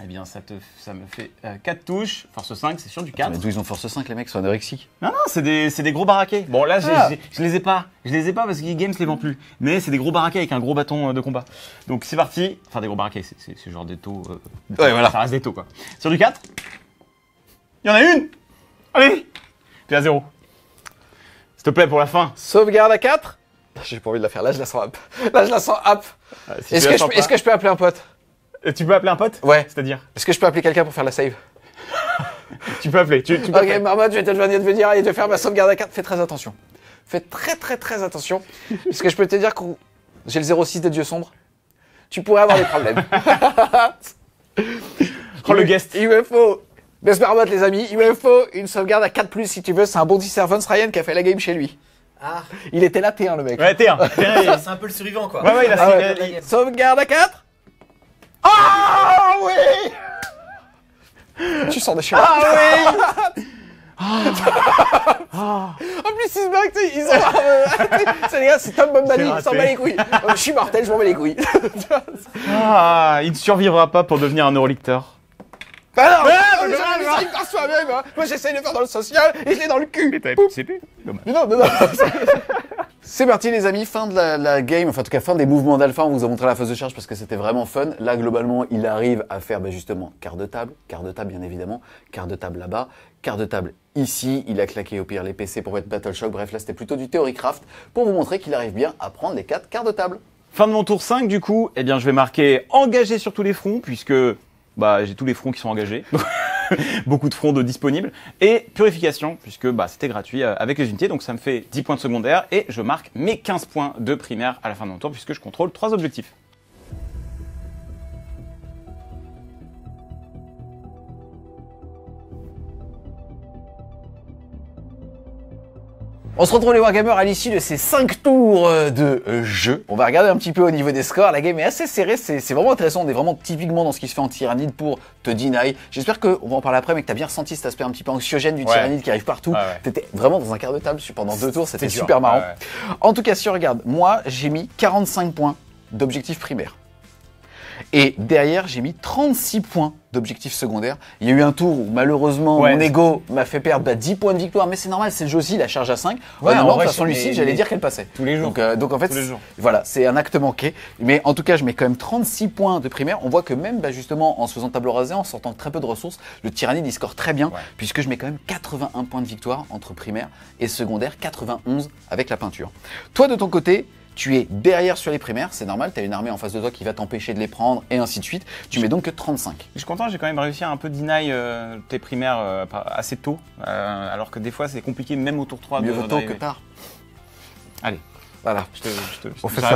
eh bien, ça, te, ça me fait 4 euh, touches, force 5, c'est sûr du 4. Mais d'où ils ont force 5, les mecs sont anorexiques Non, non, c'est des, gros baraquets. Bon, là, ah. je les ai pas. Je les ai pas parce que Games les vend plus. Mais c'est des gros baraquets avec un gros bâton euh, de combat. Donc, c'est parti. Enfin, des gros baraqués, c'est- genre des taux. Euh, ouais, voilà. Ça reste des taux, quoi. Sur du 4, il y en a une Allez T'es à 0. S'il te plaît, pour la fin. Sauvegarde à 4 J'ai pas envie de la faire, là je la sens up. Là je la sens up. Ah, est-ce que je peux appeler un pote tu peux appeler un pote Ouais. C'est-à-dire Est-ce que je peux appeler quelqu'un pour faire la save Tu peux appeler. Tu, tu peux ok, Marmotte, je vais te joindre de te venir et te faire ma sauvegarde à 4. Fais très attention. Fais très très très attention. parce que je peux te dire que j'ai le 06 de dieux sombre. Tu pourrais avoir des problèmes. Prends le guest. Il me faut. les amis, il me faut une sauvegarde à 4 si tu veux. C'est un bon servants Ryan qui a fait la game chez lui. Ah. Il était là T1 le mec. Ouais, T1. C'est un peu le survivant quoi. Ouais, il a ah Sauvegarde à 4 ah oui Tu sors de chez moi. Ah oui ah. Ah. En plus, ils se marrent, ils sont. c'est les gars, c'est Tom Bombadil, il s'en bat les couilles. Je suis mortel, je m'en bats les couilles. ah, il ne survivra pas pour devenir un neurolicteur. Bah non, ah, non, bah j'essaye par bah. soi-même. Hein. Moi, j'essaye de faire dans le social et je l'ai dans le cul. Mais t'avais plus de CP Dommage. Mais non, non, non. C'est parti les amis, fin de la, game, enfin en tout cas fin des mouvements d'alpha, on vous a montré la phase de charge parce que c'était vraiment fun. Là globalement il arrive à faire bah, justement quart de table, quart de table bien évidemment, quart de table là-bas, quart de table ici, il a claqué au pire les PC pour mettre Battle Shock, bref là c'était plutôt du Theorycraft pour vous montrer qu'il arrive bien à prendre les 4 quarts de table. Fin de mon tour 5 du coup, eh bien je vais marquer engagé sur tous les fronts puisque bah j'ai tous les fronts qui sont engagés. beaucoup de d'eau disponibles. Et purification, puisque bah, c'était gratuit euh, avec les unités, donc ça me fait 10 points de secondaire et je marque mes 15 points de primaire à la fin de mon tour, puisque je contrôle trois objectifs. On se retrouve les gamers à l'issue de ces 5 tours euh, de euh, jeu. On va regarder un petit peu au niveau des scores. La game est assez serrée, c'est vraiment intéressant. On est vraiment typiquement dans ce qui se fait en tyrannide pour te deny. J'espère qu'on va en parler après, mais que t'as bien ressenti cet aspect un petit peu anxiogène du tyrannide qui arrive partout. T'étais vraiment dans un quart de table pendant deux tours, c'était super marrant. En tout cas, si on regarde, moi j'ai mis 45 points d'objectif primaire. Et derrière, j'ai mis 36 points d'objectif secondaires. Il y a eu un tour où malheureusement mon ego m'a fait perdre 10 bah, points de victoire, mais c'est normal, c'est le la charge à 5. Ouais, en j'allais dire qu'elle passait. Tous les jours. Donc, euh, en fait, voilà, c'est un acte manqué. Mais en tout cas, je mets quand même 36 points de primaire. On voit que même bah, justement en se faisant tableau rasé, en sortant très peu de ressources, le Tyrannide il score très bien, puisque je mets quand même 81 points de victoire entre primaire et secondaire, 91 avec la peinture. Toi de ton côté, tu es derrière sur les primaires, c'est normal, tu as une armée en face de toi qui va t'empêcher de les prendre et ainsi de suite. Tu mets donc que 35. Je suis content, j'ai quand même réussi à un peu deny euh, tes primaires euh, assez tôt, euh, alors que des fois c'est compliqué même au tour 3. Mieux vaut tôt que tard. Allez. Voilà. Je te, On fait ça.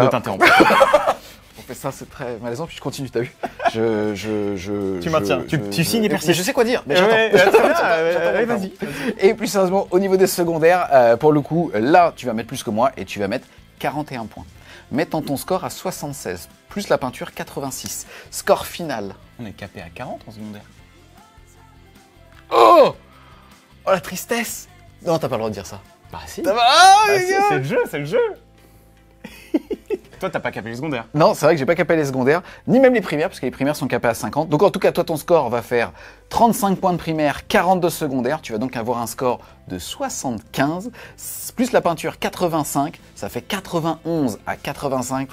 ça, c'est très malaisant, puis je continue, t'as vu je, je, je, Tu maintiens, tu, signes et persistes. Je sais quoi dire, mais j'attends. vas-y. Et plus sérieusement, au niveau des secondaires, pour le coup, là, tu vas mettre plus que moi et tu vas mettre 41 points, mettant ton score à 76, plus la peinture 86. Score final. On est capé à 40 en secondaire. Oh Oh la tristesse Non, t'as pas le droit de dire ça. Bah si. bah, si, c'est le jeu, c'est le jeu t'as pas capé les secondaires. Non, c'est vrai que j'ai pas capé les secondaires, ni même les primaires, parce que les primaires sont capées à 50. Donc en tout cas, toi, ton score va faire 35 points de primaire, 42 secondaires. Tu vas donc avoir un score de 75, plus la peinture 85, ça fait 91 à 85.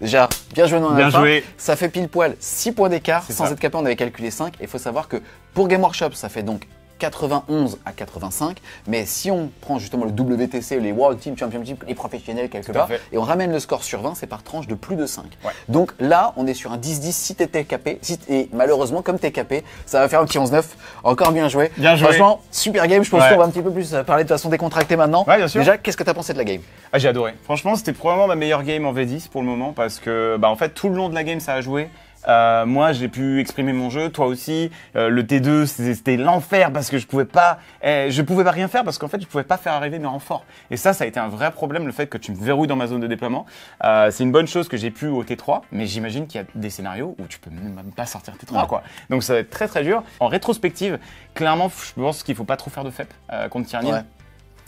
Déjà, bien joué non Bien Ça fait pile poil 6 points d'écart. Sans être capé, on avait calculé 5. Et il faut savoir que pour Game Workshop, ça fait donc 91 à 85. Mais si on prend justement le WTC, les World Team Championship, les professionnels quelque part, et on ramène le score sur 20, c'est par tranche de plus de 5. Donc là, on est sur un 10-10 si t'es TKP. Si et malheureusement, comme TKP, capé, ça va faire un petit 11-9. Encore bien joué. Bien joué. Franchement, super game. Je pense qu'on va un petit peu plus euh, parler de façon décontractée maintenant. Ouais, bien sûr. Déjà, qu'est-ce que t'as pensé de la game ah, J'ai adoré. Franchement, c'était probablement ma meilleure game en V10 pour le moment parce que, bah, en fait, tout le long de la game, ça a joué. Euh, moi, j'ai pu exprimer mon jeu, toi aussi. Euh, le T2, c'était l'enfer parce que je pouvais pas, eh, je pouvais pas rien faire parce qu'en fait, je pouvais pas faire arriver mes renforts. Et ça, ça a été un vrai problème, le fait que tu me verrouilles dans ma zone de déploiement. Euh, c'est une bonne chose que j'ai pu au T3, mais j'imagine qu'il y a des scénarios où tu peux même pas sortir T3, quoi. Donc ça va être très très dur. En rétrospective, clairement, je pense qu'il faut pas trop faire de FEP contre Tyranine.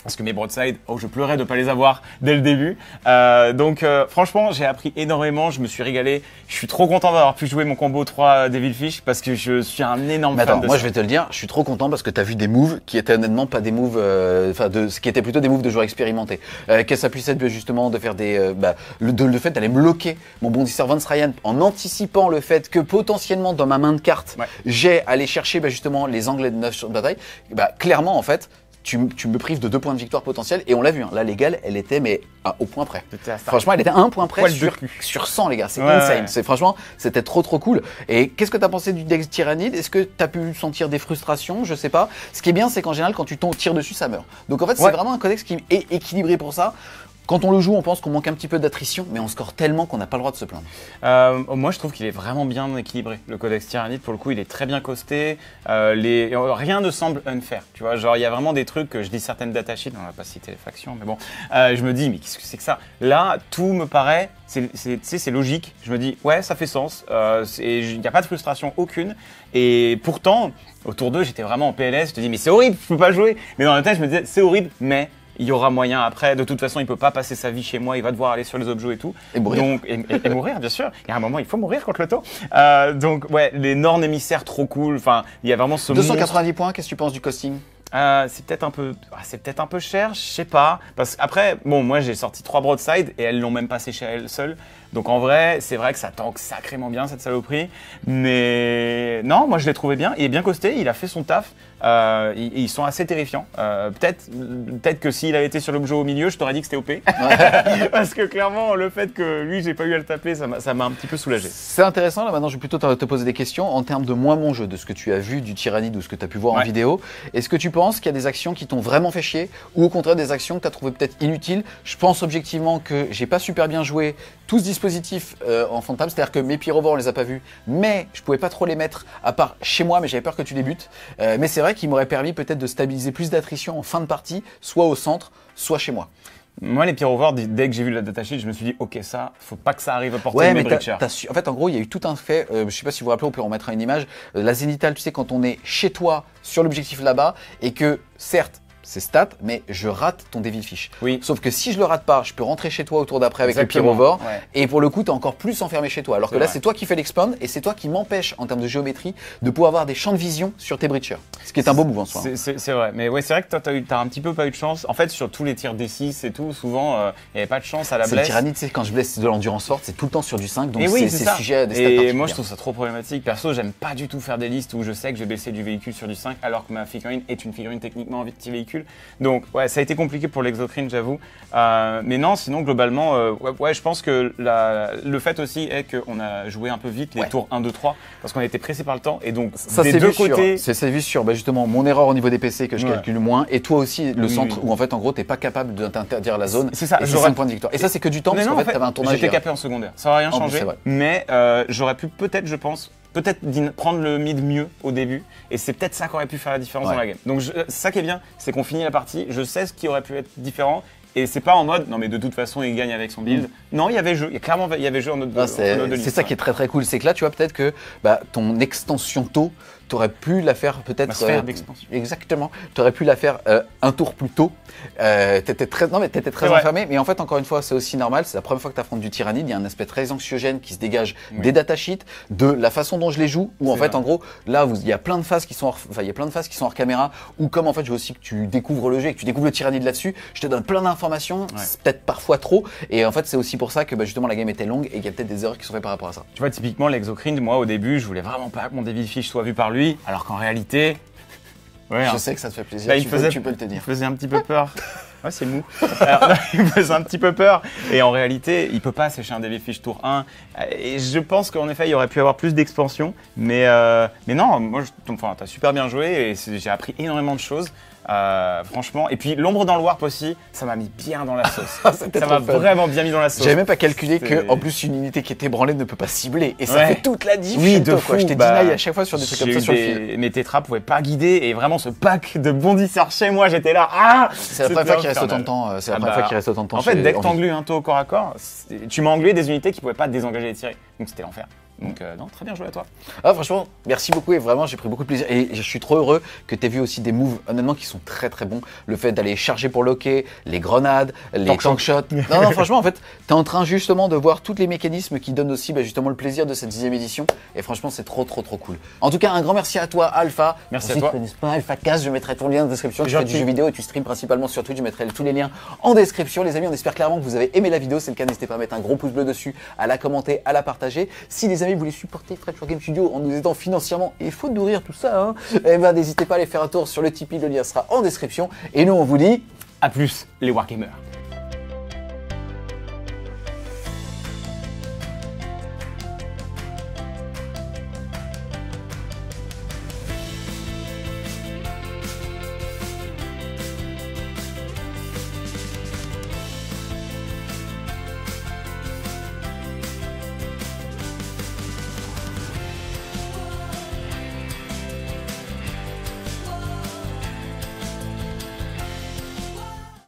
Parce que mes Broadside, oh, je pleurais de ne pas les avoir dès le début. Euh, donc euh, franchement, j'ai appris énormément, je me suis régalé. Je suis trop content d'avoir pu jouer mon combo 3 euh, Devilfish parce que je suis un énorme Mais attends, moi je vais te le dire, je suis trop content parce que tu as vu des moves qui étaient honnêtement pas des moves, euh, enfin de ce qui était plutôt des moves de joueurs expérimentés. que ça puisse être ben, justement de faire des, bah, le, de, fait d'aller me bloquer mon bondisseur Vance Ryan en anticipant le fait que potentiellement dans ma main de carte, j'ai allé chercher bah, justement les Anglais de neuf sur bataille. Bah, clairement en fait, tu, me prives de deux points de victoire potentiels. Et on l'a vu, hein, la légale, elle était mais au point près. Franchement, elle était à un point près sur, sur, 100, les gars. C'est insane. C'est Franchement, c'était trop trop cool. Et qu'est-ce que t'as pensé du dex Tyrannide Est-ce que t'as pu sentir des frustrations Je sais pas. Ce qui est bien, c'est qu'en général, quand tu tires dessus, ça meurt. Donc en fait, c'est vraiment un codex qui est équilibré pour ça. Quand on le joue, on pense qu'on manque un petit peu d'attrition, mais on score tellement qu'on n'a pas le droit de se plaindre. Euh, moi, je trouve qu'il est vraiment bien équilibré. Le codex Tyrannite, pour le coup, il est très bien costé. Euh, rien ne semble unfair. Tu vois, genre, il y a vraiment des trucs que je dis certaines datasheets, on va pas citer les factions, mais bon, euh, je me dis, mais qu'est-ce que c'est que ça Là, tout me paraît, c'est logique. Je me dis, ouais, ça fait sens. Il n'y a pas de frustration aucune. Et pourtant, autour d'eux, j'étais vraiment en PLS. Je te dis, mais c'est horrible, je peux pas jouer. Mais dans la tête, je me disais, c'est horrible, mais il y aura moyen après. De toute façon, il ne peut pas passer sa vie chez moi, il va devoir aller sur les objets et tout. Et mourir. et, mourir, bien sûr. Il y a un moment, il faut mourir contre le temps. Euh, donc, ouais, les normes émissaires trop cool. Enfin, il y a vraiment ce 290 points, qu'est-ce que tu penses du costing euh, c'est peut-être un peu, ah, c'est peut-être un peu cher, je sais pas. Parce après, bon, moi j'ai sorti trois Broadside et elles l'ont même pas séché elles seules. Donc en vrai, c'est vrai que ça tank sacrément bien cette saloperie. Mais non, moi je l'ai trouvé bien. Il est bien costé, il a fait son taf. Euh, ils, sont assez terrifiants. Euh, peut-être, peut-être que s'il avait été sur l'objet au milieu, je t'aurais dit que c'était OP. Parce que clairement, le fait que lui, j'ai pas eu à le taper, ça m'a un petit peu soulagé. C'est intéressant. Là, maintenant, je vais plutôt te poser des questions en termes de moi mon jeu, de ce que tu as vu du Tyrannide ou ce que tu as pu voir en vidéo. Est-ce que tu penses qu'il y a des actions qui t'ont vraiment fait chier ou au contraire des actions que tu as trouvées peut-être inutiles Je pense objectivement que j'ai pas super bien joué tout ce dispositif euh, en fantôme, c'est-à-dire que mes pyrovores, on les a pas vus, mais je pouvais pas trop les mettre à part chez moi, mais j'avais peur que tu débutes. butes. mais c'est vrai qui m'aurait permis peut-être de stabiliser plus d'attrition en fin de partie, soit au centre, soit chez moi. Moi, les pyrovores, dès que j'ai vu la sheet, je me suis dit, ok, ça, faut pas que ça arrive à porter ouais, mes mais En fait, en gros, il y a eu tout un fait. je euh, je sais pas si vous vous rappelez, on peut remettre mettre une image. Euh, la zénitale, tu sais, quand on est chez toi, sur l'objectif là-bas, et que certes, c'est stats, mais je rate ton Devil Fish. Oui. Sauf que si je le rate pas, je peux rentrer chez toi Autour d'après avec le le pyrovore, et pour le coup, es encore plus enfermé chez toi. Alors que là, c'est toi qui fais l'expand, et c'est toi qui m'empêche, en termes de géométrie, de pouvoir avoir des champs de vision sur tes breachers. Ce qui est un beau mouvement, en soi. C'est vrai, mais ouais, c'est vrai que toi, t'as un petit peu pas eu de chance. En fait, sur tous les tirs d 6 et tout, souvent, euh, il n'y avait pas de chance à la blesse. C'est tyrannie, quand je blesse de l'endurance forte, c'est tout le temps sur du 5, donc c'est sujet à des stats Et moi, je trouve ça trop problématique. Perso, j'aime pas du tout faire des listes où je sais que je vais du véhicule sur du 5, alors que ma figurine est une figurine techniquement véhicule donc, ouais, ça a été compliqué pour l'exocrine, j'avoue. Euh, mais non, sinon, globalement, euh, ouais, je pense que le fait aussi est qu'on a joué un peu vite les tours 1, 2, 3 parce qu'on était pressé par le temps. Et donc, ça, c'est deux côtés. C'est vu sur bah, justement mon erreur au niveau des PC que je calcule moins et toi aussi, le centre où en fait, en gros, tu t'es pas capable de t'interdire la zone. C'est ça, J'aurais un point de victoire. Et ça, c'est que du temps mais parce qu'en en fait, un J'étais capé en secondaire. Ça n'a rien changé. mais euh, j'aurais pu peut-être, je pense, peut-être prendre le mid mieux au début. Et c'est peut-être ça qui aurait pu faire la différence dans la game. Donc, euh, ça qui est bien, c'est qu'on finit la partie. Je sais ce qui aurait pu être différent. Et c'est pas en mode, non mais de toute façon il gagne avec son build. Mm. Non, il y avait jeu. y clairement il y avait jeu en notre. Ah, c'est ça qui est hein. très très cool. C'est que là, tu vois peut-être que bah, ton extension tôt aurait pu la faire peut-être. Euh, exactement. Tu aurais pu la faire euh, un tour plus tôt. tu euh, t'étais très, non, mais étais très enfermé. Mais en fait, encore une fois, c'est aussi normal. C'est la première fois que tu affrontes du tyrannide. Il y a un aspect très anxiogène qui se dégage des des datasheets, de la façon dont je les joue. Ou en fait, en gros, là, il y a plein de phases qui sont hors, il y a plein de phases qui sont hors caméra. Ou comme en fait, je veux aussi que tu découvres le jeu et que tu découvres le tyrannide là-dessus. Je te donne plein d'informations. Peut-être parfois trop. Et en fait, c'est aussi pour ça que bah, justement la game était longue et qu'il y a peut-être des erreurs qui sont faites par rapport à ça. Tu vois, typiquement, l'exocrine, moi, au début, je voulais vraiment pas que mon David Fish soit vu par lui alors qu'en réalité. je hein. sais que ça te fait plaisir, bah, tu, faisait, peux, tu, le Il faisait un petit peu peur. ouais, c'est mou. il faisait un petit peu peur. Et en réalité, il peut pas sécher un débit Fish Tour 1. Et je pense qu'en effet, il aurait pu avoir plus d'expansion. Mais, euh, non, moi, tu as super bien joué et j'ai appris énormément de choses. Euh, franchement, et puis l'ombre dans le Warp aussi, ça m'a mis bien dans la sauce. Ah, ça m'a vraiment bien mis dans la sauce. J'avais même pas calculé que en plus une unité qui était branlée ne peut pas cibler et ça fait toute la différence. Oui, de fou, quoi. Je t'ai bah, deny à chaque fois sur des trucs comme ça sur le Mes tétras pouvaient pas guider et vraiment ce pack de bondisseurs chez moi, j'étais là. Ah C'est la première fois qu'il reste autant de temps. Euh, c'est la ah première fois bah, qu'il reste autant de temps. En fait, dès que t'englues un taux au corps à corps, tu m'as englué des unités qui pouvaient pas désengager et tirer. Donc c'était l'enfer. Donc, mm. euh, non, très bien joué à toi. Ah, franchement, merci beaucoup et vraiment, j'ai pris beaucoup de plaisir. Et je suis trop heureux que tu aies vu aussi des moves, honnêtement, qui sont très très bons. Le fait d'aller charger pour loquer, les grenades, les tank, shots. non, non, franchement, en fait, tu es en train justement de voir tous les mécanismes qui donnent aussi bah, justement le plaisir de cette dixième édition. Et franchement, c'est trop trop trop cool. En tout cas, un grand merci à toi, Alpha. Merci à toi. Si ne pas Alpha Cast, je mettrai ton lien en description. je fais du jeu vidéo et tu stream principalement sur Twitch. Je mettrai tous les liens en description. Les amis, on espère clairement que vous avez aimé la vidéo. C'est le cas, n'hésitez pas à mettre un gros pouce bleu dessus, à la commenter, à la partager. Si les vous voulu supporter Fred Game Studio en nous aidant financièrement, et faut nourrir tout ça, hein. eh ben n'hésitez pas à aller faire un tour sur le Tipeee, le lien sera en description. Et nous on vous dit à plus les Wargamers.